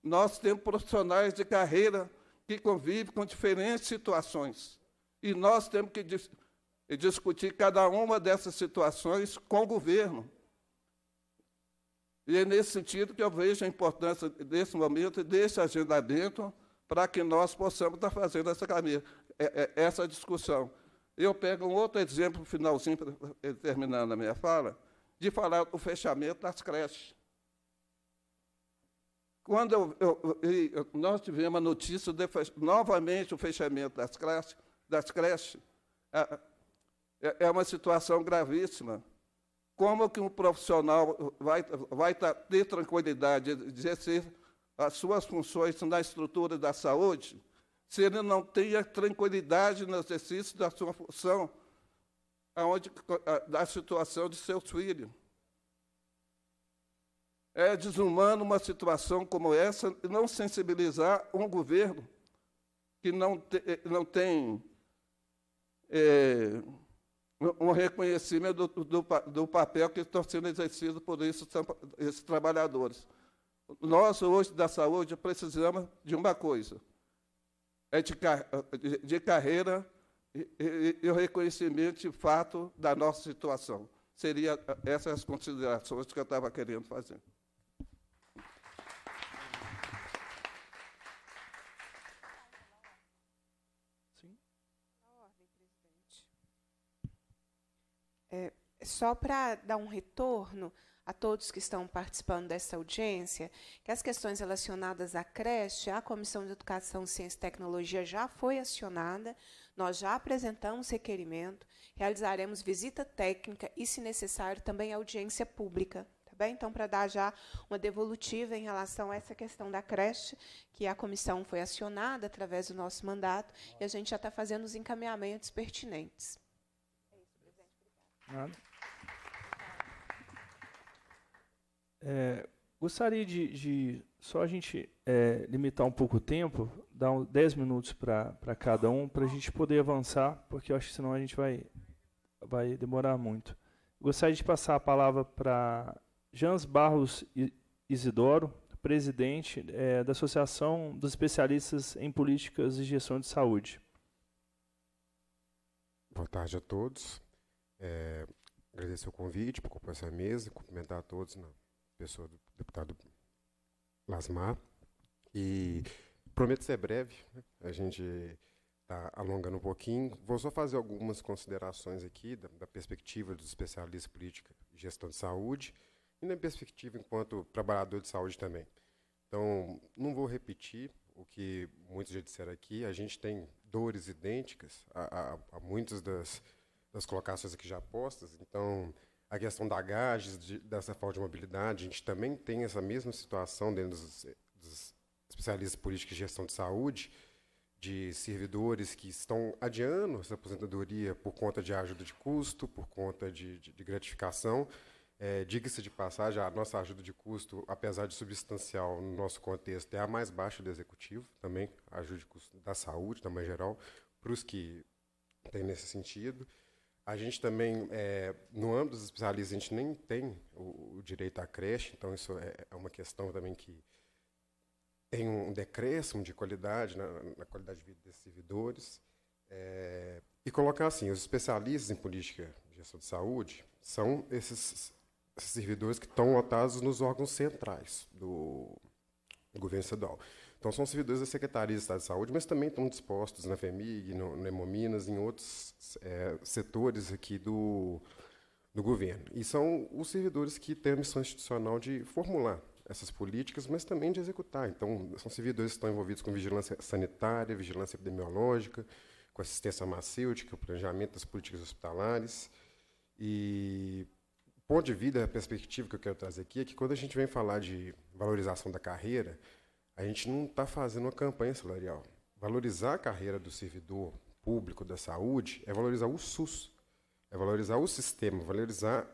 nós temos profissionais de carreira que convivem com diferentes situações. E nós temos que dis discutir cada uma dessas situações com o governo e é nesse sentido que eu vejo a importância desse momento, desse agendamento, para que nós possamos estar fazendo essa, camisa, é, é, essa discussão. Eu pego um outro exemplo, finalzinho, terminando a minha fala, de falar do fechamento das creches. Quando eu, eu, eu, nós tivemos a notícia, de, novamente, o fechamento das creches, das creches é, é, é uma situação gravíssima. Como que um profissional vai, vai tá, ter tranquilidade de exercer as suas funções na estrutura da saúde se ele não tem a tranquilidade no exercício da sua função, aonde, da situação de seus filhos? É desumano uma situação como essa não sensibilizar um governo que não, te, eh, não tem é, um reconhecimento do, do, do papel que está sendo exercido por esses, esses trabalhadores. Nós, hoje, da saúde, precisamos de uma coisa, é de, de, carreira e, e, e, o reconhecimento de fato da nossa situação. Seria eh, essas as considerações que eu estava querendo fazer. É, só para dar um retorno a todos que estão participando dessa audiência, que as questões relacionadas à creche, a Comissão de Educação, Ciência e Tecnologia já foi acionada, nós já apresentamos requerimento, realizaremos visita técnica e, se necessário, também audiência pública. Tá bem? Então, para dar já uma devolutiva em relação a essa questão da creche, que a comissão foi acionada através do nosso mandato e a gente já está fazendo os encaminhamentos pertinentes. Nada. É, gostaria de, de, só a gente é, limitar um pouco o tempo, dar um, 10 minutos para cada um, para a gente poder avançar, porque eu acho que senão a gente vai, vai demorar muito. Gostaria de passar a palavra para Jans Barros Isidoro, presidente é, da Associação dos Especialistas em Políticas e Gestão de Saúde. Boa tarde a todos. É, agradecer o convite por compor essa mesa, cumprimentar a todos na né, pessoa do deputado Lasmar. E prometo ser breve, né, a gente está alongando um pouquinho. Vou só fazer algumas considerações aqui da, da perspectiva dos especialistas em política e gestão de saúde e na perspectiva enquanto trabalhador de saúde também. Então, não vou repetir o que muitos já disseram aqui, a gente tem dores idênticas a, a, a muitas das das colocações aqui já postas. Então, a questão da gages, de, dessa falta de mobilidade, a gente também tem essa mesma situação dentro dos, dos especialistas políticos de gestão de saúde, de servidores que estão adiando essa aposentadoria por conta de ajuda de custo, por conta de, de, de gratificação. É, Diga-se de passagem, a nossa ajuda de custo, apesar de substancial no nosso contexto, é a mais baixa do executivo, também, ajuda de custo da saúde, também geral, para os que têm nesse sentido. A gente também, é, no âmbito dos especialistas, a gente nem tem o, o direito à creche, então isso é, é uma questão também que tem um decréscimo de qualidade na, na qualidade de vida desses servidores. É, e colocar assim, os especialistas em política de gestão de saúde são esses, esses servidores que estão lotados nos órgãos centrais do, do governo estadual. Então, são servidores da Secretaria de Estado de Saúde, mas também estão dispostos na FEMIG, no, no Hemominas, em outros é, setores aqui do, do governo. E são os servidores que têm a missão institucional de formular essas políticas, mas também de executar. Então, são servidores que estão envolvidos com vigilância sanitária, vigilância epidemiológica, com assistência farmacêutica, planejamento das políticas hospitalares. E ponto de vida, a perspectiva que eu quero trazer aqui é que quando a gente vem falar de valorização da carreira, a gente não está fazendo uma campanha salarial. Valorizar a carreira do servidor público da saúde é valorizar o SUS, é valorizar o sistema, valorizar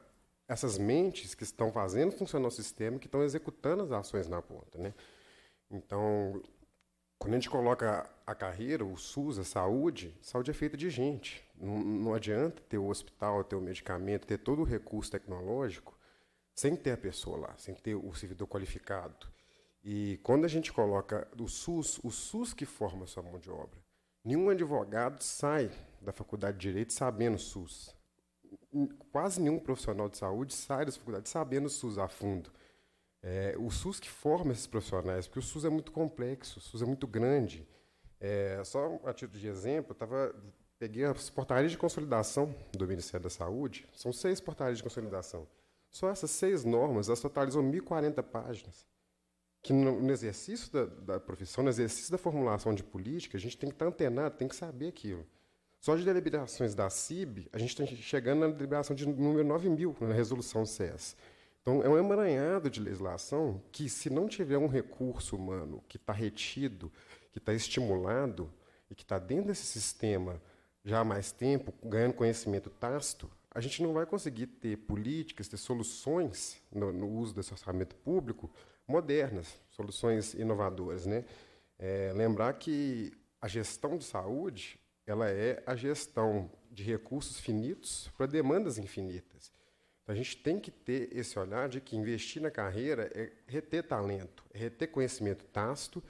essas mentes que estão fazendo funcionar o sistema, que estão executando as ações na ponta, né? Então, quando a gente coloca a carreira, o SUS, a saúde, saúde é feita de gente. Não, não adianta ter o hospital, ter o medicamento, ter todo o recurso tecnológico sem ter a pessoa lá, sem ter o servidor qualificado. E quando a gente coloca o SUS, o SUS que forma a sua mão de obra. Nenhum advogado sai da faculdade de Direito sabendo o SUS. Quase nenhum profissional de saúde sai da faculdade sabendo o SUS a fundo. É, o SUS que forma esses profissionais, porque o SUS é muito complexo, o SUS é muito grande. É, só a título de exemplo, tava, peguei as portarias de consolidação do Ministério da Saúde, são seis portarias de consolidação. Só essas seis normas, elas totalizam 1.040 páginas que no, no exercício da, da, profissão, no exercício da formulação de política, a gente tem que estar antenado, tem que saber aquilo. Só de deliberações da CIB, a gente está chegando na deliberação de número 9 mil, né, na resolução CES. Então, é um emaranhado de legislação que, se não tiver um recurso humano que está retido, que está estimulado e que está dentro desse sistema já há mais tempo, ganhando conhecimento tácito, a gente não vai conseguir ter políticas, ter soluções no, no uso desse orçamento público modernas, soluções inovadoras. Né? É, lembrar que a gestão de saúde ela é a gestão de recursos finitos para demandas infinitas. Então, a gente tem que ter esse olhar de que investir na carreira é reter talento, é reter conhecimento tácito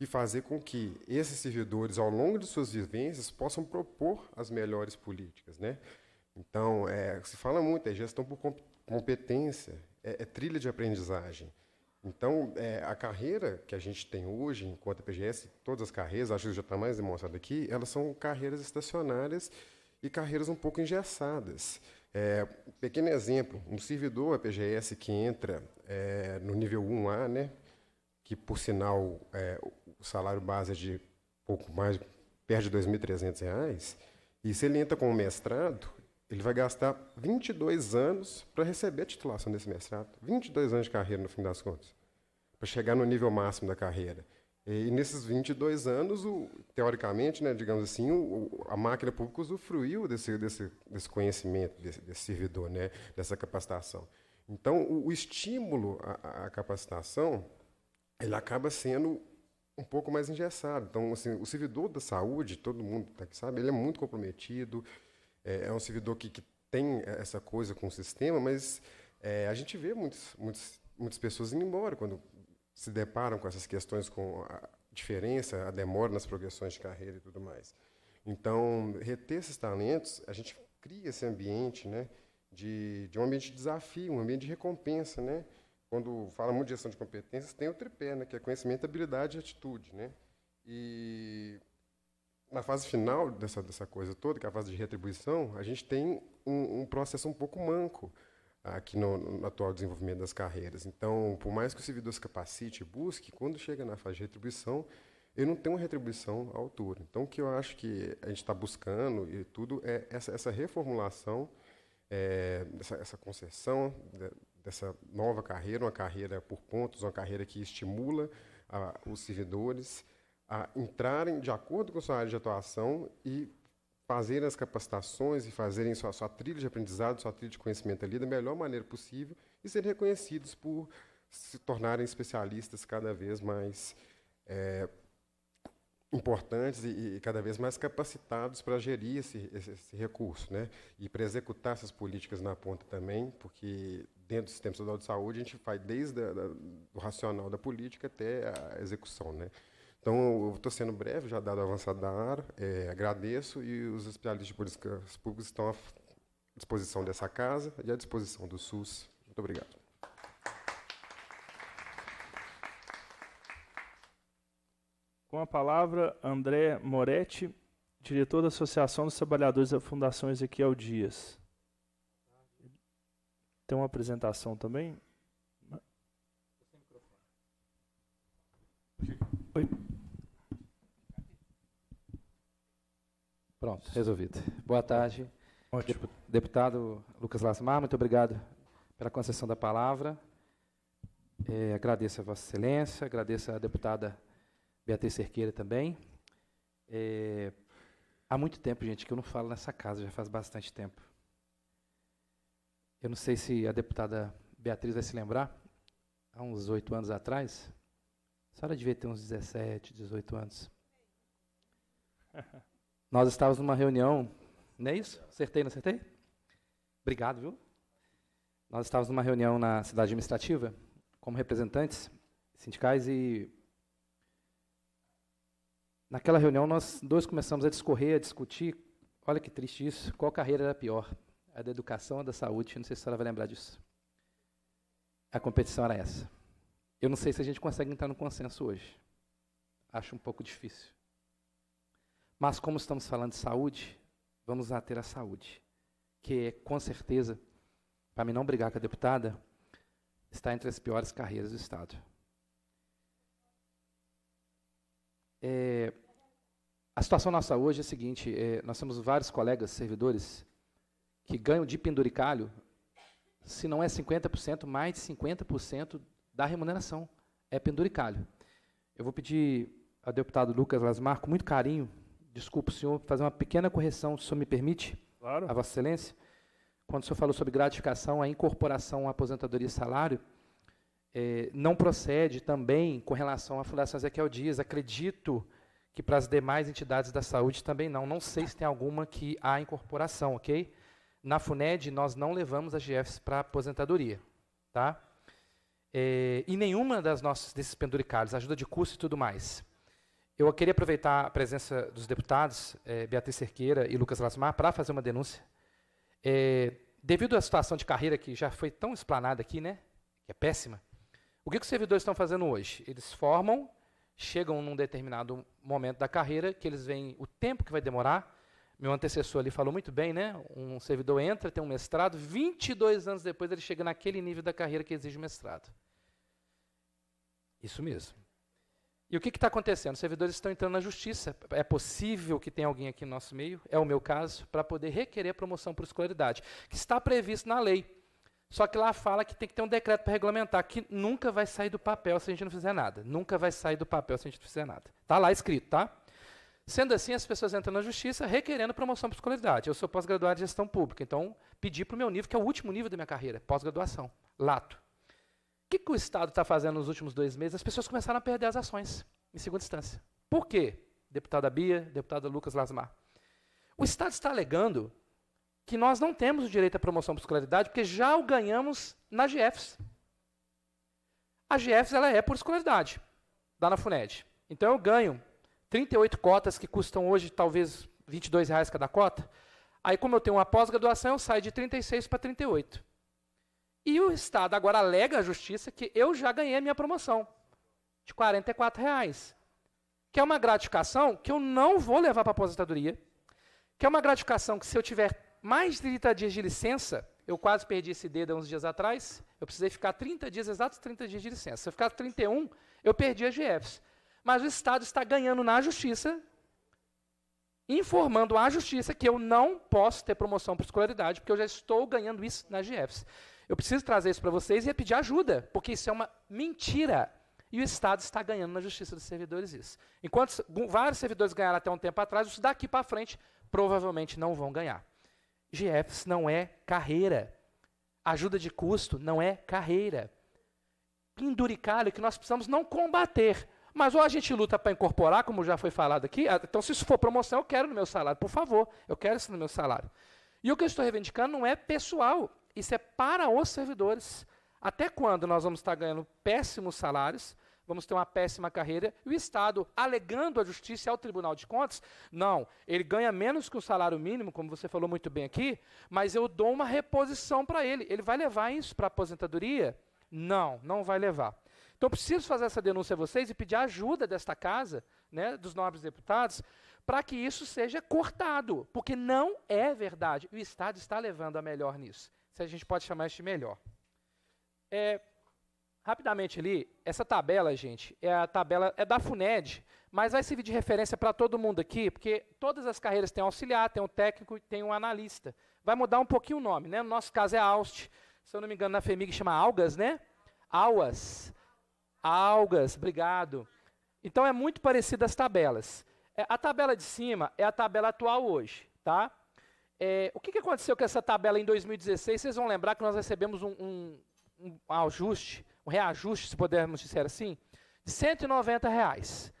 e fazer com que esses servidores, ao longo de suas vivências, possam propor as melhores políticas. Né? Então, é, se fala muito, é gestão por competência, é, é trilha de aprendizagem. Então, é, a carreira que a gente tem hoje, enquanto a PGS, todas as carreiras, acho que já está mais demonstrado aqui, elas são carreiras estacionárias e carreiras um pouco engessadas. É, pequeno exemplo, um servidor PGS que entra é, no nível 1A, né, que, por sinal, é, o salário base é de pouco mais, perde R$ 2.300, e se ele entra com o mestrado, ele vai gastar 22 anos para receber a titulação desse mestrado. 22 anos de carreira, no fim das contas, para chegar no nível máximo da carreira. E nesses 22 anos, o, teoricamente, né, digamos assim, o, a máquina pública usufruiu desse, desse, desse conhecimento, desse, desse, servidor, né, dessa capacitação. Então, o, o estímulo à, à, capacitação, ele acaba sendo um pouco mais engessado. Então, assim, o servidor da saúde, todo mundo tá aqui sabe, ele é muito comprometido, é, é um servidor que, que, tem é, essa coisa com o sistema, mas é, a gente vê muitos, muitos, muitas pessoas indo embora quando se deparam com essas questões, com a diferença, a demora nas progressões de carreira e tudo mais. Então, reter esses talentos, a gente cria esse ambiente né, de, de um ambiente de desafio, um ambiente de recompensa, né? quando fala muito de gestão de competências, tem o tripé, né, que é conhecimento, habilidade e atitude. Né? E na fase final dessa, dessa coisa toda, que é a fase de retribuição, a gente tem um, um processo um pouco manco aqui no, no, atual desenvolvimento das carreiras. Então, por mais que o servidor se capacite e busque, quando chega na fase de retribuição, ele não tem uma retribuição à altura. Então, o que eu acho que a gente está buscando e tudo é essa, essa reformulação, é, essa, essa concessão de, dessa nova carreira, uma carreira por pontos, uma carreira que estimula a, ah, os servidores a entrarem de acordo com sua área de atuação e fazerem as capacitações e fazerem sua, sua trilha de aprendizado, sua trilha de conhecimento ali da melhor maneira possível e serem reconhecidos por se tornarem especialistas cada vez mais é, importantes e, e, cada vez mais capacitados para gerir esse, esse, esse, recurso, né? E para executar essas políticas na ponta também, porque dentro do sistema estadual de saúde a gente faz desde a, da, o racional da política até a execução, né? Então, eu estou sendo breve, já dado o avançado da área, é, agradeço e os especialistas de políticas públicas estão à disposição dessa casa e à disposição do SUS. Muito obrigado. Com a palavra, André Moretti, diretor da Associação dos Trabalhadores da Fundação Ezequiel Dias. Tem uma apresentação também? Pronto, resolvido. Boa tarde. Ótimo. Deputado Lucas Lasmar, muito obrigado pela concessão da palavra. É, agradeço a Vossa Excelência, agradeço a deputada Beatriz Cerqueira também. É, há muito tempo, gente, que eu não falo nessa casa, já faz bastante tempo. Eu não sei se a deputada Beatriz vai se lembrar, há uns oito anos atrás, a senhora devia ter uns 17, 18 anos. Nós estávamos numa reunião, não é isso? Acertei, não acertei? Obrigado, viu? Nós estávamos numa reunião na cidade administrativa, como representantes sindicais, e naquela reunião nós dois começamos a discorrer, a discutir, olha que triste isso, qual carreira era pior, a da educação ou a da saúde, não sei se a senhora vai lembrar disso. A competição era essa. Eu não sei se a gente consegue entrar no consenso hoje. Acho um pouco difícil. Mas como estamos falando de saúde, vamos ter a saúde, que é, com certeza, para mim não brigar com a deputada, está entre as piores carreiras do Estado. É, a situação nossa hoje é a seguinte, é, nós temos vários colegas servidores que ganham de penduricalho, se não é 50%, mais de 50% da remuneração é penduricalho. Eu vou pedir ao deputado Lucas Lasmar com muito carinho Desculpe, senhor, fazer uma pequena correção, se o senhor me permite, claro. a Vossa Excelência. Quando o senhor falou sobre gratificação, a incorporação à aposentadoria e salário, é, não procede também com relação à Fundação Ezequiel Dias. Acredito que para as demais entidades da saúde também não. Não sei se tem alguma que há incorporação, ok? Na FUNED, nós não levamos as GFs para aposentadoria, tá? É, e nenhuma das nossas, desses penduricalhos, ajuda de custo e tudo mais. Eu queria aproveitar a presença dos deputados, é, Beatriz Cerqueira e Lucas Lasmar, para fazer uma denúncia. É, devido à situação de carreira que já foi tão explanada aqui, né, que é péssima, o que, os servidores estão fazendo hoje? Eles formam, chegam num determinado momento da carreira, que eles veem o tempo que vai demorar. Meu antecessor ali falou muito bem, né? Um servidor entra, tem um mestrado, 22 anos depois ele chega naquele nível da carreira que exige mestrado. Isso mesmo. E o que está acontecendo? Os servidores estão entrando na justiça. É possível que tenha alguém aqui no nosso meio, é o meu caso, para poder requerer a promoção por escolaridade, que está previsto na lei. Só que lá fala que tem que ter um decreto para regulamentar, que nunca vai sair do papel se a gente não fizer nada. Nunca vai sair do papel se a gente não fizer nada. Está lá escrito, tá? Sendo assim, as pessoas entram na justiça requerendo promoção por escolaridade. Eu sou pós-graduado em gestão pública, então pedi para o meu nível, que é o último nível da minha carreira, pós-graduação, lato que, que o Estado está fazendo nos últimos dois meses? As pessoas começaram a perder as ações, em segunda instância. Por quê? Deputada Bia, deputada Lucas Lasmar. O Estado está alegando que nós não temos o direito à promoção por escolaridade, porque já o ganhamos na GFs. A GFs ela é por escolaridade, dá na FUNED. Então eu ganho 38 cotas que custam hoje talvez R$ reais cada cota. Aí como eu tenho uma pós-graduação, eu saio de 36 para 38. E o Estado agora alega à justiça que eu já ganhei a minha promoção de R$ reais, que é uma gratificação que eu não vou levar para a aposentadoria, que é uma gratificação que se eu tiver mais de 30 dias de licença, eu quase perdi esse dedo há uns dias atrás, eu precisei ficar 30 dias, exatos 30 dias de licença. Se eu ficar 31, eu perdi as GFs. Mas o Estado está ganhando na justiça, informando à justiça que eu não posso ter promoção por escolaridade, porque eu já estou ganhando isso nas GFs. Eu preciso trazer isso para vocês e é pedir ajuda, porque isso é uma mentira. E o Estado está ganhando na justiça dos servidores isso. Enquanto vários servidores ganharam até um tempo atrás, isso daqui para frente provavelmente não vão ganhar. GFs não é carreira. Ajuda de custo não é carreira. Penduricalho que nós precisamos não combater. Mas ou a gente luta para incorporar, como já foi falado aqui, então se isso for promoção, eu quero no meu salário, por favor, eu quero isso no meu salário. E o que eu estou reivindicando não é pessoal. Isso é para os servidores. Até quando nós vamos estar ganhando péssimos salários, vamos ter uma péssima carreira, e o Estado, alegando a justiça ao Tribunal de Contas, não, ele ganha menos que o salário mínimo, como você falou muito bem aqui, mas eu dou uma reposição para ele. Ele vai levar isso para a aposentadoria? Não, não vai levar. Então, preciso fazer essa denúncia a vocês e pedir a ajuda desta casa, né, dos nobres deputados, para que isso seja cortado, porque não é verdade. O Estado está levando a melhor nisso se a gente pode chamar isso de melhor. É, rapidamente ali, essa tabela, gente, é a tabela é da FUNED, mas vai servir de referência para todo mundo aqui, porque todas as carreiras têm um auxiliar, tem um técnico e tem um analista. Vai mudar um pouquinho o nome, né? No nosso caso é AUST, se eu não me engano, na FEMIG chama ALGAS, né? AUAS. ALGAS, obrigado. Então é muito parecido as tabelas. É, a tabela de cima é a tabela atual hoje, tá? É, o que, que, aconteceu com essa tabela em 2016? Vocês vão lembrar que nós recebemos um, um, um ajuste, um reajuste, se pudermos dizer assim, de 190 reais.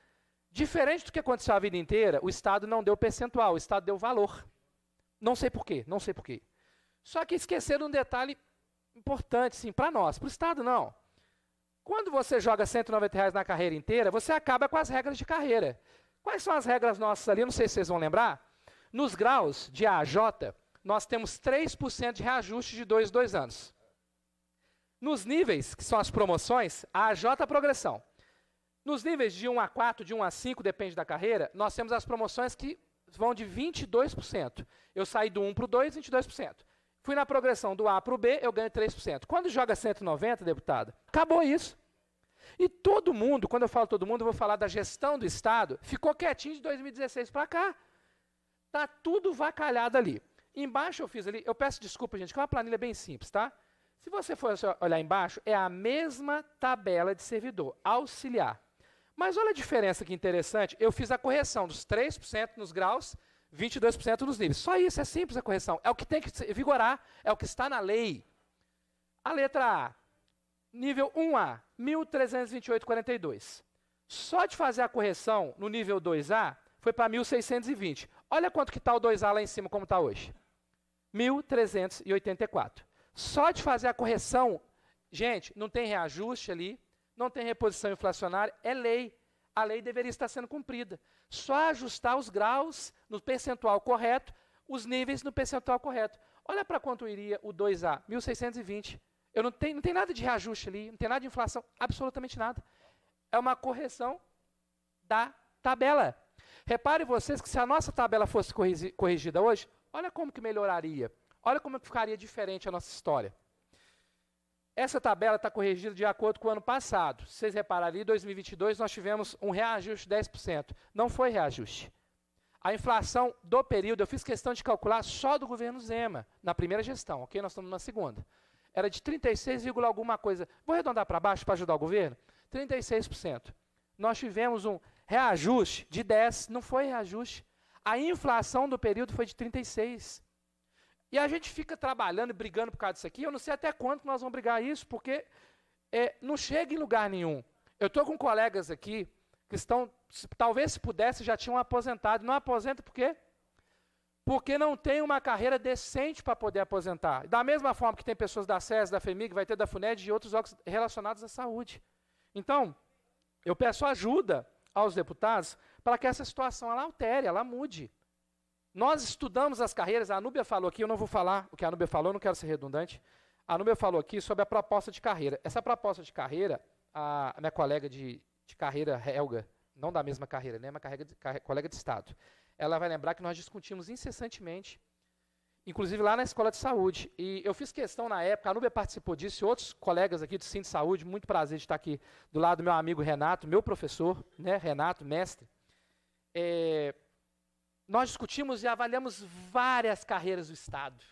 Diferente do que aconteceu a vida inteira, o Estado não deu percentual, o Estado deu valor. Não sei porquê, não sei quê. Só que esqueceram um detalhe importante, sim, para nós, para o Estado não. Quando você joga 190 reais na carreira inteira, você acaba com as regras de carreira. Quais são as regras nossas ali? não sei se vocês vão lembrar. Nos graus de A a J, nós temos 3% de reajuste de dois 2 dois anos. Nos níveis, que são as promoções, A a J é progressão. Nos níveis de 1 a 4, de 1 a 5, depende da carreira, nós temos as promoções que vão de 22%. Eu saí do 1 para o 2, 22%. Fui na progressão do A para o B, eu ganho 3%. Quando joga 190, deputado, acabou isso. E todo mundo, quando eu falo todo mundo, eu vou falar da gestão do Estado, ficou quietinho de 2016 para cá. Tá tudo vacalhado ali. Embaixo eu fiz ali, eu peço desculpa, gente, que é uma planilha bem simples, tá? Se você for olhar embaixo, é a mesma tabela de servidor, auxiliar. Mas olha a diferença que interessante, eu fiz a correção dos 3% nos graus, 22% nos níveis. Só isso, é simples a correção. É o que tem que vigorar, é o que está na lei. A letra A, nível 1A, 1328,42. Só de fazer a correção no nível 2A, foi para 1620. Olha quanto que está o 2A lá em cima, como está hoje. 1.384. Só de fazer a correção, gente, não tem reajuste ali, não tem reposição inflacionária, é lei. A lei deveria estar sendo cumprida. Só ajustar os graus no percentual correto, os níveis no percentual correto. Olha para quanto iria o 2A, 1.620. Eu não tenho, não tem nada de reajuste ali, não tem nada de inflação, absolutamente nada. É uma correção da tabela. Reparem vocês que se a nossa tabela fosse corrigida hoje, olha como que melhoraria. Olha como ficaria diferente a nossa história. Essa tabela está corrigida de acordo com o ano passado. Se vocês repararem, em 2022 nós tivemos um reajuste de 10%. Não foi reajuste. A inflação do período, eu fiz questão de calcular só do governo Zema, na primeira gestão, ok? Nós estamos na segunda. Era de 36, alguma coisa. Vou arredondar para baixo para ajudar o governo? 36%. Nós tivemos um Reajuste de 10, não foi reajuste. A inflação do período foi de 36. E a gente fica trabalhando e brigando por causa disso aqui. Eu não sei até quanto nós vamos brigar isso, porque é, não chega em lugar nenhum. Eu estou com colegas aqui que estão, se, talvez se pudesse, já tinham aposentado. Não aposenta por quê? Porque não tem uma carreira decente para poder aposentar. Da mesma forma que tem pessoas da SES, da FEMIG, vai ter da FUNED e outros órgãos relacionados à saúde. Então, eu peço ajuda aos deputados para que essa situação ela altere, ela mude. Nós estudamos as carreiras, a Anúbia falou aqui, eu não vou falar o que a Anúbia falou, não quero ser redundante. A Anúbia falou aqui sobre a proposta de carreira. Essa proposta de carreira, a minha colega de, de carreira, Helga, não da mesma carreira, né, mas carrega, carrega, colega de Estado, ela vai lembrar que nós discutimos incessantemente inclusive lá na escola de saúde. E eu fiz questão na época, a Nubia participou disso, e outros colegas aqui do Centro de Saúde, muito prazer de estar aqui do lado do meu amigo Renato, meu professor, né, Renato, mestre. É, nós discutimos e avaliamos várias carreiras do Estado.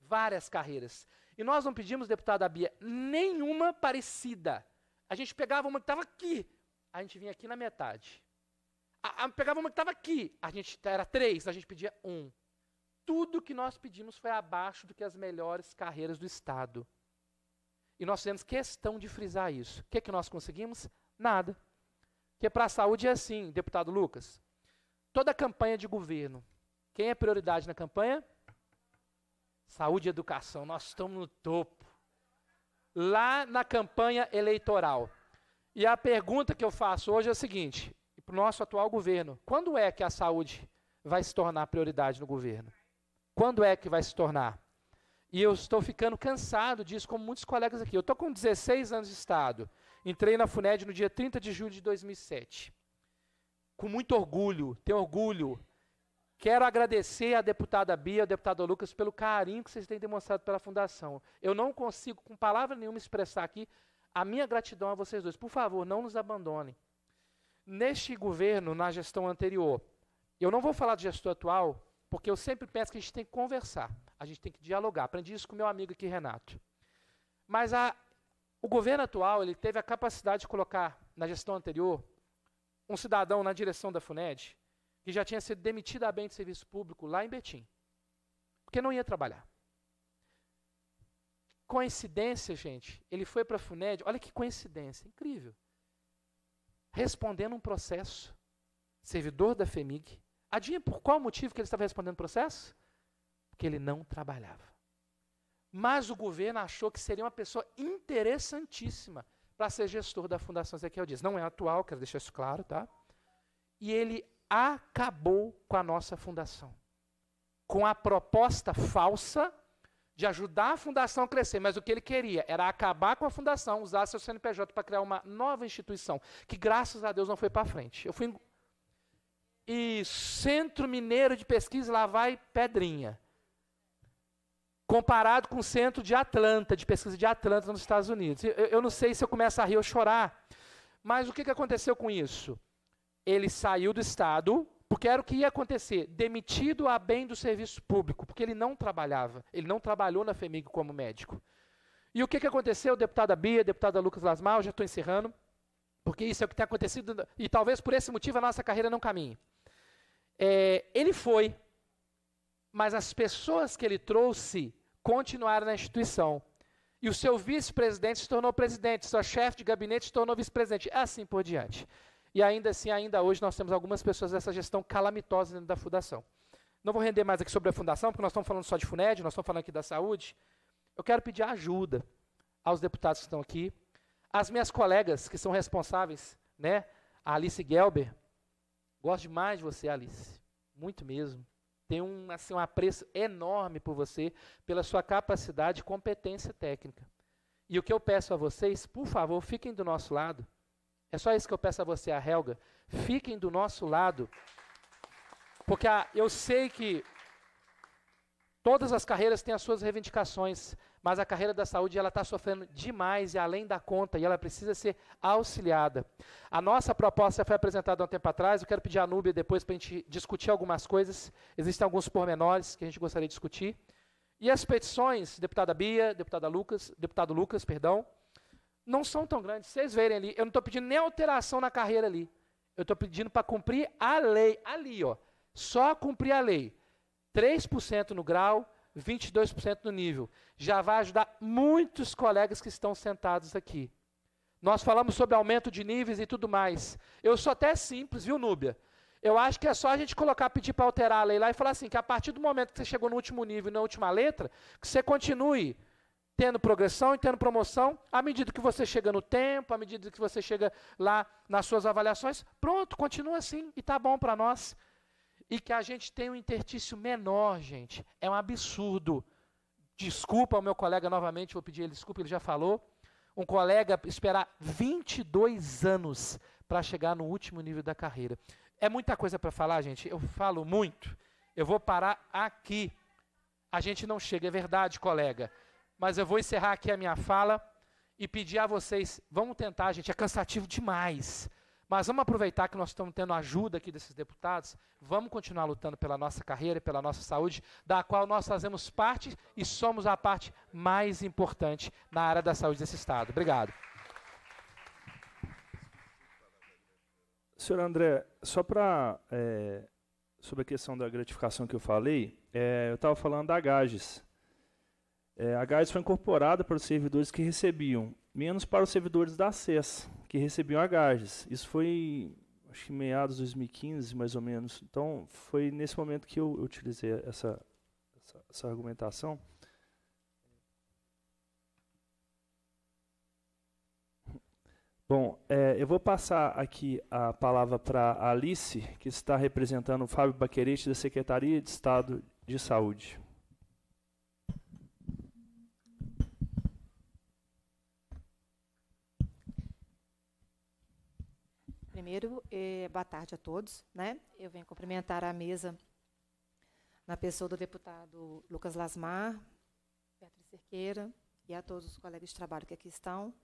Várias carreiras. E nós não pedimos, deputada Bia, nenhuma parecida. A gente pegava uma que estava aqui, a gente vinha aqui na metade. A, a, pegava uma que estava aqui, a gente era três, a gente pedia um tudo que nós pedimos foi abaixo do que as melhores carreiras do Estado. E nós fizemos questão de frisar isso. O que, é que nós conseguimos? Nada. Porque é para a saúde é assim, deputado Lucas. Toda campanha de governo, quem é prioridade na campanha? Saúde e educação. Nós estamos no topo. Lá na campanha eleitoral. E a pergunta que eu faço hoje é a seguinte: para o nosso atual governo, quando é que a saúde vai se tornar prioridade no governo? Quando é que vai se tornar? E eu estou ficando cansado disso, como muitos colegas aqui. Eu estou com 16 anos de Estado. Entrei na FUNED no dia 30 de julho de 2007. Com muito orgulho, tenho orgulho. Quero agradecer à deputada Bia, ao deputado Lucas, pelo carinho que vocês têm demonstrado pela Fundação. Eu não consigo, com palavra nenhuma, expressar aqui a minha gratidão a vocês dois. Por favor, não nos abandonem. Neste governo, na gestão anterior, eu não vou falar do gestor atual, porque eu sempre peço que a gente tem que conversar, a gente tem que dialogar. Aprendi isso com meu amigo aqui, Renato. Mas a, o governo atual ele teve a capacidade de colocar na gestão anterior um cidadão na direção da FUNED que já tinha sido demitido da bem de serviço público lá em Betim, porque não ia trabalhar. Coincidência, gente, ele foi para a FUNED, olha que coincidência, incrível. Respondendo um processo, servidor da FEMIG, Adivinha por qual motivo que ele estava respondendo o processo? Porque ele não trabalhava. Mas o governo achou que seria uma pessoa interessantíssima para ser gestor da Fundação Ezequiel Dias. Não é atual, quero deixar isso claro, tá? E ele acabou com a nossa fundação. Com a proposta falsa de ajudar a fundação a crescer, mas o que ele queria era acabar com a fundação, usar seu CNPJ para criar uma nova instituição, que graças a Deus não foi para frente. Eu fui e Centro Mineiro de Pesquisa, lá vai Pedrinha. Comparado com o Centro de Atlanta, de pesquisa de Atlanta nos Estados Unidos. Eu, eu não sei se eu começo a rir ou chorar, mas o que, que aconteceu com isso? Ele saiu do Estado, porque era o que ia acontecer, demitido a bem do serviço público, porque ele não trabalhava, ele não trabalhou na FEMIG como médico. E o que, que aconteceu, deputada Bia, deputada Lucas Lasmal, já estou encerrando porque isso é o que tem acontecido, e talvez por esse motivo a nossa carreira não caminhe. É, ele foi, mas as pessoas que ele trouxe continuaram na instituição. E o seu vice-presidente se tornou presidente, sua chefe de gabinete se tornou vice-presidente, assim por diante. E ainda assim, ainda hoje, nós temos algumas pessoas dessa gestão calamitosa dentro da fundação. Não vou render mais aqui sobre a fundação, porque nós estamos falando só de FUNED, nós estamos falando aqui da saúde. Eu quero pedir ajuda aos deputados que estão aqui, as minhas colegas que são responsáveis, né? A Alice Gelber. Gosto demais de você, Alice. Muito mesmo. Tenho um, assim, um apreço enorme por você, pela sua capacidade e competência técnica. E o que eu peço a vocês, por favor, fiquem do nosso lado. É só isso que eu peço a você, a Helga. Fiquem do nosso lado. Porque a, ah, eu sei que todas as carreiras têm as suas reivindicações, mas a carreira da saúde ela está sofrendo demais e além da conta e ela precisa ser auxiliada. A nossa proposta foi apresentada há um tempo atrás. Eu quero pedir a Núbia depois para a gente discutir algumas coisas. Existem alguns pormenores que a gente gostaria de discutir. E as petições, deputada Bia, deputada Lucas, deputado Lucas, perdão, não são tão grandes. Vocês verem ali, eu não estou pedindo nem alteração na carreira ali. Eu estou pedindo para cumprir a lei ali, ó. Só cumprir a lei. 3% no grau, 22% no nível. Já vai ajudar muitos colegas que estão sentados aqui. Nós falamos sobre aumento de níveis e tudo mais. Eu sou até simples, viu, Núbia? Eu acho que é só a gente colocar, pedir para alterar a lei lá e falar assim, que a partir do momento que você chegou no último nível, na última letra, que você continue tendo progressão e tendo promoção, à medida que você chega no tempo, à medida que você chega lá nas suas avaliações, pronto, continua assim e tá bom para nós e que a gente tem um intertício menor, gente. É um absurdo. Desculpa ao meu colega novamente, vou pedir ele desculpa, ele já falou. Um colega esperar 22 anos para chegar no último nível da carreira. É muita coisa para falar, gente. Eu falo muito. Eu vou parar aqui. A gente não chega, é verdade, colega. Mas eu vou encerrar aqui a minha fala e pedir a vocês, vamos tentar, gente, é cansativo demais. Mas vamos aproveitar que nós estamos tendo ajuda aqui desses deputados, vamos continuar lutando pela nossa carreira e pela nossa saúde, da qual nós fazemos parte e somos a parte mais importante na área da saúde desse Estado. Obrigado. Senhor André, só para. É, sobre a questão da gratificação que eu falei, é, eu estava falando da Gages. É, a Gages foi incorporada para os servidores que recebiam, menos para os servidores da CES que recebiam agages. Isso foi, acho que meados de 2015, mais ou menos. Então, foi nesse momento que eu, eu utilizei essa, essa, essa argumentação. Bom, é, eu vou passar aqui a palavra para Alice, que está representando o Fábio Baquerete, da Secretaria de Estado de Saúde. Primeiro, é boa tarde a todos. Né? Eu venho cumprimentar a mesa na pessoa do deputado Lucas Lasmar, Beatriz Cerqueira e a todos os colegas de trabalho que aqui estão.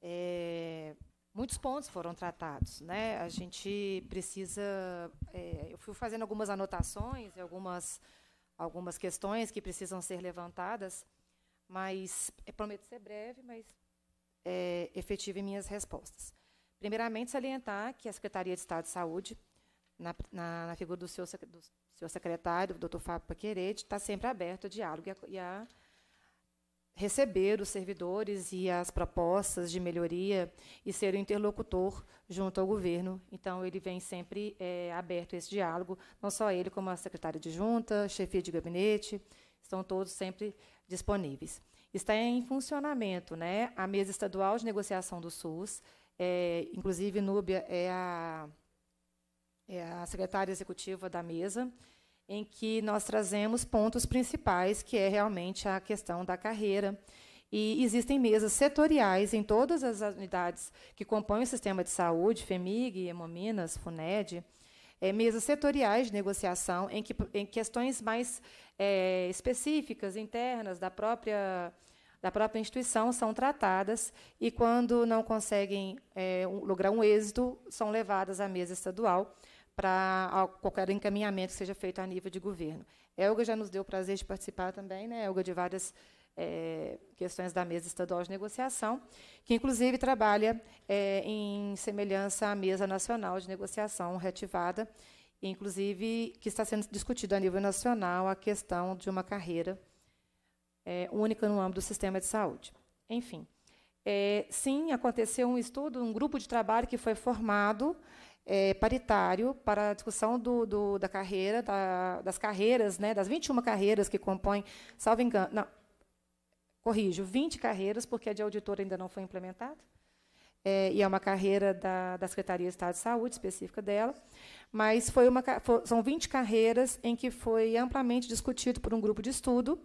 É, muitos pontos foram tratados. Né? A gente precisa... É, eu fui fazendo algumas anotações, algumas, algumas questões que precisam ser levantadas, mas prometo ser breve, mas é, em minhas respostas. Primeiramente, salientar que a Secretaria de Estado de Saúde, na, na, na figura do seu, do seu secretário, o doutor Fábio Paquerete, está sempre aberto ao diálogo e a, e a receber os servidores e as propostas de melhoria e ser o interlocutor junto ao governo. Então, ele vem sempre é, aberto a esse diálogo, não só ele, como a secretária de junta, chefia de gabinete, estão todos sempre disponíveis. Está em funcionamento né, a mesa estadual de negociação do SUS, é, inclusive, Núbia é a, é a secretária executiva da mesa, em que nós trazemos pontos principais, que é realmente a questão da carreira. E existem mesas setoriais em todas as unidades que compõem o sistema de saúde, FEMIG, Hemominas, FUNED, é, mesas setoriais de negociação em, que, em questões mais é, específicas, internas, da própria da própria instituição são tratadas e, quando não conseguem é, lograr um êxito, são levadas à mesa estadual para qualquer encaminhamento que seja feito a nível de governo. Elga já nos deu o prazer de participar também, né, Elga, de várias é, questões da mesa estadual de negociação, que inclusive trabalha é, em semelhança à mesa nacional de negociação reativada, inclusive que está sendo discutida a nível nacional a questão de uma carreira é, única no âmbito do sistema de saúde. Enfim, é, sim, aconteceu um estudo, um grupo de trabalho que foi formado é, paritário para a discussão do, do, da carreira, da, das carreiras, né, das 21 carreiras que compõem, salvo engano, não, corrijo, 20 carreiras, porque a de auditor ainda não foi implementada, é, e é uma carreira da, da Secretaria de Estado de Saúde, específica dela, mas foi uma, foi, são 20 carreiras em que foi amplamente discutido por um grupo de estudo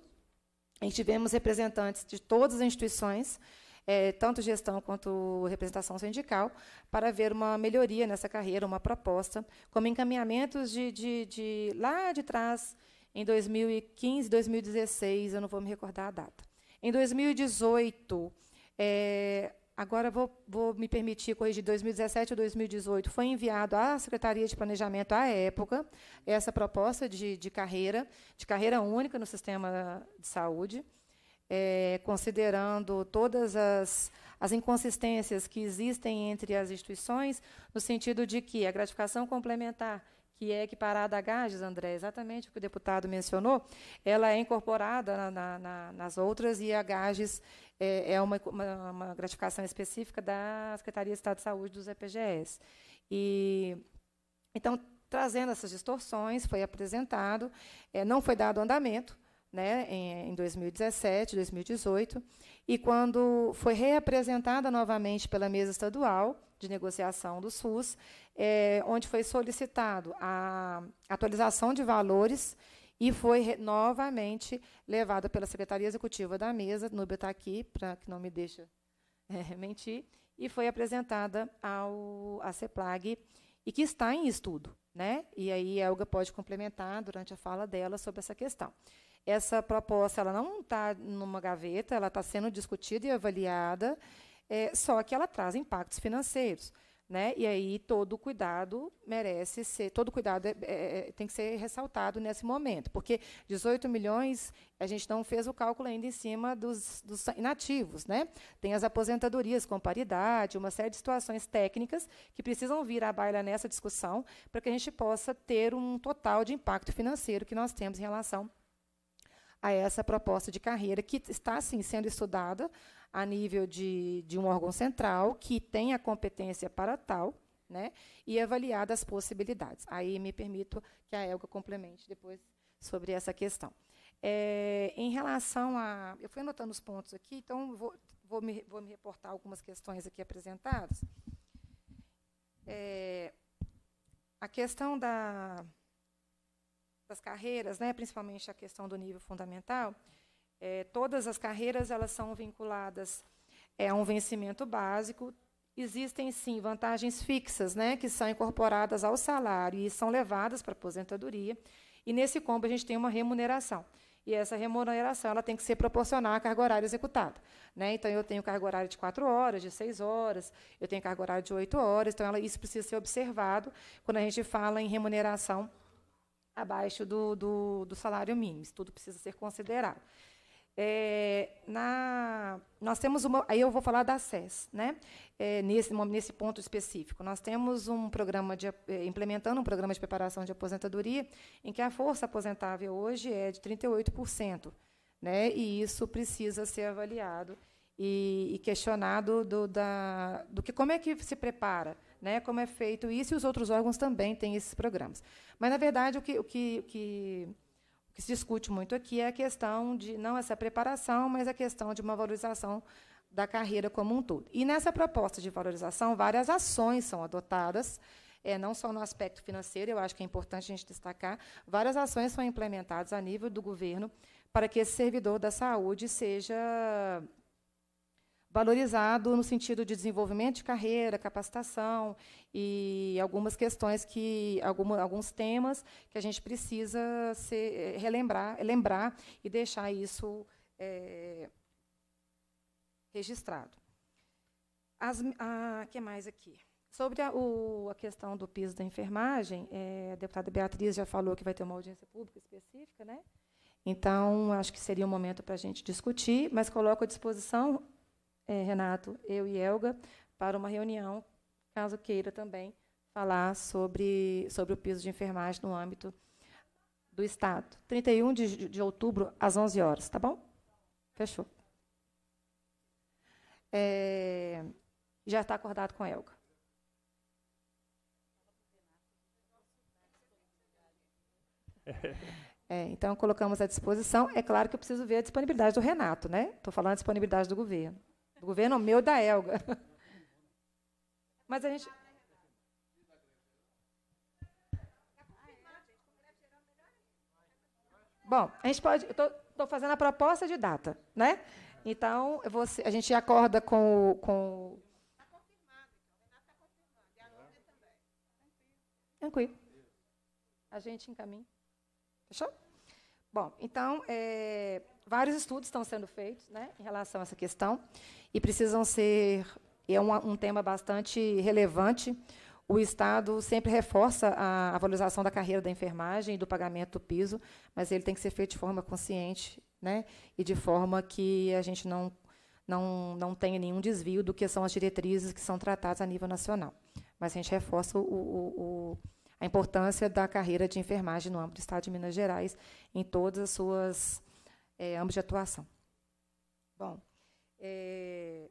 tivemos representantes de todas as instituições, é, tanto gestão quanto representação sindical, para ver uma melhoria nessa carreira, uma proposta, como encaminhamentos de, de, de lá de trás, em 2015, 2016, eu não vou me recordar a data. Em 2018, é, agora vou, vou, me permitir corrigir, 2017 ou 2018, foi enviado à Secretaria de Planejamento, à época, essa proposta de, de carreira, de carreira única no sistema de saúde, é, considerando todas as, as inconsistências que existem entre as instituições, no sentido de que a gratificação complementar que é equiparada à GAGES, André, exatamente o que o deputado mencionou, ela é incorporada na, na, nas outras e a GAGES é, é uma, uma, uma, gratificação específica da Secretaria de Estado de Saúde dos EPGS. E, então, trazendo essas distorções, foi apresentado, é, não foi dado andamento, né, em, 2017, 2018, e quando foi reapresentada novamente pela mesa estadual de negociação do SUS, é, onde foi solicitado a atualização de valores e foi novamente levado pela Secretaria Executiva da Mesa, Núbia está aqui, para que não me deixe é, mentir, e foi apresentada ao, à CEPLAG, e que está em estudo. Né? E aí a Elga pode complementar durante a fala dela sobre essa questão. Essa proposta ela não está numa gaveta, ela está sendo discutida e avaliada, é, só que ela traz impactos financeiros. Né? E aí todo cuidado merece ser, todo cuidado é, é, é tem que ser ressaltado nesse momento, porque 18 milhões a gente não fez o cálculo ainda em cima dos, dos inativos, né? Tem as aposentadorias com paridade, uma série de situações técnicas que precisam vir à baila nessa discussão para que a gente possa ter um total de impacto financeiro que nós temos em relação a essa proposta de carreira que está sendo estudada a nível de, de um órgão central que tem a competência para tal, né, e avaliar as possibilidades. Aí me permito que a Elga complemente depois sobre essa questão. É, em relação a. Eu fui anotando os pontos aqui, então vou, vou, me, vou me reportar algumas questões aqui apresentadas. É, a questão da, das carreiras, né, principalmente a questão do nível fundamental, é, todas as carreiras elas são vinculadas é, a um vencimento básico. Existem sim vantagens fixas, né, que são incorporadas ao salário e são levadas para a aposentadoria. E nesse combo a gente tem uma remuneração. E essa remuneração ela tem que ser proporcional à carga horária executada. Né? Então, eu tenho carga horária de 4 horas, de 6 horas, eu tenho carga horária de 8 horas, então ela, isso precisa ser observado quando a gente fala em remuneração abaixo do, do, do salário mínimo. Isso tudo precisa ser considerado. É, na, nós temos uma. Aí eu vou falar da SES, né? É, nesse, nesse ponto específico. Nós temos um programa de, é, implementando um programa de preparação de aposentadoria, em que a força aposentável hoje é de 38%. Né? E isso precisa ser avaliado e, e questionado do, da, do que como é que se prepara, né? como é feito isso, e os outros órgãos também têm esses programas. Mas, na verdade, o que, o que, o que que se discute muito aqui é a questão de, não essa preparação, mas a questão de uma valorização da carreira como um todo. E nessa proposta de valorização, várias ações são adotadas, é, não só no aspecto financeiro, eu acho que é importante a gente destacar, várias ações são implementadas a nível do governo para que esse servidor da saúde seja valorizado no sentido de desenvolvimento de carreira, capacitação e algumas questões que alguma, alguns temas que a gente precisa se, eh, relembrar, lembrar e deixar isso é, registrado. As, a, que mais aqui? Sobre a, o, a questão do piso da enfermagem, é, a deputada Beatriz já falou que vai ter uma audiência pública específica, né? Então, acho que seria o um momento para a gente discutir, mas coloco à disposição é, Renato, eu e Elga, para uma reunião, caso queira também falar sobre, sobre o piso de enfermagem no âmbito do Estado. 31 de, de outubro, às 11 horas, tá bom? Fechou. É, já está acordado com a Elga. É, então, colocamos à disposição. É claro que eu preciso ver a disponibilidade do Renato, né? Estou falando a disponibilidade do governo. O governo meu da Elga. Mas a gente. Bom, a gente pode. Estou fazendo a proposta de data, né? Então, você, a gente acorda com o. Está confirmado, então. está confirmando. E a também. Tranquilo. Tranquilo. A gente encaminha. Fechou? Bom, então, é, vários estudos estão sendo feitos né, em relação a essa questão e precisam ser. É um, um tema bastante relevante. O Estado sempre reforça a, a valorização da carreira da enfermagem e do pagamento do piso, mas ele tem que ser feito de forma consciente né, e de forma que a gente não, não, não tenha nenhum desvio do que são as diretrizes que são tratadas a nível nacional. Mas a gente reforça o, o, o a importância da carreira de enfermagem no âmbito do Estado de Minas Gerais, em todas as suas é, eh, âmbitos de atuação. Bom, é,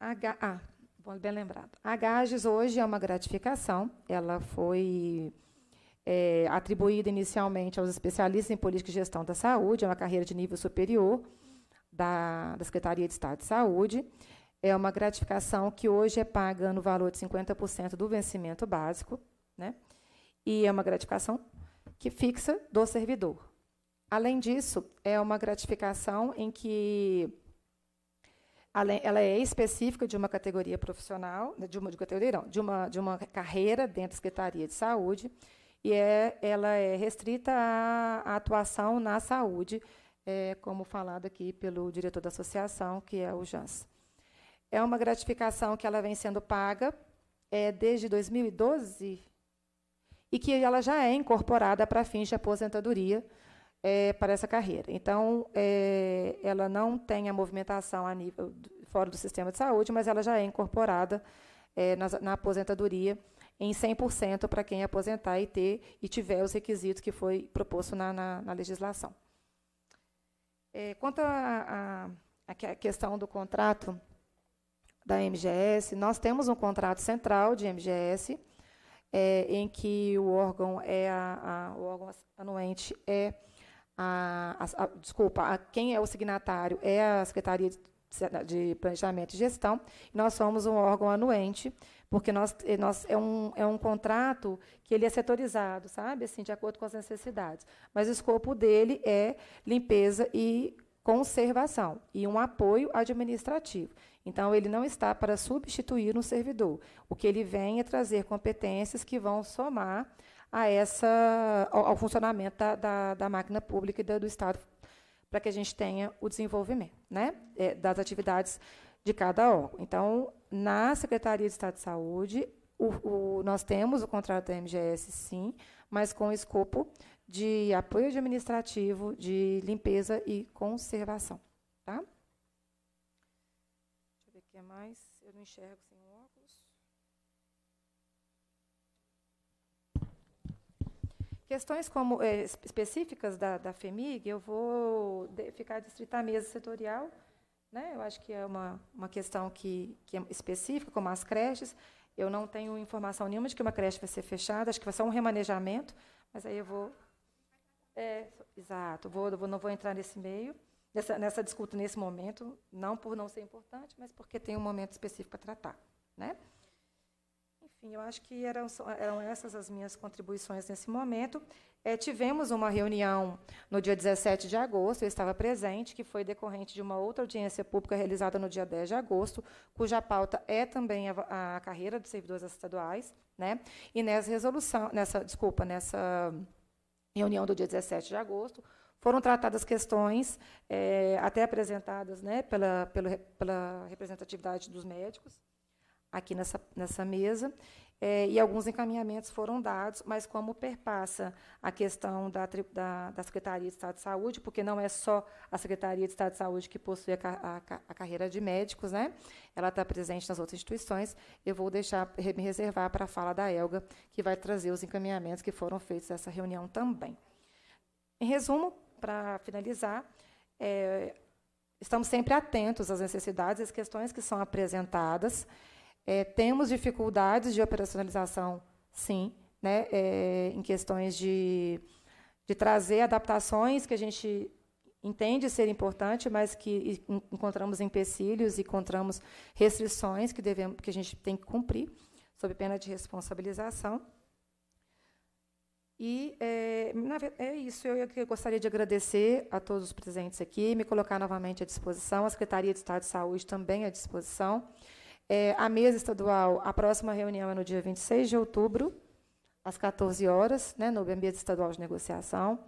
ah, bom, bem lembrado. A Gages hoje é uma gratificação, ela foi é, atribuída inicialmente aos especialistas em política e gestão da saúde, é uma carreira de nível superior da, da Secretaria de Estado de Saúde, é uma gratificação que hoje é paga no valor de 50% do vencimento básico, né? e é uma gratificação que fixa do servidor. Além disso, é uma gratificação em que ela é específica de uma categoria profissional, né, de uma de categoria, não, de uma de uma carreira dentro da Secretaria de Saúde e é ela é restrita à, atuação na saúde, é, como falado aqui pelo diretor da associação, que é o Jans. É uma gratificação que ela vem sendo paga é, desde 2012 e que ela já é incorporada para fins de aposentadoria é, para essa carreira. Então, é, ela não tem a movimentação a nível, fora do sistema de saúde, mas ela já é incorporada é, na, na aposentadoria em 100% para quem aposentar e ter e tiver os requisitos que foi proposto na, na, na legislação. É, quanto à questão do contrato, da MGS. Nós temos um contrato central de MGS, é, em que o órgão é a, a o órgão anuente é a, a, a desculpa, quem é o signatário é a Secretaria de, de Planejamento e Gestão. E nós somos um órgão anuente, porque nós, é, nós é, um, é um contrato que ele é setorizado, sabe, assim, de acordo com as necessidades. Mas o escopo dele é limpeza e conservação e um apoio administrativo. Então, ele não está para substituir um servidor. O que ele vem é trazer competências que vão somar a essa, ao, ao funcionamento da, da, da, máquina pública e da, do Estado para que a gente tenha o desenvolvimento né, é, das atividades de cada órgão. Então, na Secretaria de Estado de Saúde, o, o, nós temos o contrato da MGS, sim, mas com escopo de apoio administrativo, de limpeza e conservação. Tá? Deixa eu ver o que é mais. Eu não enxergo sem óculos. Questões como, é, específicas da, da FEMIG, eu vou ficar distritar à mesa setorial. Né? Eu acho que é uma, uma questão que, que é específica, como as creches. Eu não tenho informação nenhuma de que uma creche vai ser fechada, acho que vai ser um remanejamento, mas aí eu vou é, exato. Vou, vou, não vou entrar nesse meio, nessa, nessa disputa nesse momento, não por não ser importante, mas porque tem um momento específico para tratar. Né? Enfim, eu acho que eram, eram essas as minhas contribuições nesse momento. É, tivemos uma reunião no dia 17 de agosto, eu estava presente, que foi decorrente de uma outra audiência pública realizada no dia 10 de agosto, cuja pauta é também a, a carreira dos servidores estaduais. Né? E nessa resolução, nessa, desculpa, nessa reunião do dia 17 de agosto, foram tratadas questões é, até apresentadas né, pela, pela, pela representatividade dos médicos aqui nessa, nessa mesa é, e alguns encaminhamentos foram dados, mas como perpassa a questão da, da, da, Secretaria de Estado de Saúde, porque não é só a Secretaria de Estado de Saúde que possui a, a, a carreira de médicos, né? ela está presente nas outras instituições, eu vou deixar, me reservar para a fala da Elga, que vai trazer os encaminhamentos que foram feitos nessa reunião também. Em resumo, para finalizar, é, estamos sempre atentos às necessidades, às questões que são apresentadas, é, temos dificuldades de operacionalização, sim, né, é, em questões de, de trazer adaptações que a gente entende ser importante, mas que encontramos empecilhos, encontramos restrições que, devemos, que a gente tem que cumprir, sob pena de responsabilização. E é, é isso. Eu, eu gostaria de agradecer a todos os presentes aqui, me colocar novamente à disposição, a Secretaria de Estado de Saúde também à disposição. É, a mesa estadual, a próxima reunião é no dia 26 de outubro, às 14 horas, né, no ambiente estadual de negociação.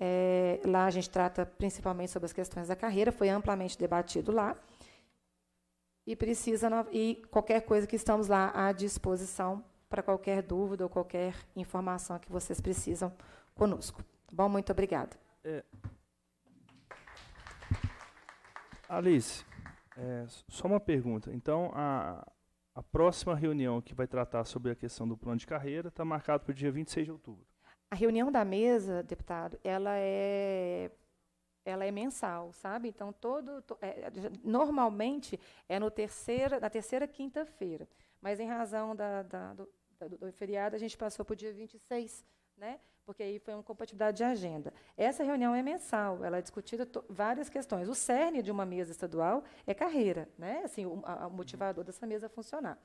É, lá a gente trata principalmente sobre as questões da carreira, foi amplamente debatido lá. E precisa e qualquer coisa que estamos lá à disposição para qualquer dúvida ou qualquer informação que vocês precisam conosco. Tá bom, muito obrigada. É. Alice, é, só uma pergunta. Então, a, a próxima reunião que vai tratar sobre a questão do plano de carreira está marcada para o dia 26 de outubro. A reunião da mesa, deputado, ela é ela é mensal, sabe? Então todo to, é, normalmente é no terceira, na terceira quinta-feira. Mas em razão da, da, do, do, feriado a gente passou para o dia 26, né? porque aí foi uma compatibilidade de agenda. Essa reunião é mensal, ela é discutida várias questões. O cerne de uma mesa estadual é carreira, né? assim, o, a, o motivador dessa mesa é funcionar.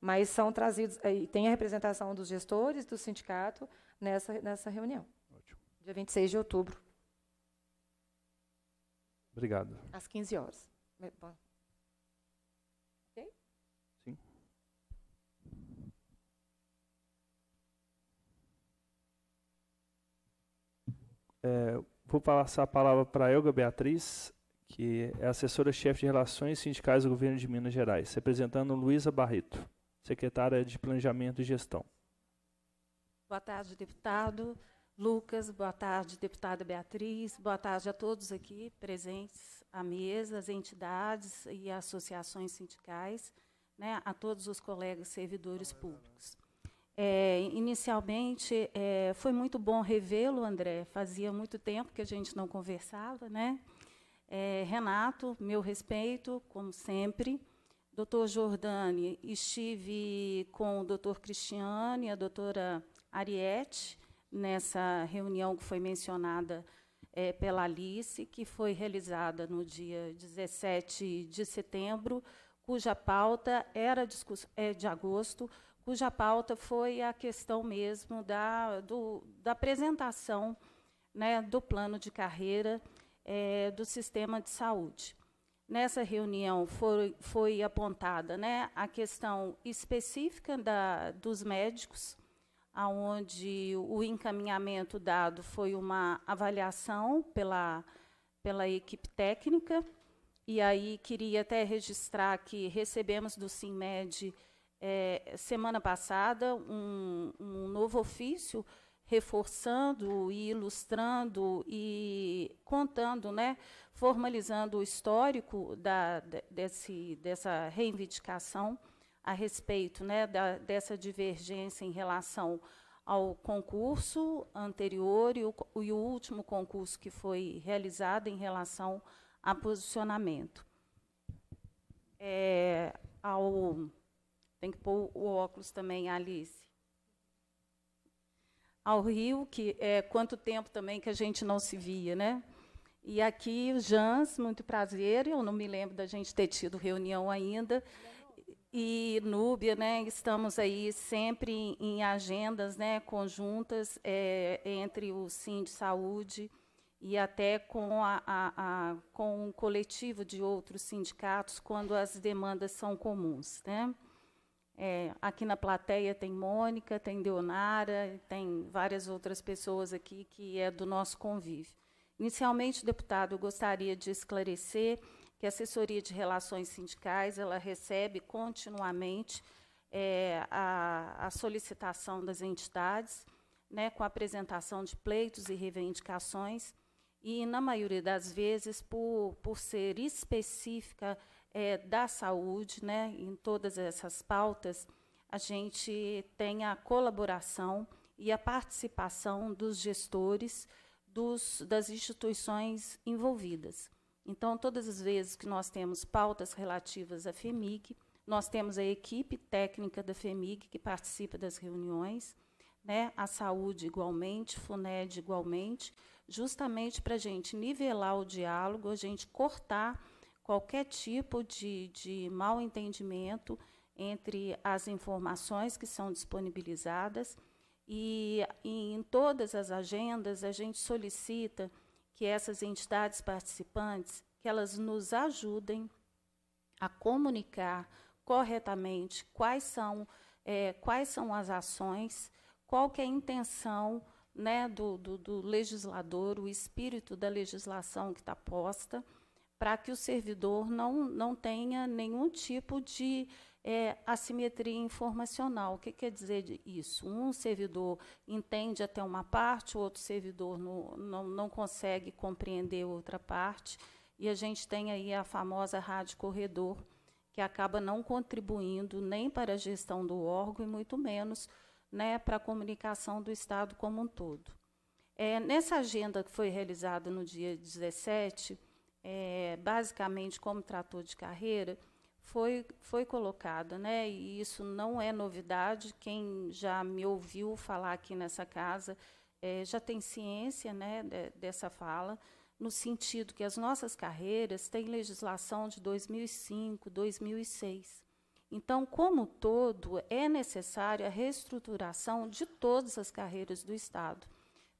Mas são trazidos, aí, tem a representação dos gestores do sindicato nessa, nessa reunião. Ótimo. Dia 26 de outubro. Obrigado. Às 15 horas. Bom. É, vou passar a palavra para a Elga Beatriz, que é assessora-chefe de Relações Sindicais do Governo de Minas Gerais, representando Luísa Barreto, secretária de Planejamento e Gestão. Boa tarde, deputado Lucas, boa tarde, deputada Beatriz, boa tarde a todos aqui presentes à mesa, as entidades e associações sindicais, né, a todos os colegas servidores públicos. É, inicialmente, é, foi muito bom revê-lo, André. Fazia muito tempo que a gente não conversava, né? É, Renato, meu respeito, como sempre. Doutor Jordani, estive com o doutor Cristiane e a doutora Ariete nessa reunião que foi mencionada é, pela Alice, que foi realizada no dia 17 de setembro, cuja pauta era é, de agosto, cuja pauta foi a questão mesmo da, do, da apresentação né, do plano de carreira é, do sistema de saúde. Nessa reunião foi, foi apontada né, a questão específica da, dos médicos, aonde o encaminhamento dado foi uma avaliação pela, pela equipe técnica, e aí queria até registrar que recebemos do CIMED é, semana passada um, um novo ofício reforçando e ilustrando e contando, né, formalizando o histórico da, desse, dessa reivindicação a respeito né, da, dessa divergência em relação ao concurso anterior e o, e o último concurso que foi realizado em relação a posicionamento. É, ao tem que pôr o óculos também, Alice. Ao Rio, que é quanto tempo também que a gente não se via, né? E aqui o Jans, muito prazer. Eu não me lembro da gente ter tido reunião ainda. E Núbia, né? Estamos aí sempre em agendas, né? Conjuntas é, entre o Sim de Saúde e até com, a, a, a, com um coletivo de outros sindicatos quando as demandas são comuns, né? É, aqui na plateia tem Mônica, tem Deonara, tem várias outras pessoas aqui que é do nosso convívio. Inicialmente, deputado, eu gostaria de esclarecer que a assessoria de relações sindicais ela recebe continuamente é, a, a, solicitação das entidades, né, com a apresentação de pleitos e reivindicações, e na maioria das vezes, por, por ser específica é, da saúde, né, em todas essas pautas, a gente tem a colaboração e a participação dos gestores dos, das instituições envolvidas. Então, todas as vezes que nós temos pautas relativas à FEMIG, nós temos a equipe técnica da FEMIG que participa das reuniões, né, a saúde igualmente, FUNED igualmente, justamente para a gente nivelar o diálogo, a gente cortar qualquer tipo de, de mal entendimento entre as informações que são disponibilizadas. E, e em todas as agendas, a gente solicita que essas entidades participantes que elas nos ajudem a comunicar corretamente quais são, é, quais são as ações, qual é a intenção né, do, do, do legislador, o espírito da legislação que está posta para que o servidor não, não tenha nenhum tipo de é, assimetria informacional. O que quer dizer isso? Um servidor entende até uma parte, o outro servidor não, não, não consegue compreender outra parte, e a gente tem aí a famosa rádio corredor, que acaba não contribuindo nem para a gestão do órgão e muito menos né, para a comunicação do Estado como um todo. É, nessa agenda que foi realizada no dia 17, é, basicamente como trator de carreira, foi, foi colocada, né? E isso não é novidade. Quem já me ouviu falar aqui nessa casa é, já tem ciência, né, de, dessa fala, no sentido que as nossas carreiras têm legislação de 2005, 2006. Então, como todo, é necessária a reestruturação de todas as carreiras do Estado,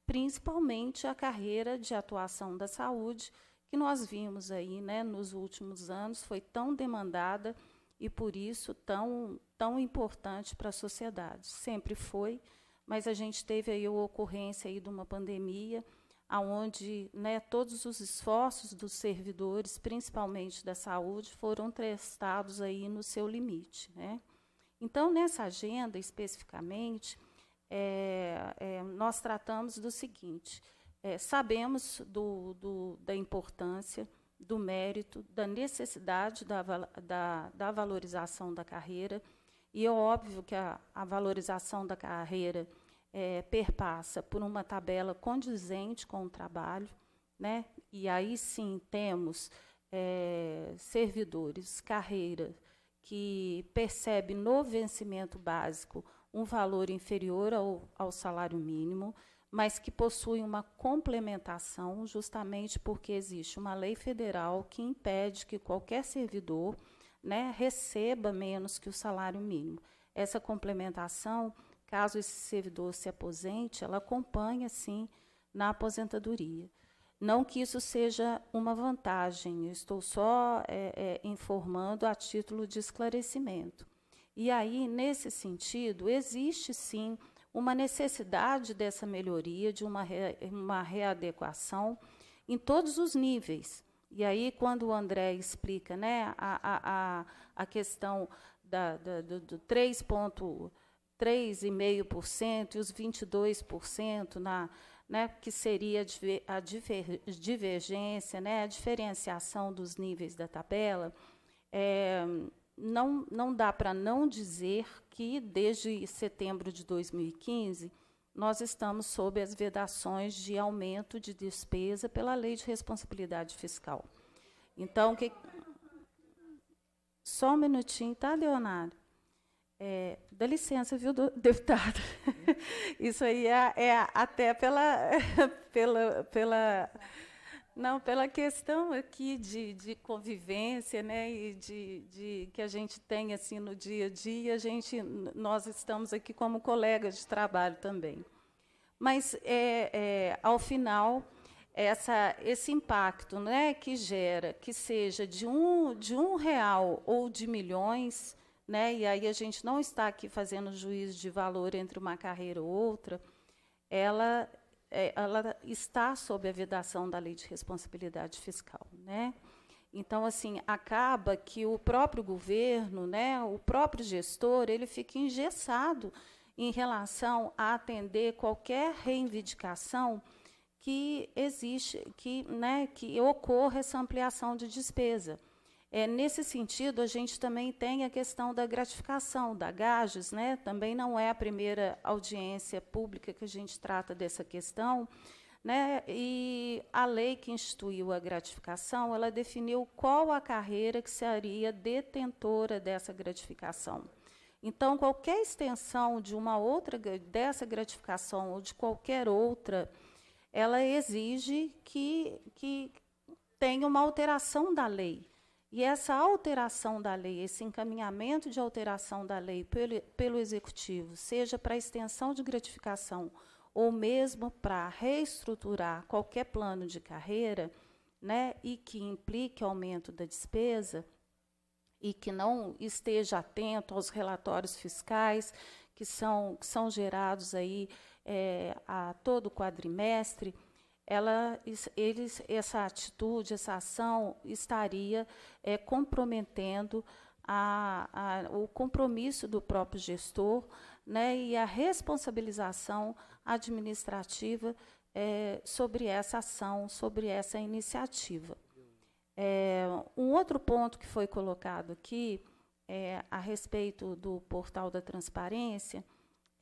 principalmente a carreira de atuação da saúde que nós vimos aí né, nos últimos anos, foi tão demandada e, por isso, tão, tão importante para a sociedade. Sempre foi, mas a gente teve aí a ocorrência aí de uma pandemia, onde né, todos os esforços dos servidores, principalmente da saúde, foram testados aí no seu limite. Né? Então, nessa agenda especificamente, é, é, nós tratamos do seguinte: é, sabemos do, do, da importância, do mérito, da necessidade da, da, da valorização da carreira, e é óbvio que a, a valorização da carreira é, perpassa por uma tabela condizente com o trabalho, né? e aí sim temos é, servidores, carreira, que percebe no vencimento básico um valor inferior ao, ao salário mínimo, mas que possui uma complementação, justamente porque existe uma lei federal que impede que qualquer servidor né, receba menos que o salário mínimo. Essa complementação, caso esse servidor se aposente, ela acompanha, sim, na aposentadoria. Não que isso seja uma vantagem, eu estou só é, é, informando a título de esclarecimento. E aí, nesse sentido, existe sim uma necessidade dessa melhoria, de uma, re, uma readequação em todos os níveis. E aí, quando o André explica né, a, a, a questão da, da, do, do 3,5% e os 22% na, né, que seria a divergência, né, a diferenciação dos níveis da tabela, é, não, não dá para não dizer que, desde setembro de 2015, nós estamos sob as vedações de aumento de despesa pela Lei de Responsabilidade Fiscal. Então, que... só um minutinho, tá, Leonardo? É, dá licença, viu, deputado? Uhum. Isso aí é, é até pela, pela, pela não, pela questão aqui de, de convivência, né, e de, de, que a gente tem assim no dia a dia, a gente, nós estamos aqui como colegas de trabalho também. Mas é, é, ao final essa, esse impacto, né, que gera, que seja de um de um real ou de milhões, né, e aí a gente não está aqui fazendo juízo de valor entre uma carreira ou outra, ela é, ela está sob a vedação da lei de responsabilidade fiscal, né? Então, assim, acaba que o próprio governo, né, o próprio gestor, ele fica engessado em relação a atender qualquer reivindicação que existe, que, né, que ocorra essa ampliação de despesa. É, nesse sentido, a gente também tem a questão da gratificação, da GAGES, né? também não é a primeira audiência pública que a gente trata dessa questão. Né? E a lei que instituiu a gratificação, ela definiu qual a carreira que seria detentora dessa gratificação. Então, qualquer extensão de uma outra dessa gratificação ou de qualquer outra, ela exige que, que tenha uma alteração da lei. E essa alteração da lei, esse encaminhamento de alteração da lei pelo, pelo Executivo, seja para extensão de gratificação ou mesmo para reestruturar qualquer plano de carreira, né, e que implique aumento da despesa, e que não esteja atento aos relatórios fiscais que são, que são gerados aí é, a todo quadrimestre, ela, eles, essa atitude, essa ação estaria é, comprometendo a, a, o compromisso do próprio gestor né, e a responsabilização administrativa é, sobre essa ação, sobre essa iniciativa. É, um outro ponto que foi colocado aqui é, a respeito do portal da transparência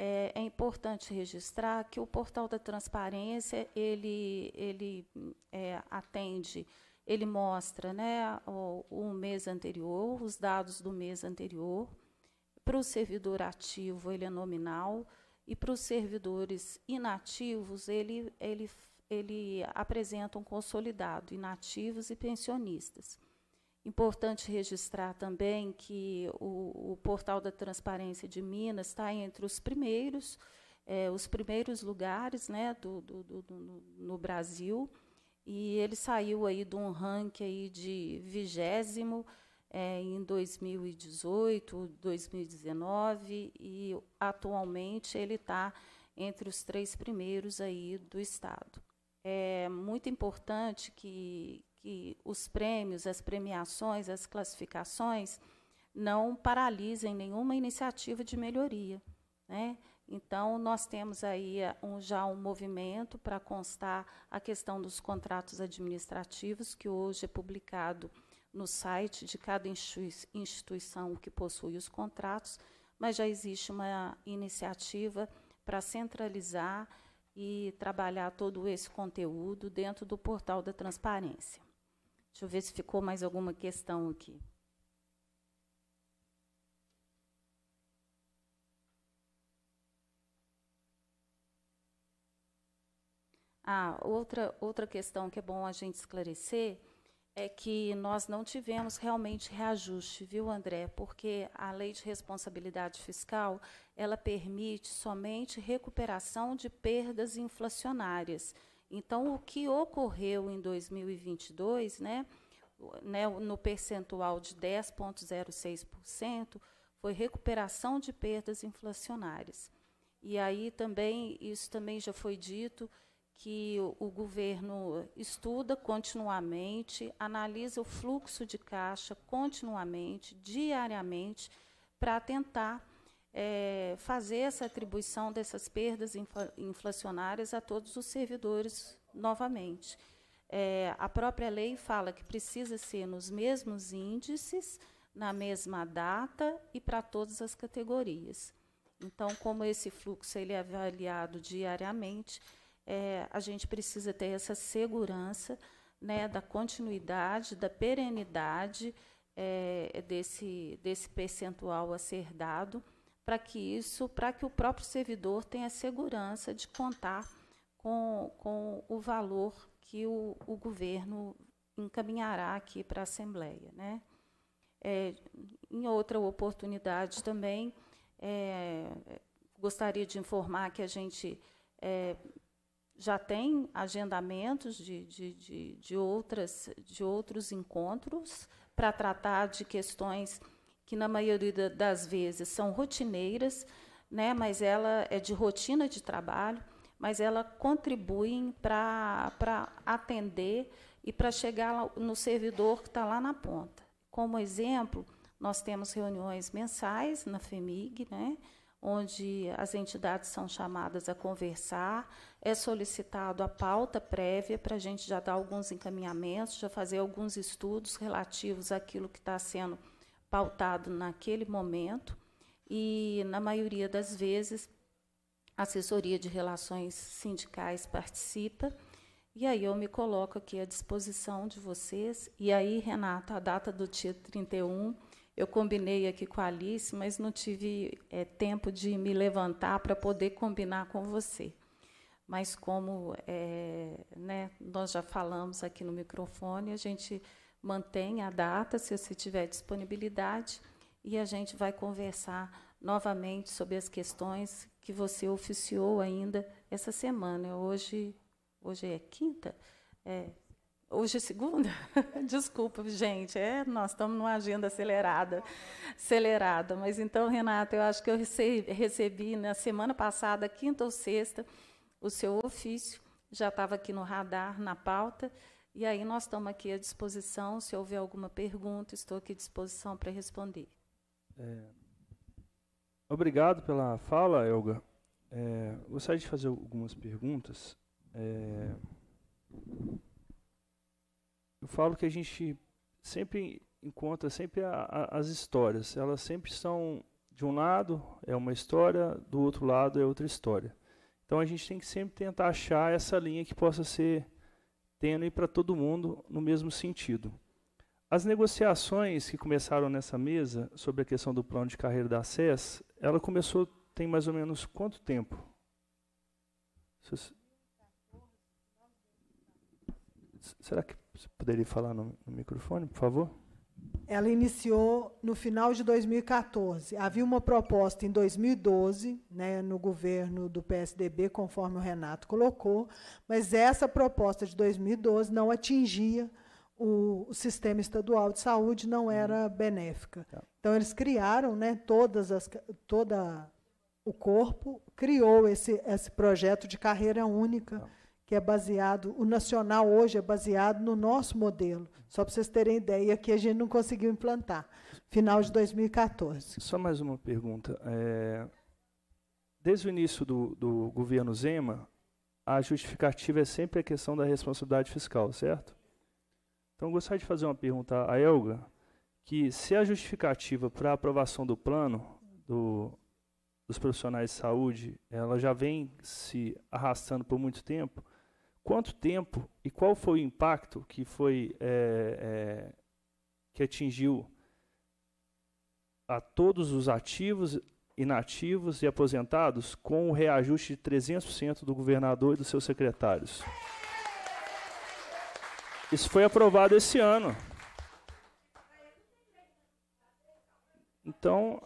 é, é, importante registrar que o portal da transparência ele, ele é, atende, ele mostra né, o, o, mês anterior, os dados do mês anterior. Para o servidor ativo, ele é nominal, e para os servidores inativos, ele, ele, ele apresenta um consolidado, inativos e pensionistas. Importante registrar também que o, o Portal da Transparência de Minas está entre os primeiros, é, os primeiros lugares né, do, do, do, do, no Brasil, e ele saiu aí de um ranking aí de vigésimo é, em 2018, 2019, e atualmente ele está entre os três primeiros aí do Estado. É muito importante que, que os prêmios, as premiações, as classificações não paralisem nenhuma iniciativa de melhoria. Né? Então, nós temos aí eh, um, já um movimento para constar a questão dos contratos administrativos, que hoje é publicado no site de cada instituição que possui os contratos, mas já existe uma iniciativa para centralizar e trabalhar todo esse conteúdo dentro do portal da transparência. Deixa eu ver se ficou mais alguma questão aqui. Ah, outra, outra questão que é bom a gente esclarecer é que nós não tivemos realmente reajuste, viu, André? Porque a lei de responsabilidade fiscal ela permite somente recuperação de perdas inflacionárias. Então, o que ocorreu em 2022, né, né no percentual de 10,06%, foi recuperação de perdas inflacionárias. E aí também, isso também já foi dito, que o, o governo estuda continuamente, analisa o fluxo de caixa continuamente, diariamente, para tentar é, fazer essa atribuição dessas perdas inflacionárias a todos os servidores novamente. É, a própria lei fala que precisa ser nos mesmos índices, na mesma data e para todas as categorias. Então, como esse fluxo ele é avaliado diariamente, é, a gente precisa ter essa segurança né, da continuidade, da perenidade é, desse, desse percentual a ser dado para que isso, para que o próprio servidor tenha segurança de contar com, com o valor que o, o governo encaminhará aqui para a Assembleia. Né? É, em outra oportunidade também, é, gostaria de informar que a gente é, já tem agendamentos de, de, de, de, outras, de outros encontros para tratar de questões que na maioria das vezes são rotineiras, né, mas ela é de rotina de trabalho, mas ela contribuem para atender e para chegar no servidor que está lá na ponta. Como exemplo, nós temos reuniões mensais na FEMIG, né, onde as entidades são chamadas a conversar, é solicitado a pauta prévia para a gente já dar alguns encaminhamentos, já fazer alguns estudos relativos àquilo que está sendo pautado naquele momento e, na maioria das vezes, a assessoria de relações sindicais participa. E aí eu me coloco aqui à disposição de vocês. E aí, Renata, a data do dia 31, eu combinei aqui com a Alice, mas não tive é, tempo de me levantar para poder combinar com você. Mas como é, né, nós já falamos aqui no microfone, a gente mantenha a data, se você tiver disponibilidade, e a gente vai conversar novamente sobre as questões que você oficiou ainda essa semana. Hoje, hoje é quinta? É, Hoje é segunda? Desculpa, gente, é, nós estamos numa agenda acelerada, acelerada. Mas então, Renata, eu acho que eu recebi, recebi na semana passada, quinta ou sexta, o seu ofício, já estava aqui no radar, na pauta, e aí nós estamos aqui à disposição, se houver alguma pergunta, estou aqui à disposição para responder. É, obrigado pela fala, Elga. É, gostaria de fazer algumas perguntas. É, eu falo que a gente sempre encontra sempre a, a, as histórias. Elas sempre são de um lado é uma história, do outro lado é outra história. Então a gente tem que sempre tentar achar essa linha que possa ser tênue para todo mundo no mesmo sentido. As negociações que começaram nessa mesa sobre a questão do plano de carreira da SES, ela começou tem mais ou menos quanto tempo? Será que você poderia falar no, no microfone, por favor? ela iniciou no final de 2014. Havia uma proposta em 2012, né, no governo do PSDB, conforme o Renato colocou, mas essa proposta de 2012 não atingia o, sistema estadual de saúde, não uhum. era benéfica. Tá. Então eles criaram, né, todas as toda o corpo criou esse esse projeto de carreira única tá que é baseado, o nacional hoje é baseado no nosso modelo. Só para vocês terem ideia, que a gente não conseguiu implantar. Final de 2014. Só mais uma pergunta. É, desde o início do, do governo Zema, a justificativa é sempre a questão da responsabilidade fiscal, certo? Então, eu gostaria de fazer uma pergunta à Elga, que se a justificativa para a aprovação do plano do, dos profissionais de saúde, ela já vem se arrastando por muito tempo, quanto tempo e qual foi o impacto que foi é, é, que atingiu a todos os ativos, inativos e aposentados com o reajuste de 300% do governador e dos seus secretários. Isso foi aprovado esse ano. Então,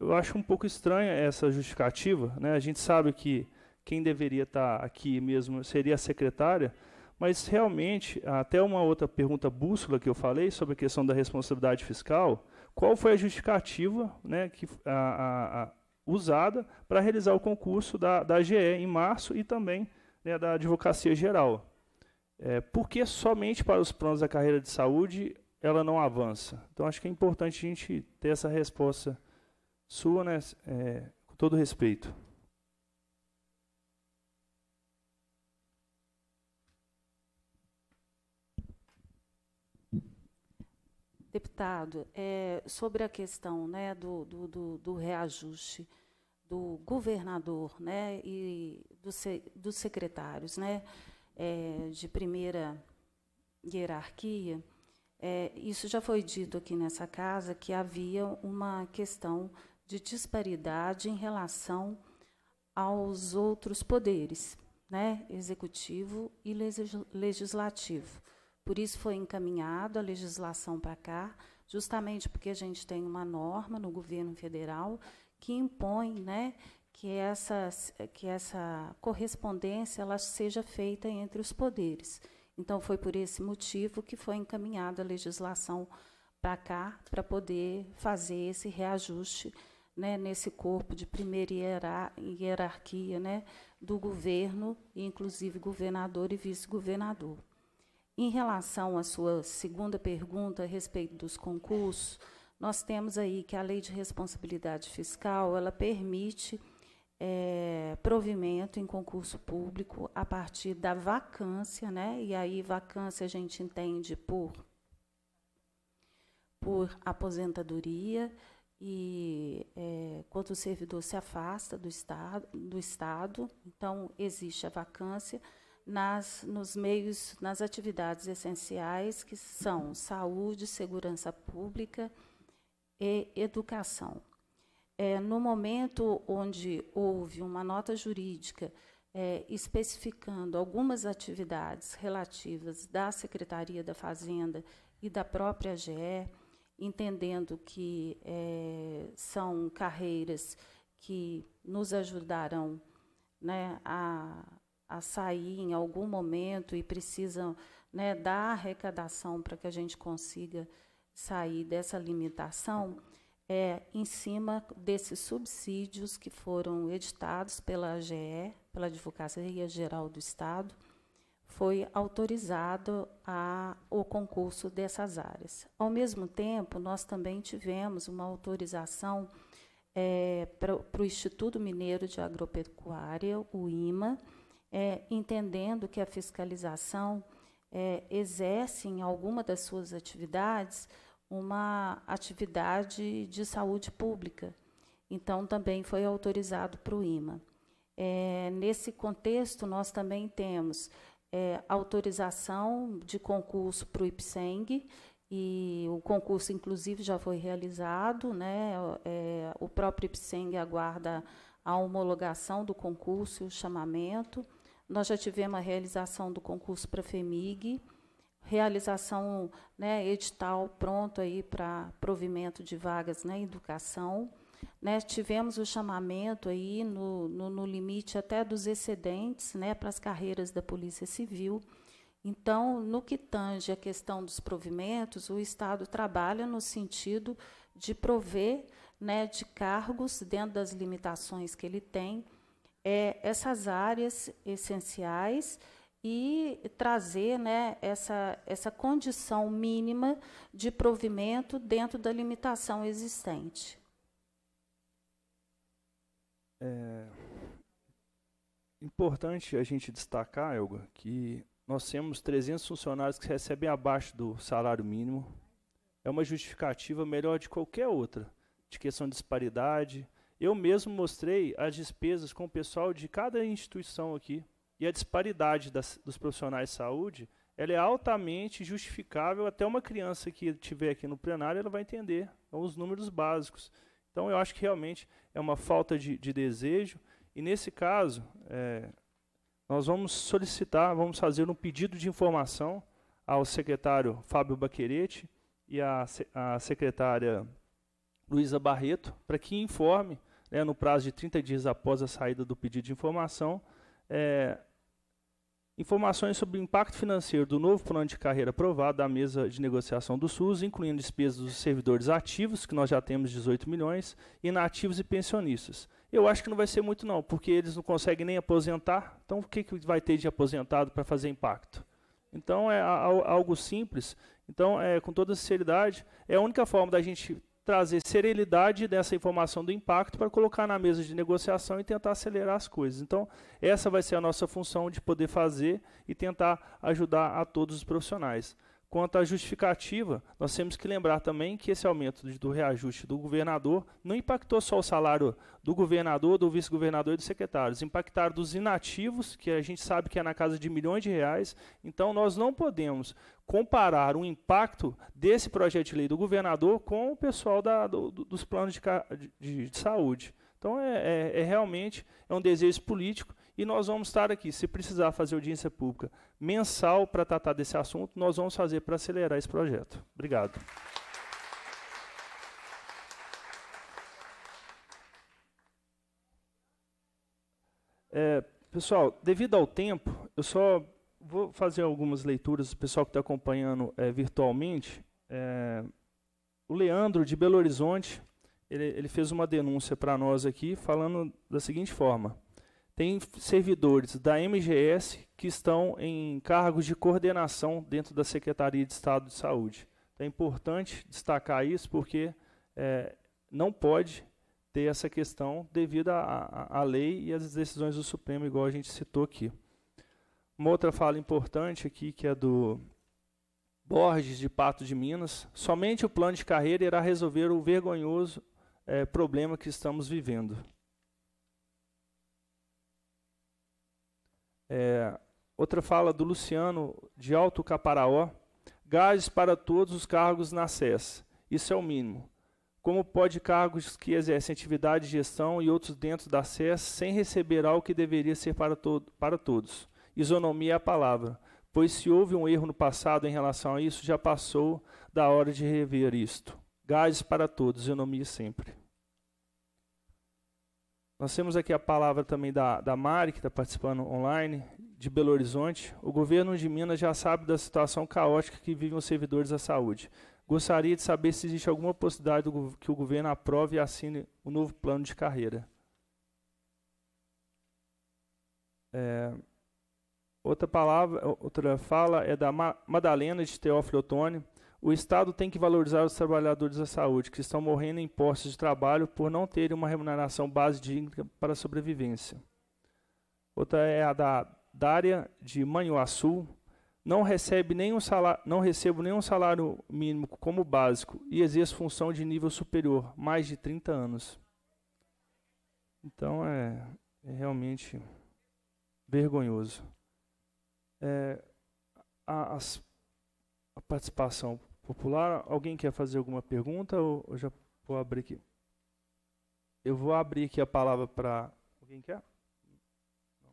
eu acho um pouco estranha essa justificativa. Né? A gente sabe que quem deveria estar tá aqui mesmo seria a secretária, mas realmente, até uma outra pergunta bússola que eu falei sobre a questão da responsabilidade fiscal, qual foi a justificativa né, que, a, a, usada para realizar o concurso da, da GE em março e também né, da Advocacia Geral? É, por que somente para os planos da carreira de saúde ela não avança? Então, acho que é importante a gente ter essa resposta sua, né, é, com todo respeito. Deputado, é, sobre a questão né, do, do, do, reajuste do governador né, e do, dos secretários né, é, de primeira hierarquia, é, isso já foi dito aqui nessa casa que havia uma questão de disparidade em relação aos outros poderes, né, executivo e legislativo. Por isso foi encaminhada a legislação para cá, justamente porque a gente tem uma norma no governo federal que impõe, né, que essa que essa correspondência ela seja feita entre os poderes. Então foi por esse motivo que foi encaminhada a legislação para cá para poder fazer esse reajuste né, nesse corpo de primeira hierarquia né, do governo, inclusive governador e vice-governador. Em relação à sua segunda pergunta a respeito dos concursos, nós temos aí que a Lei de Responsabilidade Fiscal ela permite é, provimento em concurso público a partir da vacância, né? E aí vacância a gente entende por por aposentadoria e é, quando o servidor se afasta do estado, do estado, então existe a vacância nas, nos meios, nas atividades essenciais que são saúde, segurança pública e educação. É, no momento onde houve uma nota jurídica é, especificando algumas atividades relativas da Secretaria da Fazenda e da própria GE, entendendo que é, são carreiras que nos ajudarão né, a a sair em algum momento e precisam né, dar arrecadação para que a gente consiga sair dessa limitação, é em cima desses subsídios que foram editados pela AGE, pela Advocacia Geral do Estado, foi autorizado a, o concurso dessas áreas. Ao mesmo tempo, nós também tivemos uma autorização é, para o Instituto Mineiro de Agropecuária, o IMA, é, entendendo que a fiscalização é, exerce em alguma das suas atividades uma atividade de saúde pública. Então, também foi autorizado para o IMA. É, nesse contexto, nós também temos é, autorização de concurso para o IPSENG, e o concurso, inclusive, já foi realizado. Né? É, o próprio IPSENG aguarda a homologação do concurso e o chamamento. Nós já tivemos a realização do concurso para a FEMIG, realização né, edital pronto aí para provimento de vagas na né, educação. Né, tivemos o chamamento aí no, no, no limite até dos excedentes né, para as carreiras da Polícia Civil. Então, no que tange a questão dos provimentos, o Estado trabalha no sentido de prover né, de cargos dentro das limitações que ele tem é, essas áreas essenciais e trazer né, essa, essa condição mínima de provimento dentro da limitação existente. É importante a gente destacar, Elga, que nós temos 300 funcionários que recebem abaixo do salário mínimo. É uma justificativa melhor de qualquer outra, de questão de disparidade, eu mesmo mostrei as despesas com o pessoal de cada instituição aqui. E a disparidade das, dos profissionais de saúde ela é altamente justificável. Até uma criança que tiver aqui no plenário ela vai entender então, os números básicos. Então, eu acho que realmente é uma falta de, de desejo. E nesse caso, é, nós vamos solicitar, vamos fazer um pedido de informação ao secretário Fábio Baquerete e à, à secretária Luísa Barreto para que informe né, no prazo de 30 dias após a saída do pedido de informação, é, informações sobre o impacto financeiro do novo plano de carreira aprovado da mesa de negociação do SUS, incluindo despesas dos servidores ativos, que nós já temos 18 milhões, inativos e pensionistas. Eu acho que não vai ser muito não, porque eles não conseguem nem aposentar, então o que, que vai ter de aposentado para fazer impacto? Então é algo simples. Então, é, com toda sinceridade, é a única forma da gente trazer serenidade dessa informação do impacto para colocar na mesa de negociação e tentar acelerar as coisas. Então, essa vai ser a nossa função de poder fazer e tentar ajudar a todos os profissionais. Quanto à justificativa, nós temos que lembrar também que esse aumento do reajuste do governador não impactou só o salário do governador, do vice-governador e dos secretários, impactaram dos inativos, que a gente sabe que é na casa de milhões de reais. Então, nós não podemos comparar o impacto desse projeto de lei do governador com o pessoal da, do, dos planos de, de, de saúde. Então, é, é, é realmente é um desejo político e nós vamos estar aqui. Se precisar fazer audiência pública mensal para tratar desse assunto, nós vamos fazer para acelerar esse projeto. Obrigado. É, pessoal, devido ao tempo, eu só vou fazer algumas leituras O pessoal que está acompanhando é, virtualmente. É, o Leandro, de Belo Horizonte, ele, ele fez uma denúncia para nós aqui, falando da seguinte forma tem servidores da MGS que estão em cargos de coordenação dentro da Secretaria de Estado de Saúde. Então, é importante destacar isso porque é, não pode ter essa questão devido à lei e às decisões do Supremo, igual a gente citou aqui. Uma outra fala importante aqui, que é do Borges de Pato de Minas. Somente o plano de carreira irá resolver o vergonhoso é, problema que estamos vivendo. É, outra fala do Luciano de Alto Caparaó. gases para todos os cargos na SES. Isso é o mínimo. Como pode cargos que exercem atividade de gestão e outros dentro da SES sem receber algo que deveria ser para, to para todos? Isonomia é a palavra, pois se houve um erro no passado em relação a isso, já passou da hora de rever isto. Gases para todos, isonomia sempre. Nós temos aqui a palavra também da, da Mari, que está participando online, de Belo Horizonte. O governo de Minas já sabe da situação caótica que vivem os servidores da saúde. Gostaria de saber se existe alguma possibilidade do, que o governo aprove e assine o um novo plano de carreira. É, outra palavra, outra fala é da Ma Madalena de Teófilo Otoni. O Estado tem que valorizar os trabalhadores da saúde que estão morrendo em postos de trabalho por não terem uma remuneração base digna para a sobrevivência. Outra é a da Dária de Manhuaçu. Não, recebe nenhum salário, não recebo nenhum salário mínimo como básico e exerço função de nível superior, mais de 30 anos. Então é, é realmente vergonhoso. É, a participação popular. Alguém quer fazer alguma pergunta ou, eu já vou abrir aqui? Eu vou abrir aqui a palavra para alguém quer? Não.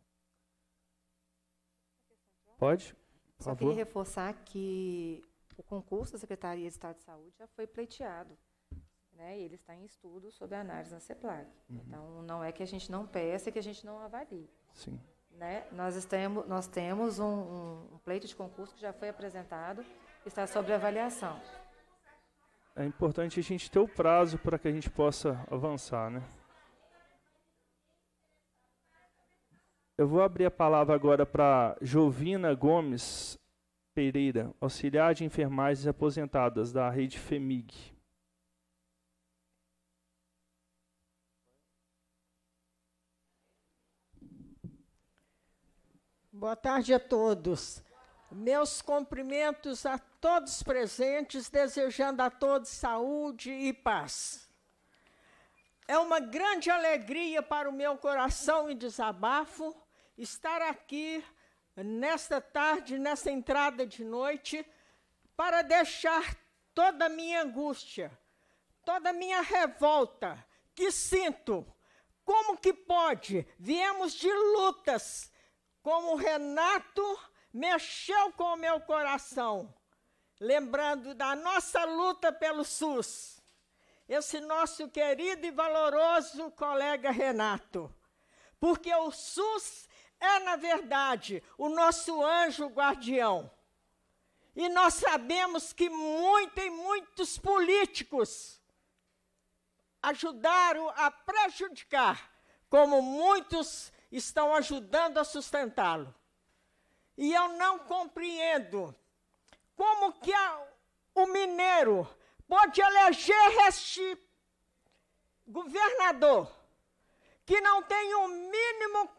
Pode? Por Só favor. queria reforçar que o concurso da Secretaria de Estado de Saúde já foi pleiteado. Né, e ele está em estudo sobre análise na CEPLAG. Uhum. Então, não é que a gente não peça, é que a gente não avalie. Sim. Né? Nós, nós temos um, um pleito de concurso que já foi apresentado está sob avaliação. É importante a gente ter o prazo para que a gente possa avançar, né? Eu vou abrir a palavra agora para Jovina Gomes Pereira, auxiliar de enfermagens aposentadas da rede FEMIG. Boa tarde a todos. Meus cumprimentos a todos presentes, desejando a todos saúde e paz. É uma grande alegria para o meu coração e desabafo estar aqui nesta tarde, nessa entrada de noite, para deixar toda a minha angústia, toda a minha revolta que sinto. Como que pode? Viemos de lutas, como Renato mexeu com o meu coração lembrando da nossa luta pelo SUS, esse nosso querido e valoroso colega Renato. Porque o SUS é, na verdade, o nosso anjo guardião. E nós sabemos que muito e muitos políticos ajudaram a prejudicar, como muitos estão ajudando a sustentá-lo. E eu não compreendo como que a, o mineiro pode eleger este governador que não tem o um mínimo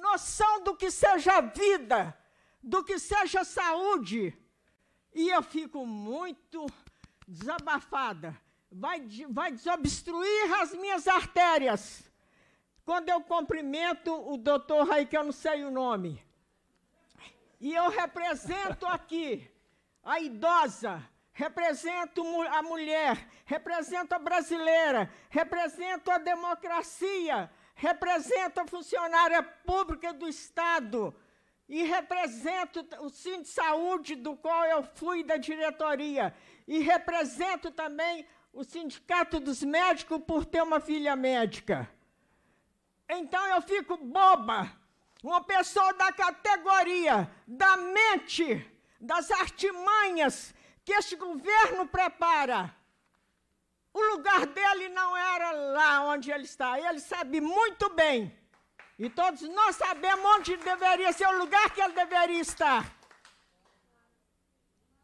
noção do que seja vida, do que seja saúde? E eu fico muito desabafada. Vai, vai desobstruir as minhas artérias. Quando eu cumprimento o doutor Raí, que eu não sei o nome, e eu represento aqui a idosa, represento a mulher, represento a brasileira, represento a democracia, represento a funcionária pública do Estado e represento o Centro de Saúde, do qual eu fui da diretoria, e represento também o Sindicato dos Médicos por ter uma filha médica. Então eu fico boba. Uma pessoa da categoria, da mente, das artimanhas que este governo prepara. O lugar dele não era lá onde ele está. Ele sabe muito bem. E todos nós sabemos onde deveria ser o lugar que ele deveria estar.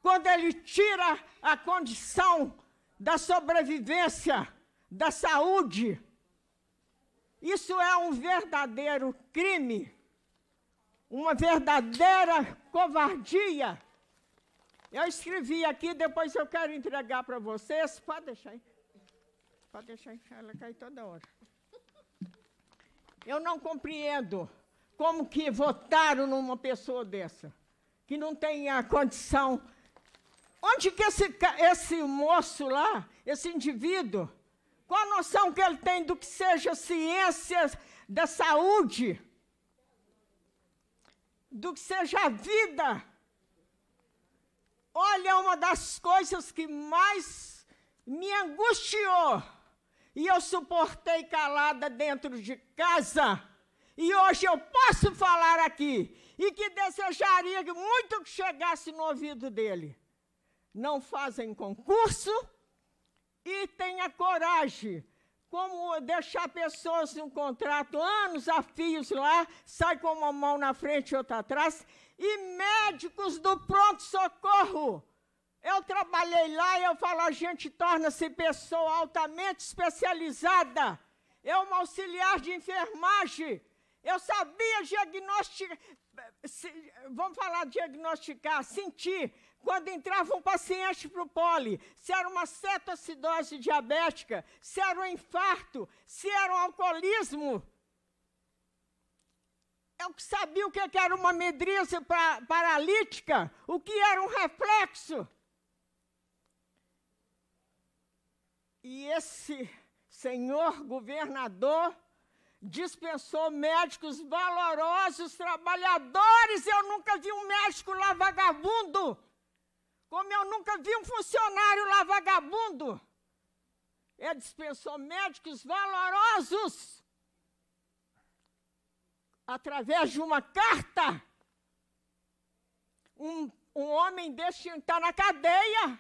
Quando ele tira a condição da sobrevivência, da saúde, isso é um verdadeiro crime, uma verdadeira covardia eu escrevi aqui, depois eu quero entregar para vocês. Pode deixar aí. Pode deixar aí. Ela cai toda hora. Eu não compreendo como que votaram numa pessoa dessa, que não tem a condição. Onde que esse, esse moço lá, esse indivíduo, qual a noção que ele tem do que seja ciência da saúde, do que seja a vida? Olha, uma das coisas que mais me angustiou, e eu suportei calada dentro de casa, e hoje eu posso falar aqui, e que desejaria que muito que chegasse no ouvido dele. Não fazem concurso e tenha coragem como deixar pessoas um contrato anos a fios lá, sai com uma mão na frente e outra atrás, e médicos do pronto-socorro. Eu trabalhei lá e eu falo, a gente torna-se pessoa altamente especializada. Eu, uma auxiliar de enfermagem, eu sabia diagnosticar, vamos falar diagnosticar, sentir, quando entrava um paciente para o poli, se era uma cetoacidose diabética, se era um infarto, se era um alcoolismo, eu que sabia o que era uma medríase paralítica, o que era um reflexo. E esse senhor governador dispensou médicos valorosos, trabalhadores. Eu nunca vi um médico lá vagabundo, como eu nunca vi um funcionário lá vagabundo. Ele dispensou médicos valorosos através de uma carta, um, um homem desse está na cadeia.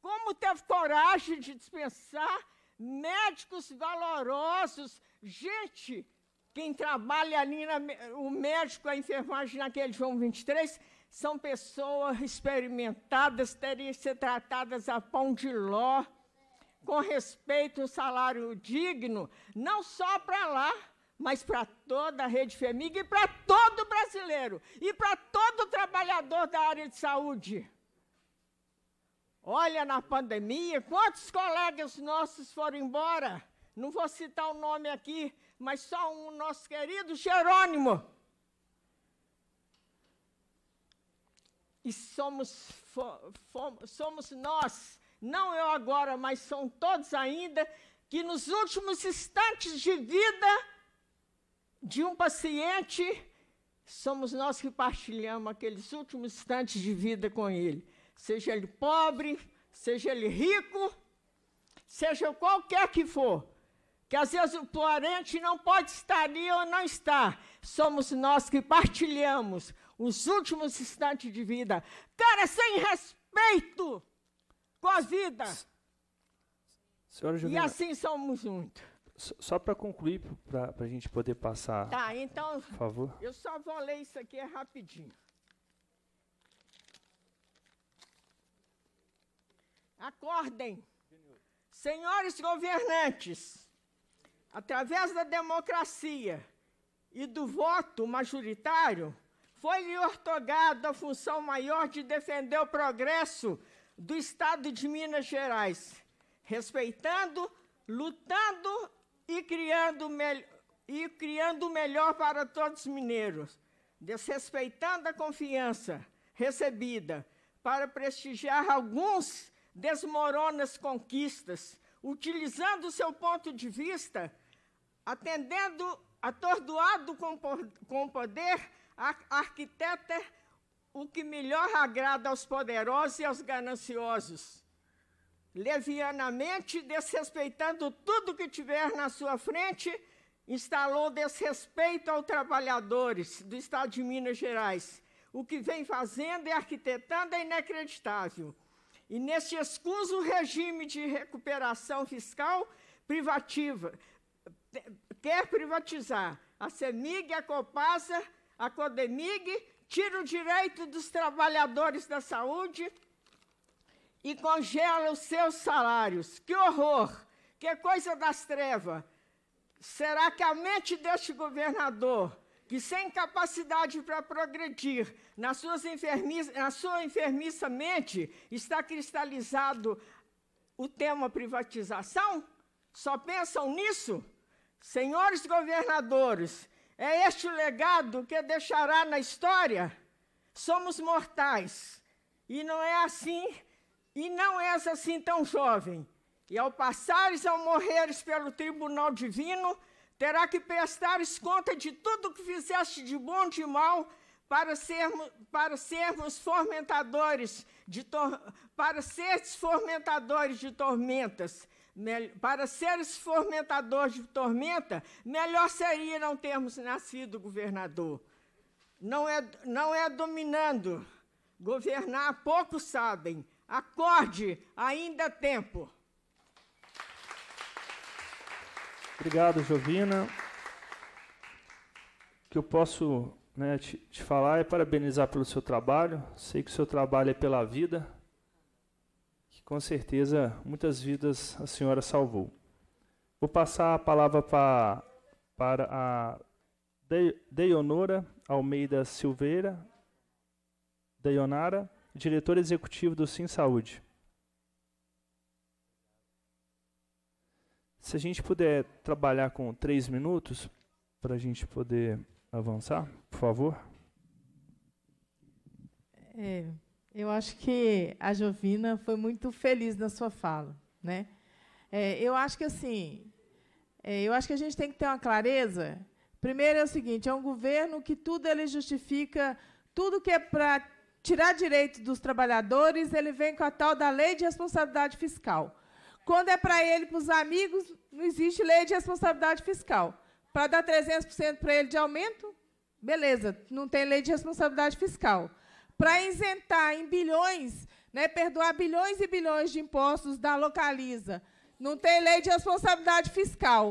Como teve coragem de dispensar médicos valorosos? Gente, quem trabalha ali, na, o médico, a enfermagem naquele João 23, são pessoas experimentadas, teriam que ser tratadas a pão de ló, com respeito, um salário digno, não só para lá, mas para toda a rede FEMIG e para todo brasileiro e para todo trabalhador da área de saúde. Olha, na pandemia, quantos colegas nossos foram embora? Não vou citar o nome aqui, mas só um nosso querido Jerônimo. E somos, fomos, somos nós, não eu agora, mas são todos ainda, que nos últimos instantes de vida de um paciente, somos nós que partilhamos aqueles últimos instantes de vida com ele. Seja ele pobre, seja ele rico, seja qualquer que for. Que às vezes o parente não pode estar ali ou não está. Somos nós que partilhamos os últimos instantes de vida. Cara, sem respeito com a vida. Senhora Juliana. E assim somos muito. Só para concluir, para a gente poder passar. Tá, então. Por favor. Eu só vou ler isso aqui é rapidinho. Acordem, senhores governantes, através da democracia e do voto majoritário, foi-lhe ortogada a função maior de defender o progresso do Estado de Minas Gerais, respeitando, lutando e criando, e criando melhor para todos os mineiros, desrespeitando a confiança recebida para prestigiar alguns desmorona as conquistas, utilizando seu ponto de vista, atendendo atordoado com, com poder, arquiteta o que melhor agrada aos poderosos e aos gananciosos levianamente, desrespeitando tudo que tiver na sua frente, instalou desrespeito aos trabalhadores do Estado de Minas Gerais. O que vem fazendo e arquitetando é inacreditável. E neste escuso regime de recuperação fiscal privativa, quer privatizar a CEMIG, a Copasa, a Codemig, tira o direito dos trabalhadores da saúde e congela os seus salários. Que horror! Que coisa das trevas! Será que a mente deste governador, que sem capacidade para progredir na, enfermiz, na sua enfermiça mente, está cristalizado o tema privatização? Só pensam nisso? Senhores governadores, é este o legado que deixará na história? Somos mortais. E não é assim e não és assim tão jovem. E ao passares, ao morreres pelo tribunal divino, terá que prestares conta de tudo que fizeste de bom e de mal, para sermos, para sermos fomentadores de tor para seres fomentadores de tormentas. Para seres fomentadores de tormenta, melhor seria não termos nascido governador. Não é, não é dominando. Governar poucos sabem, Acorde, ainda há tempo. Obrigado, Jovina. O que eu posso né, te, te falar é parabenizar pelo seu trabalho. Sei que o seu trabalho é pela vida, que com certeza muitas vidas a senhora salvou. Vou passar a palavra pra, para a Deionora Almeida Silveira. Deionara diretor executivo do Sim Saúde. Se a gente puder trabalhar com três minutos para a gente poder avançar, por favor. É, eu acho que a Jovina foi muito feliz na sua fala, né? É, eu acho que assim, é, eu acho que a gente tem que ter uma clareza. Primeiro é o seguinte, é um governo que tudo ele justifica, tudo que é para tirar direito dos trabalhadores, ele vem com a tal da lei de responsabilidade fiscal. Quando é para ele, para os amigos, não existe lei de responsabilidade fiscal. Para dar 300% para ele de aumento, beleza, não tem lei de responsabilidade fiscal. Para isentar em bilhões, né, perdoar bilhões e bilhões de impostos da localiza, não tem lei de responsabilidade fiscal.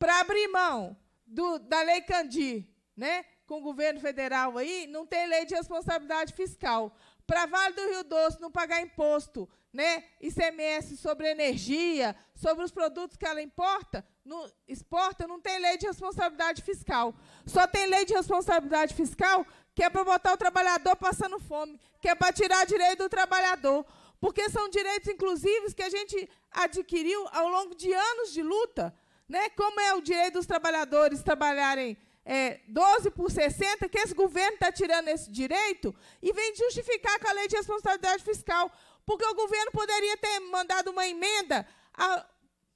Para abrir mão do, da lei Candir, né, com o governo federal aí, não tem lei de responsabilidade fiscal. Para Vale do Rio Doce não pagar imposto, né? ICMS sobre energia, sobre os produtos que ela importa, não, exporta, não tem lei de responsabilidade fiscal. Só tem lei de responsabilidade fiscal que é para botar o trabalhador passando fome, que é para tirar direito do trabalhador. Porque são direitos inclusivos que a gente adquiriu ao longo de anos de luta, né? como é o direito dos trabalhadores trabalharem é, 12 por 60, que esse governo está tirando esse direito e vem justificar com a lei de responsabilidade fiscal, porque o governo poderia ter mandado uma emenda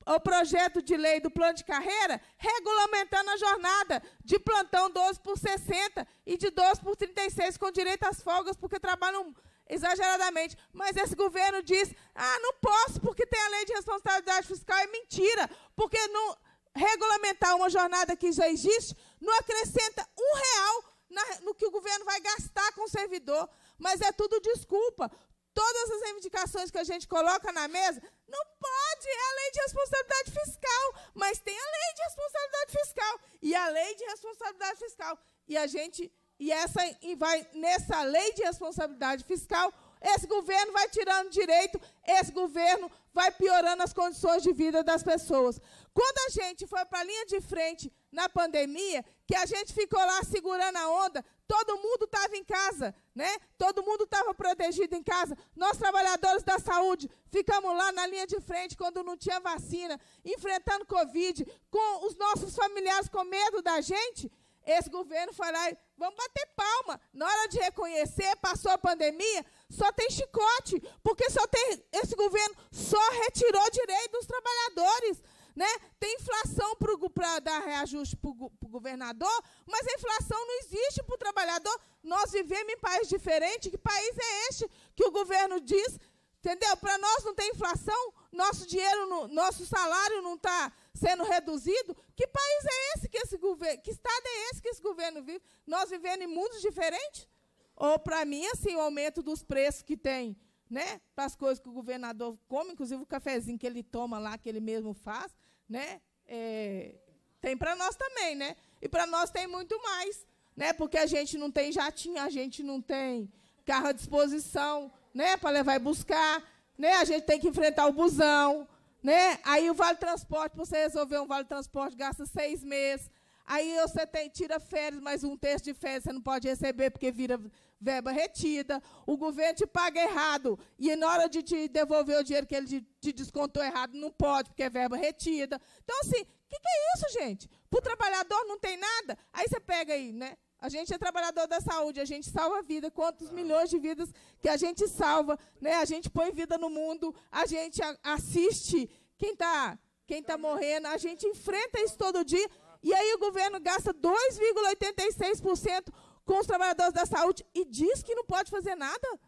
ao projeto de lei do plano de carreira regulamentando a jornada de plantão 12 por 60 e de 12 por 36 com direito às folgas, porque trabalham exageradamente. Mas esse governo diz: ah, não posso porque tem a lei de responsabilidade fiscal. É mentira, porque não regulamentar uma jornada que já existe, não acrescenta um real na, no que o governo vai gastar com o servidor. Mas é tudo desculpa. Todas as reivindicações que a gente coloca na mesa, não pode, é a lei de responsabilidade fiscal. Mas tem a lei de responsabilidade fiscal e a lei de responsabilidade fiscal. E a gente, e essa e vai nessa lei de responsabilidade fiscal, esse governo vai tirando direito, esse governo vai piorando as condições de vida das pessoas. Quando a gente foi para a linha de frente na pandemia, que a gente ficou lá segurando a onda, todo mundo estava em casa, né? Todo mundo estava protegido em casa. Nós, trabalhadores da saúde, ficamos lá na linha de frente quando não tinha vacina, enfrentando Covid, com os nossos familiares com medo da gente. Esse governo foi lá e vamos bater palma. Na hora de reconhecer, passou a pandemia, só tem chicote, porque só tem esse governo só retirou direito dos trabalhadores. Né? Tem inflação para dar reajuste para o governador, mas a inflação não existe para o trabalhador. Nós vivemos em país diferente. Que país é este que o governo diz Entendeu? Para nós não tem inflação, nosso dinheiro, não, nosso salário não está sendo reduzido. Que país é esse que esse governo, que estado é esse que esse governo vive? Nós vivendo em mundos diferentes? Ou para mim assim, o aumento dos preços que tem, né? Para as coisas que o governador come, inclusive o cafezinho que ele toma lá, que ele mesmo faz, né? É, tem para nós também, né? E para nós tem muito mais, né? Porque a gente não tem jatinho, a gente não tem carro à disposição, né, para levar e buscar, né? A gente tem que enfrentar o busão, né? Aí o vale transporte, você resolver um vale transporte gasta seis meses. Aí você tem, tira férias, mas um terço de férias você não pode receber porque vira verba retida. O governo te paga errado. E na hora de te devolver o dinheiro que ele te, te descontou errado, não pode, porque é verba retida. Então, assim, o que, que, é isso, gente? Para o trabalhador não tem nada? Aí você pega aí, né? A gente é trabalhador da saúde, a gente salva a vida. Quantos milhões de vidas que a gente salva, né? A gente põe vida no mundo, a gente assiste quem está quem tá morrendo, a gente enfrenta isso todo dia. E aí o governo gasta 2,86% com os trabalhadores da saúde e diz que não pode fazer nada,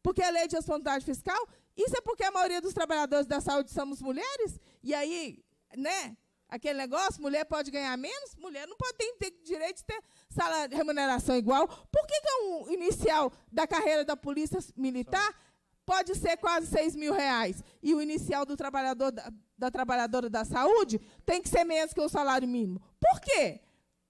porque a é lei de responsabilidade fiscal. Isso é porque a maioria dos trabalhadores da saúde somos mulheres? E aí, né? aquele negócio, mulher pode ganhar menos, mulher não pode ter, ter direito de ter salário, remuneração igual. Por que, que é um inicial da carreira da polícia militar pode ser quase 6 mil reais e o inicial do trabalhador da, da trabalhadora da saúde tem que ser menos que o salário mínimo? Por quê?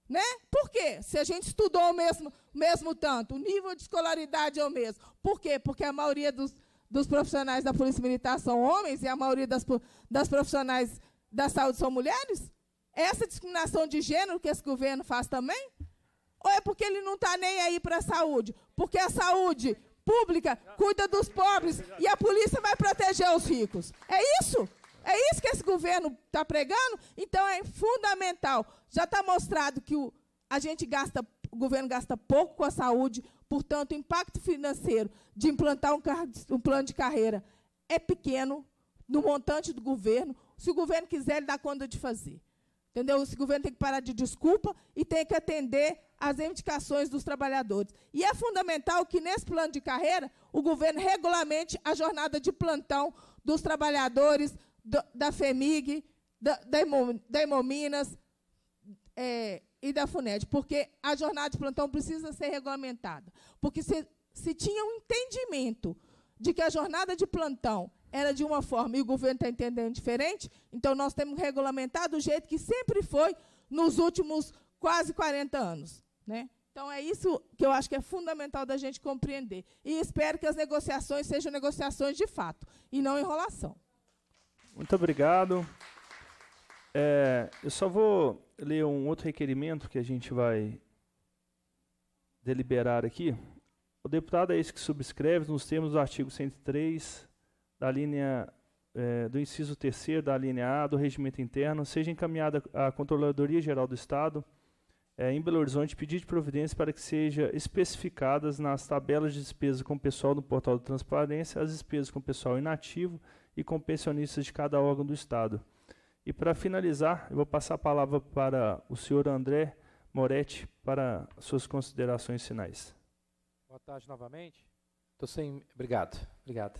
Né? Por quê? Se a gente estudou o mesmo, mesmo tanto, o nível de escolaridade é o mesmo. Por quê? Porque a maioria dos, dos profissionais da Polícia Militar são homens e a maioria das, das profissionais da saúde são mulheres? Essa discriminação de gênero que esse governo faz também? Ou é porque ele não está nem aí para a saúde? Porque a saúde pública cuida dos pobres e a polícia vai proteger os ricos. É isso? É isso que esse governo está pregando? Então é fundamental. Já está mostrado que o, a gente gasta, o governo gasta pouco com a saúde, portanto, o impacto financeiro de implantar um, um plano de carreira é pequeno no montante do governo. Se o governo quiser, ele dá conta de fazer. Entendeu? Esse governo tem que parar de desculpa e tem que atender às reivindicações dos trabalhadores. E é fundamental que, nesse plano de carreira, o governo regulamente a jornada de plantão dos trabalhadores do, da FEMIG, da, da, é, e da FUNED, porque a jornada de plantão precisa ser regulamentada. Porque se, se tinha um entendimento de que a jornada de plantão era de uma forma e o governo está entendendo diferente, então nós temos que regulamentar do jeito que sempre foi nos últimos quase 40 anos. Né? Então, é isso que eu acho que é fundamental da gente compreender. E espero que as negociações sejam negociações de fato e não enrolação. Muito obrigado. É, eu só vou ler um outro requerimento que a gente vai deliberar aqui. O deputado é esse que subscreve, nos termos do artigo 103 da linha é, do inciso terceiro da linha A do regimento interno seja encaminhada à Controladoria Geral do Estado é, em Belo Horizonte pedido de providência para que seja especificadas nas tabelas de despesas com pessoal no portal de transparência as despesas com pessoal inativo e com pensionistas de cada órgão do Estado. E para finalizar, eu vou passar a palavra para o senhor André Moretti para suas considerações finais. Boa tarde novamente. Estou sem. Obrigado. Obrigado.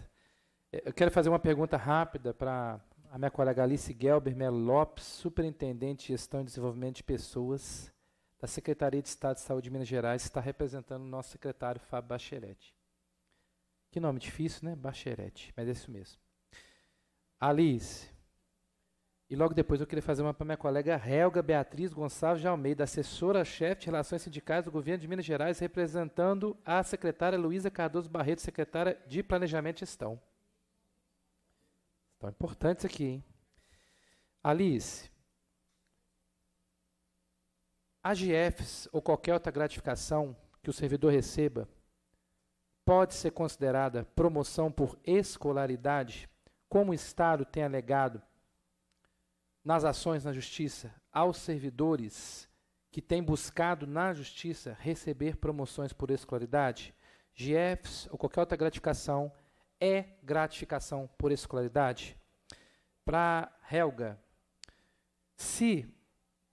Eh, eu quero fazer uma pergunta rápida para a minha colega Alice Gelber Melo Lopes, superintendente de gestão e desenvolvimento de pessoas da Secretaria de Estado de Saúde de Minas Gerais, está representando o nosso secretário Fábio Bacherete. Que nome difícil, né? Bacherete, mas é isso mesmo. Alice, e logo depois eu queria fazer uma para minha colega Helga Beatriz Gonçalves de Almeida, assessora-chefe de Relações Sindicais do Governo de Minas Gerais, representando a secretária Luísa Cardoso Barreto, secretária de Planejamento e Gestão. Tá importante isso aqui, hein? Alice, AGFs ou qualquer outra gratificação que o servidor receba pode ser considerada promoção por escolaridade, como o Estado tem alegado nas ações na Justiça aos servidores que têm buscado na Justiça receber promoções por escolaridade? GFs ou qualquer outra gratificação é gratificação por escolaridade? Para Helga, se,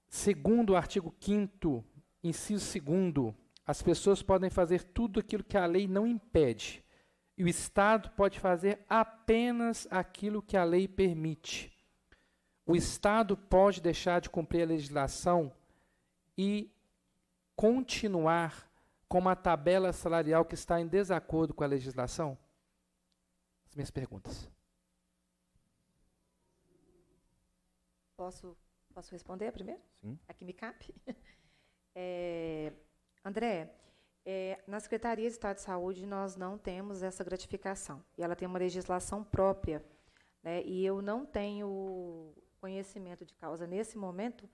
segundo o artigo 5 inciso 2 as pessoas podem fazer tudo aquilo que a lei não impede, e o Estado pode fazer apenas aquilo que a lei permite. O Estado pode deixar de cumprir a legislação e continuar com uma tabela salarial que está em desacordo com a legislação? minhas perguntas. Posso, posso responder primeiro? Sim. A que me cabe? É, André, é, na Secretaria de Estado de Saúde nós não temos essa gratificação. E ela tem uma legislação própria. Né, e eu não tenho conhecimento de causa nesse momento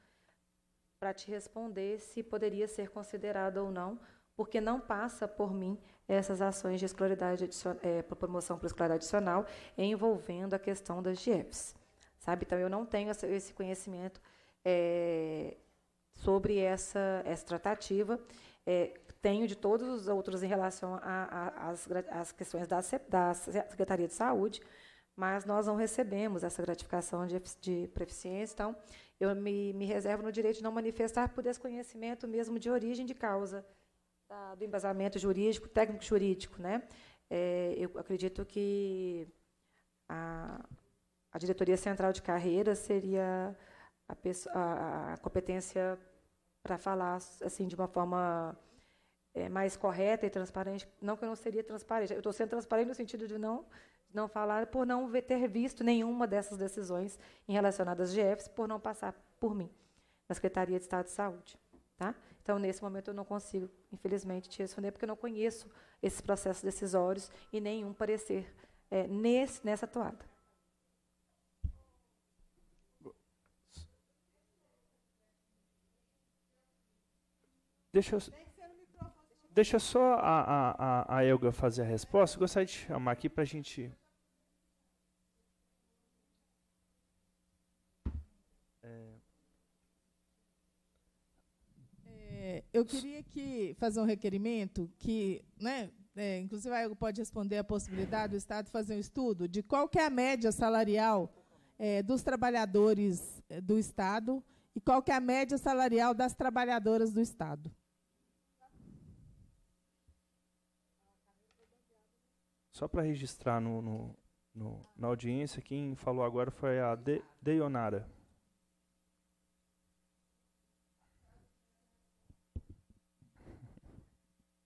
para te responder se poderia ser considerada ou não, porque não passa por mim essas ações de escolaridade é, promoção para escolaridade adicional envolvendo a questão das GIEPs. Sabe? Então, eu não tenho esse conhecimento é, sobre essa, essa tratativa. É, tenho de todos os outros em relação às questões da, da, Secretaria de Saúde, mas nós não recebemos essa gratificação de, de Então, eu me, me reservo no direito de não manifestar por desconhecimento mesmo de origem de causa da, do embasamento jurídico, técnico jurídico, né? É, eu acredito que a, a diretoria central de carreira seria a, pessoa, a, a competência para falar assim de uma forma é, mais correta e transparente. Não que eu não seria transparente, eu estou sendo transparente no sentido de não não falar por não ter visto nenhuma dessas decisões em relacionadas às GFs, por não passar por mim na Secretaria de Estado de Saúde. Tá? Então, nesse momento, eu não consigo, infelizmente, te responder, porque eu não conheço esses processos decisórios e nenhum parecer é, nesse, nessa toada. Deixa eu, deixa só a, a, a Elga fazer a resposta. Eu gostaria de chamar aqui para a gente eu queria que fazer um requerimento que, né, é, inclusive a pode responder a possibilidade do Estado fazer um estudo de qual que é a média salarial é, dos trabalhadores é, do Estado e qual que é a média salarial das trabalhadoras do Estado. Só para registrar no, no, no, na audiência, quem falou agora foi a De, Deionara.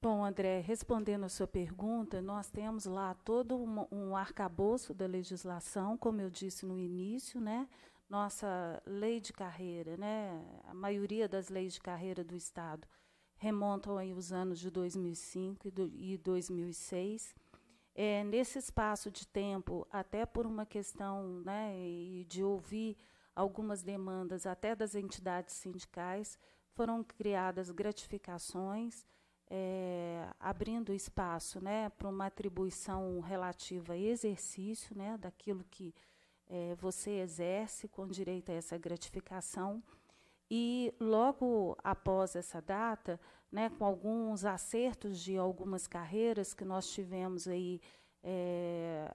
Bom, André, respondendo a sua pergunta, nós temos lá todo um, um arcabouço da legislação, como eu disse no início, né? Nossa lei de carreira, né? A maioria das leis de carreira do Estado remontam aí os anos de 2005 e, do, e 2006. É, nesse espaço de tempo, até por uma questão né, de ouvir algumas demandas até das entidades sindicais, foram criadas gratificações, é, abrindo espaço né, para uma atribuição relativa a exercício né, daquilo que é, você exerce com direito a essa gratificação. E logo após essa data, né, com alguns acertos de algumas carreiras que nós tivemos aí é,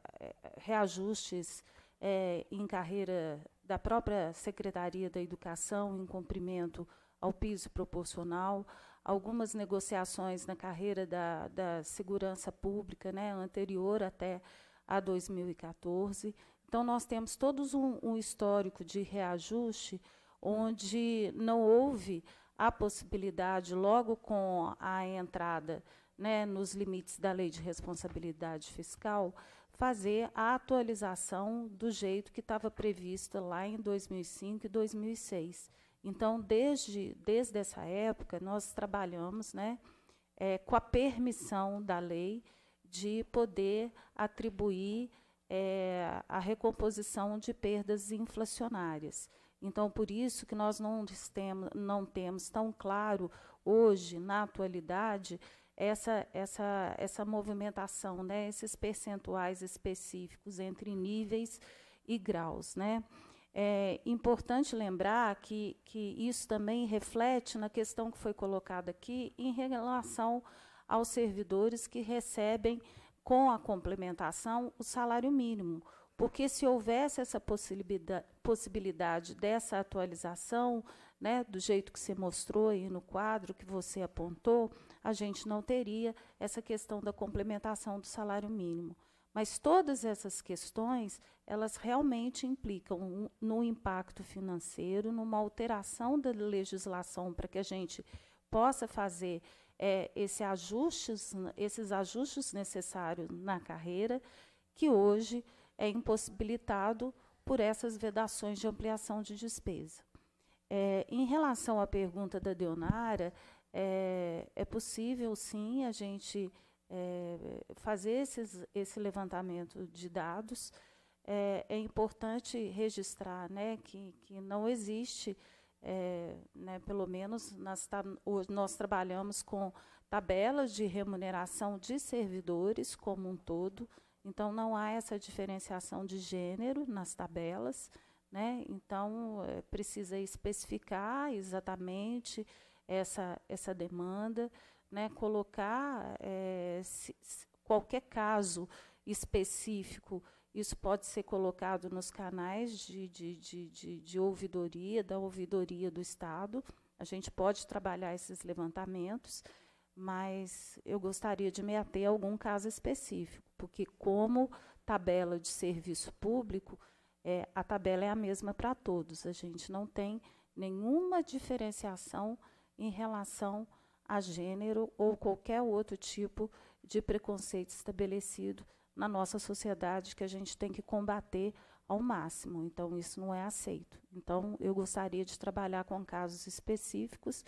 reajustes é, em carreira da própria Secretaria da Educação em cumprimento ao piso proporcional, algumas negociações na carreira da, da segurança pública, né, anterior até a 2014. Então, nós temos todos um, um histórico de reajuste onde não houve a possibilidade, logo com a entrada né, nos limites da lei de responsabilidade fiscal, fazer a atualização do jeito que estava prevista lá em 2005 e 2006. Então, desde, desde essa época, nós trabalhamos né, é, com a permissão da lei de poder atribuir é, a recomposição de perdas inflacionárias. Então, por isso que nós não temos, não temos tão claro hoje, na atualidade, essa, essa, essa movimentação, né, esses percentuais específicos entre níveis e graus. Né? É importante lembrar que, que isso também reflete na questão que foi colocada aqui em relação aos servidores que recebem com a complementação o salário mínimo. Porque se houvesse essa possibilidade, possibilidade dessa atualização, né, do jeito que você mostrou aí no quadro que você apontou, a gente não teria essa questão da complementação do salário mínimo. Mas todas essas questões, elas realmente implicam no impacto financeiro, numa alteração da legislação para que a gente possa fazer é, esse ajustes, esses ajustes necessários na carreira, que hoje é impossibilitado por essas vedações de ampliação de despesa. É, em relação à pergunta da Deonara, é, é possível, sim, a gente é, fazer esses, esse levantamento de dados. É, é, importante registrar né, que, que não existe, é, né, pelo menos nós, nós trabalhamos com tabelas de remuneração de servidores como um todo, então não há essa diferenciação de gênero nas tabelas. Né? Então, é, precisa especificar exatamente essa, essa demanda né, colocar é, se, se, qualquer caso específico. Isso pode ser colocado nos canais de, de, de, de, de ouvidoria, da ouvidoria do Estado. A gente pode trabalhar esses levantamentos, mas eu gostaria de me ater a algum caso específico, porque, como tabela de serviço público, é, a tabela é a mesma para todos. A gente não tem nenhuma diferenciação em relação a a gênero ou qualquer outro tipo de preconceito estabelecido na nossa sociedade que a gente tem que combater ao máximo. Então, isso não é aceito. Então, eu gostaria de trabalhar com casos específicos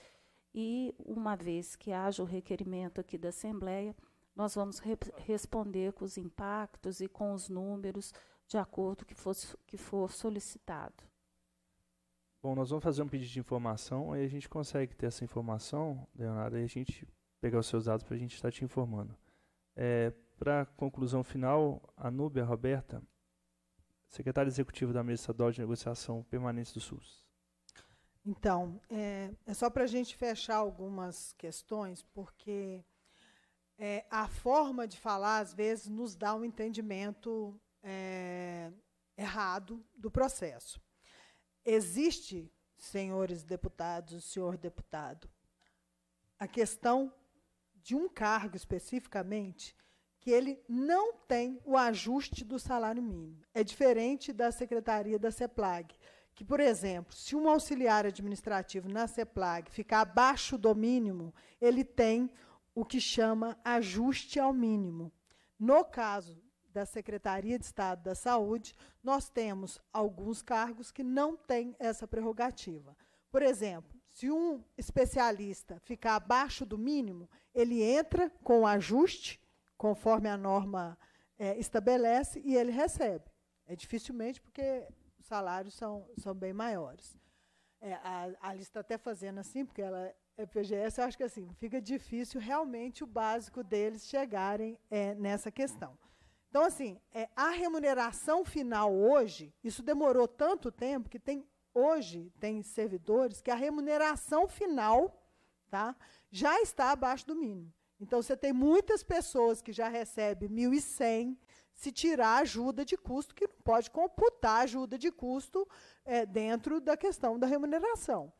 e, uma vez que haja o requerimento aqui da Assembleia, nós vamos re responder com os impactos e com os números de acordo que, fosse, que for solicitado. Bom, nós vamos fazer um pedido de informação, e a gente consegue ter essa informação, Leonardo, e a gente pegar os seus dados para a gente estar te informando. É, para a conclusão final, a Núbia Roberta, secretária executiva da Mesa Estadual de Negociação Permanente do SUS. Então, é, é só para a gente fechar algumas questões, porque é, a forma de falar, às vezes, nos dá um entendimento é, errado do processo. Existe, senhores deputados, senhor deputado, a questão de um cargo especificamente que ele não tem o ajuste do salário mínimo. É diferente da secretaria da CEPLAG, que, por exemplo, se um auxiliar administrativo na CEPLAG ficar abaixo do mínimo, ele tem o que chama ajuste ao mínimo. No caso da Secretaria de Estado da Saúde, nós temos alguns cargos que não têm essa prerrogativa. Por exemplo, se um especialista ficar abaixo do mínimo, ele entra com o ajuste, conforme a norma é, estabelece, e ele recebe. É dificilmente, porque os salários são, são bem maiores. É, a, a lista está até fazendo assim, porque ela é PGS, eu acho que assim, fica difícil realmente o básico deles chegarem é, nessa questão. Então, assim, é, a remuneração final hoje, isso demorou tanto tempo que tem hoje tem servidores que a remuneração final tá, já está abaixo do mínimo. Então, você tem muitas pessoas que já recebem 1.100, se tirar ajuda de custo, que não pode computar ajuda de custo é, dentro da questão da remuneração.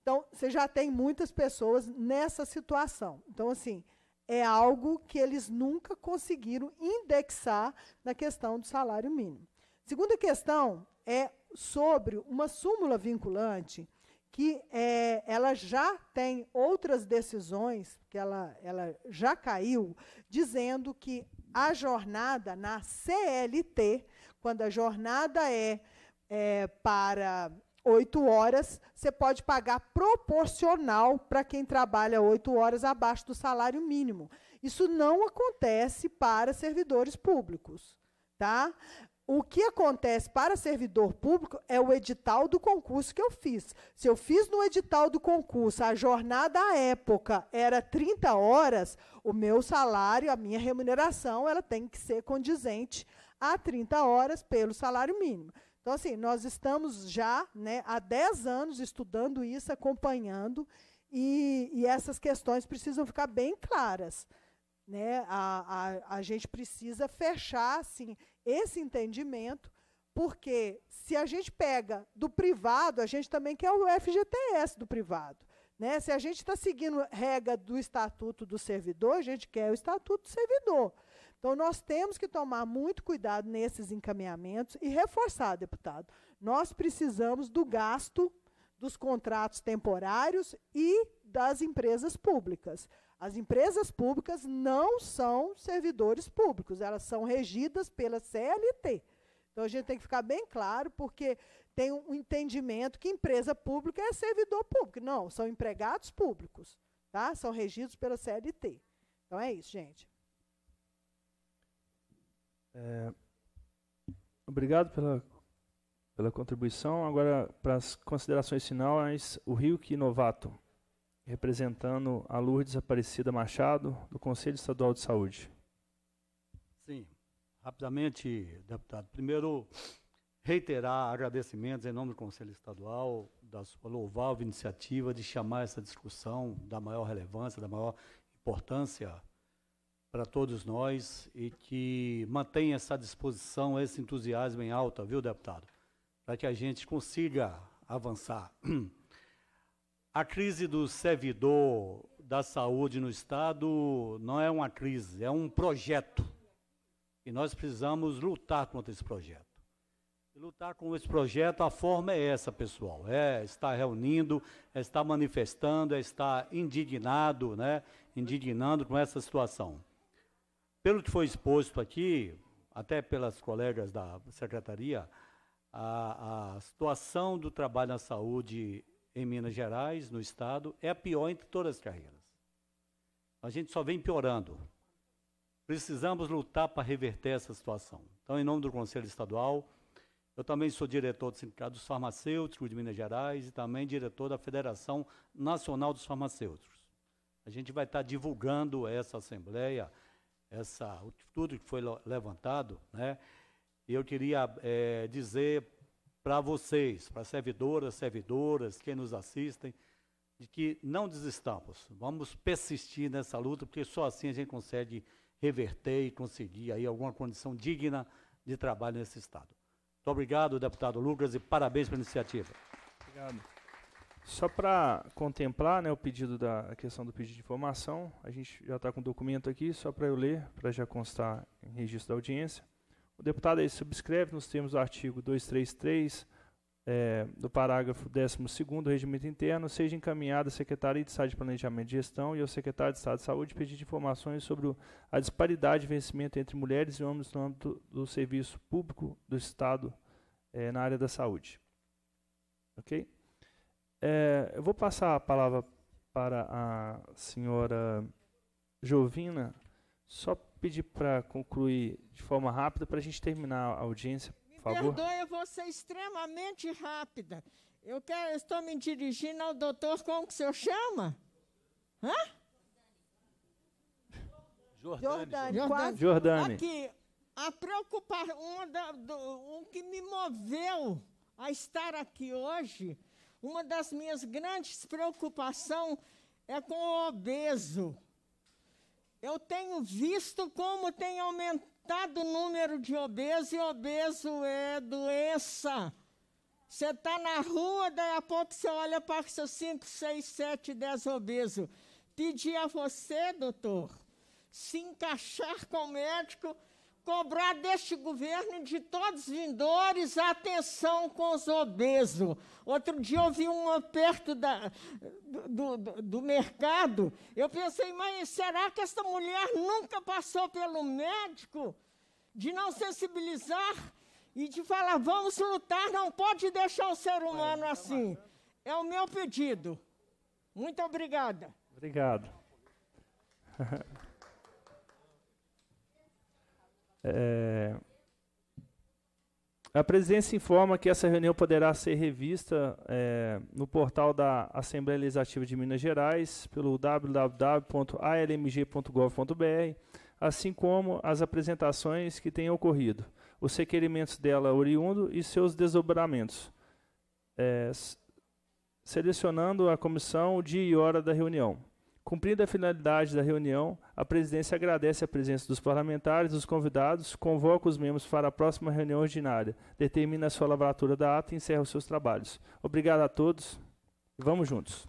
Então, você já tem muitas pessoas nessa situação. Então, assim, é algo que eles nunca conseguiram indexar na questão do salário mínimo. Segunda questão é sobre uma súmula vinculante que é, ela já tem outras decisões, que ela, ela já caiu, dizendo que a jornada na CLT, quando a jornada é, é para oito horas, você pode pagar proporcional para quem trabalha oito horas abaixo do salário mínimo. Isso não acontece para servidores públicos. Tá? O que acontece para servidor público é o edital do concurso que eu fiz. Se eu fiz no edital do concurso, a jornada à época era 30 horas, o meu salário, a minha remuneração, ela tem que ser condizente a 30 horas pelo salário mínimo. Então, assim, nós estamos já né, há 10 anos estudando isso, acompanhando, e, e essas questões precisam ficar bem claras. Né? A, a, a gente precisa fechar assim, esse entendimento porque se a gente pega do privado, a gente também quer o FGTS do privado. Né? Se a gente está seguindo regra do Estatuto do Servidor, a gente quer o Estatuto do Servidor. Então, nós temos que tomar muito cuidado nesses encaminhamentos e reforçar, deputado. Nós precisamos do gasto dos contratos temporários e das empresas públicas. As empresas públicas não são servidores públicos, elas são regidas pela CLT. Então a gente tem que ficar bem claro, porque tem um entendimento que empresa pública é servidor público. Não, são empregados públicos, tá? São regidos pela CLT. Então é isso, gente. É, obrigado pela, pela contribuição. Agora, para as considerações finais, o Rio que Novato, representando a Lourdes Aparecida Machado, do Conselho Estadual de Saúde. Sim, rapidamente, deputado. Primeiro, reiterar agradecimentos em nome do Conselho Estadual, da sua louvável iniciativa de chamar essa discussão da maior relevância, da maior importância para todos nós e que mantenha essa disposição, esse entusiasmo em alta, viu, deputado? Para que a gente consiga avançar. A crise do servidor da saúde no Estado não é uma crise, é um projeto. E nós precisamos lutar contra esse projeto. E lutar com esse projeto, a forma é essa, pessoal. É estar reunindo, é estar manifestando, é estar indignado, né? indignando com essa situação. Pelo que foi exposto aqui, até pelas colegas da secretaria, a, a situação do trabalho na saúde em Minas Gerais, no Estado, é a pior entre todas as carreiras. A gente só vem piorando. Precisamos lutar para reverter essa situação. Então, em nome do Conselho Estadual, eu também sou diretor do Sindicato dos Farmacêuticos de Minas Gerais e também diretor da Federação Nacional dos Farmacêuticos. A gente vai estar divulgando essa assembleia essa, tudo que foi levantado, né? Eu queria é, dizer para vocês, para servidoras, servidoras, quem nos assistem, de que não desistamos, vamos persistir nessa luta, porque só assim a gente consegue reverter e conseguir aí alguma condição digna de trabalho nesse Estado. Muito obrigado, deputado Lucas, e parabéns pela iniciativa. Obrigado. Só para contemplar né, o pedido da a questão do pedido de informação, a gente já está com o documento aqui, só para eu ler, para já constar em registro da audiência. O deputado aí subscreve nos termos do artigo 233 é, eh, do parágrafo 12 do Regimento Interno, seja encaminhada à Secretaria de Estado de Planejamento e Gestão e ao Secretário de Estado de Saúde pedir informações sobre a disparidade de vencimento entre mulheres e homens no âmbito do serviço público do Estado é, na área da saúde. Ok? É, eu vou passar a palavra para a senhora Jovina, só pedir para concluir de forma rápida para a gente terminar a audiência, por favor. Me perdoe, eu vou ser extremamente rápida. Eu, quero, eu estou me dirigindo ao doutor, como que o senhor chama? Hã? Jordani. Jordane. Aqui, a preocupação, da, do, o que me moveu a estar aqui hoje uma das minhas grandes preocupações é com o obeso. Eu tenho visto como tem aumentado o número de obesos, e obeso é doença. Você está na rua, daí a pouco você olha para seus 5, 6, 7, 10 obesos. Pedir a você, doutor, se encaixar com o médico cobrar deste governo e de todos os vindores a atenção com os obesos. Outro dia eu vi um perto da, do, do, do, mercado, eu pensei, mãe será que essa mulher nunca passou pelo médico de não sensibilizar e de falar, vamos lutar, não pode deixar o ser humano tá assim. É o meu pedido. Muito obrigada. Obrigado. É, a presidência informa que essa reunião poderá ser revista é, no portal da Assembleia Legislativa de Minas Gerais, pelo www.almg.gov.br, assim como as apresentações que tenham ocorrido, os requerimentos dela oriundo e seus desdobramentos, é, selecionando a comissão, o dia e hora da reunião. Cumprida a finalidade da reunião, a presidência agradece a presença dos parlamentares, dos convidados, convoca os membros para a próxima reunião ordinária, determina a sua lavratura da ata e encerra os seus trabalhos. Obrigado a todos. Vamos juntos.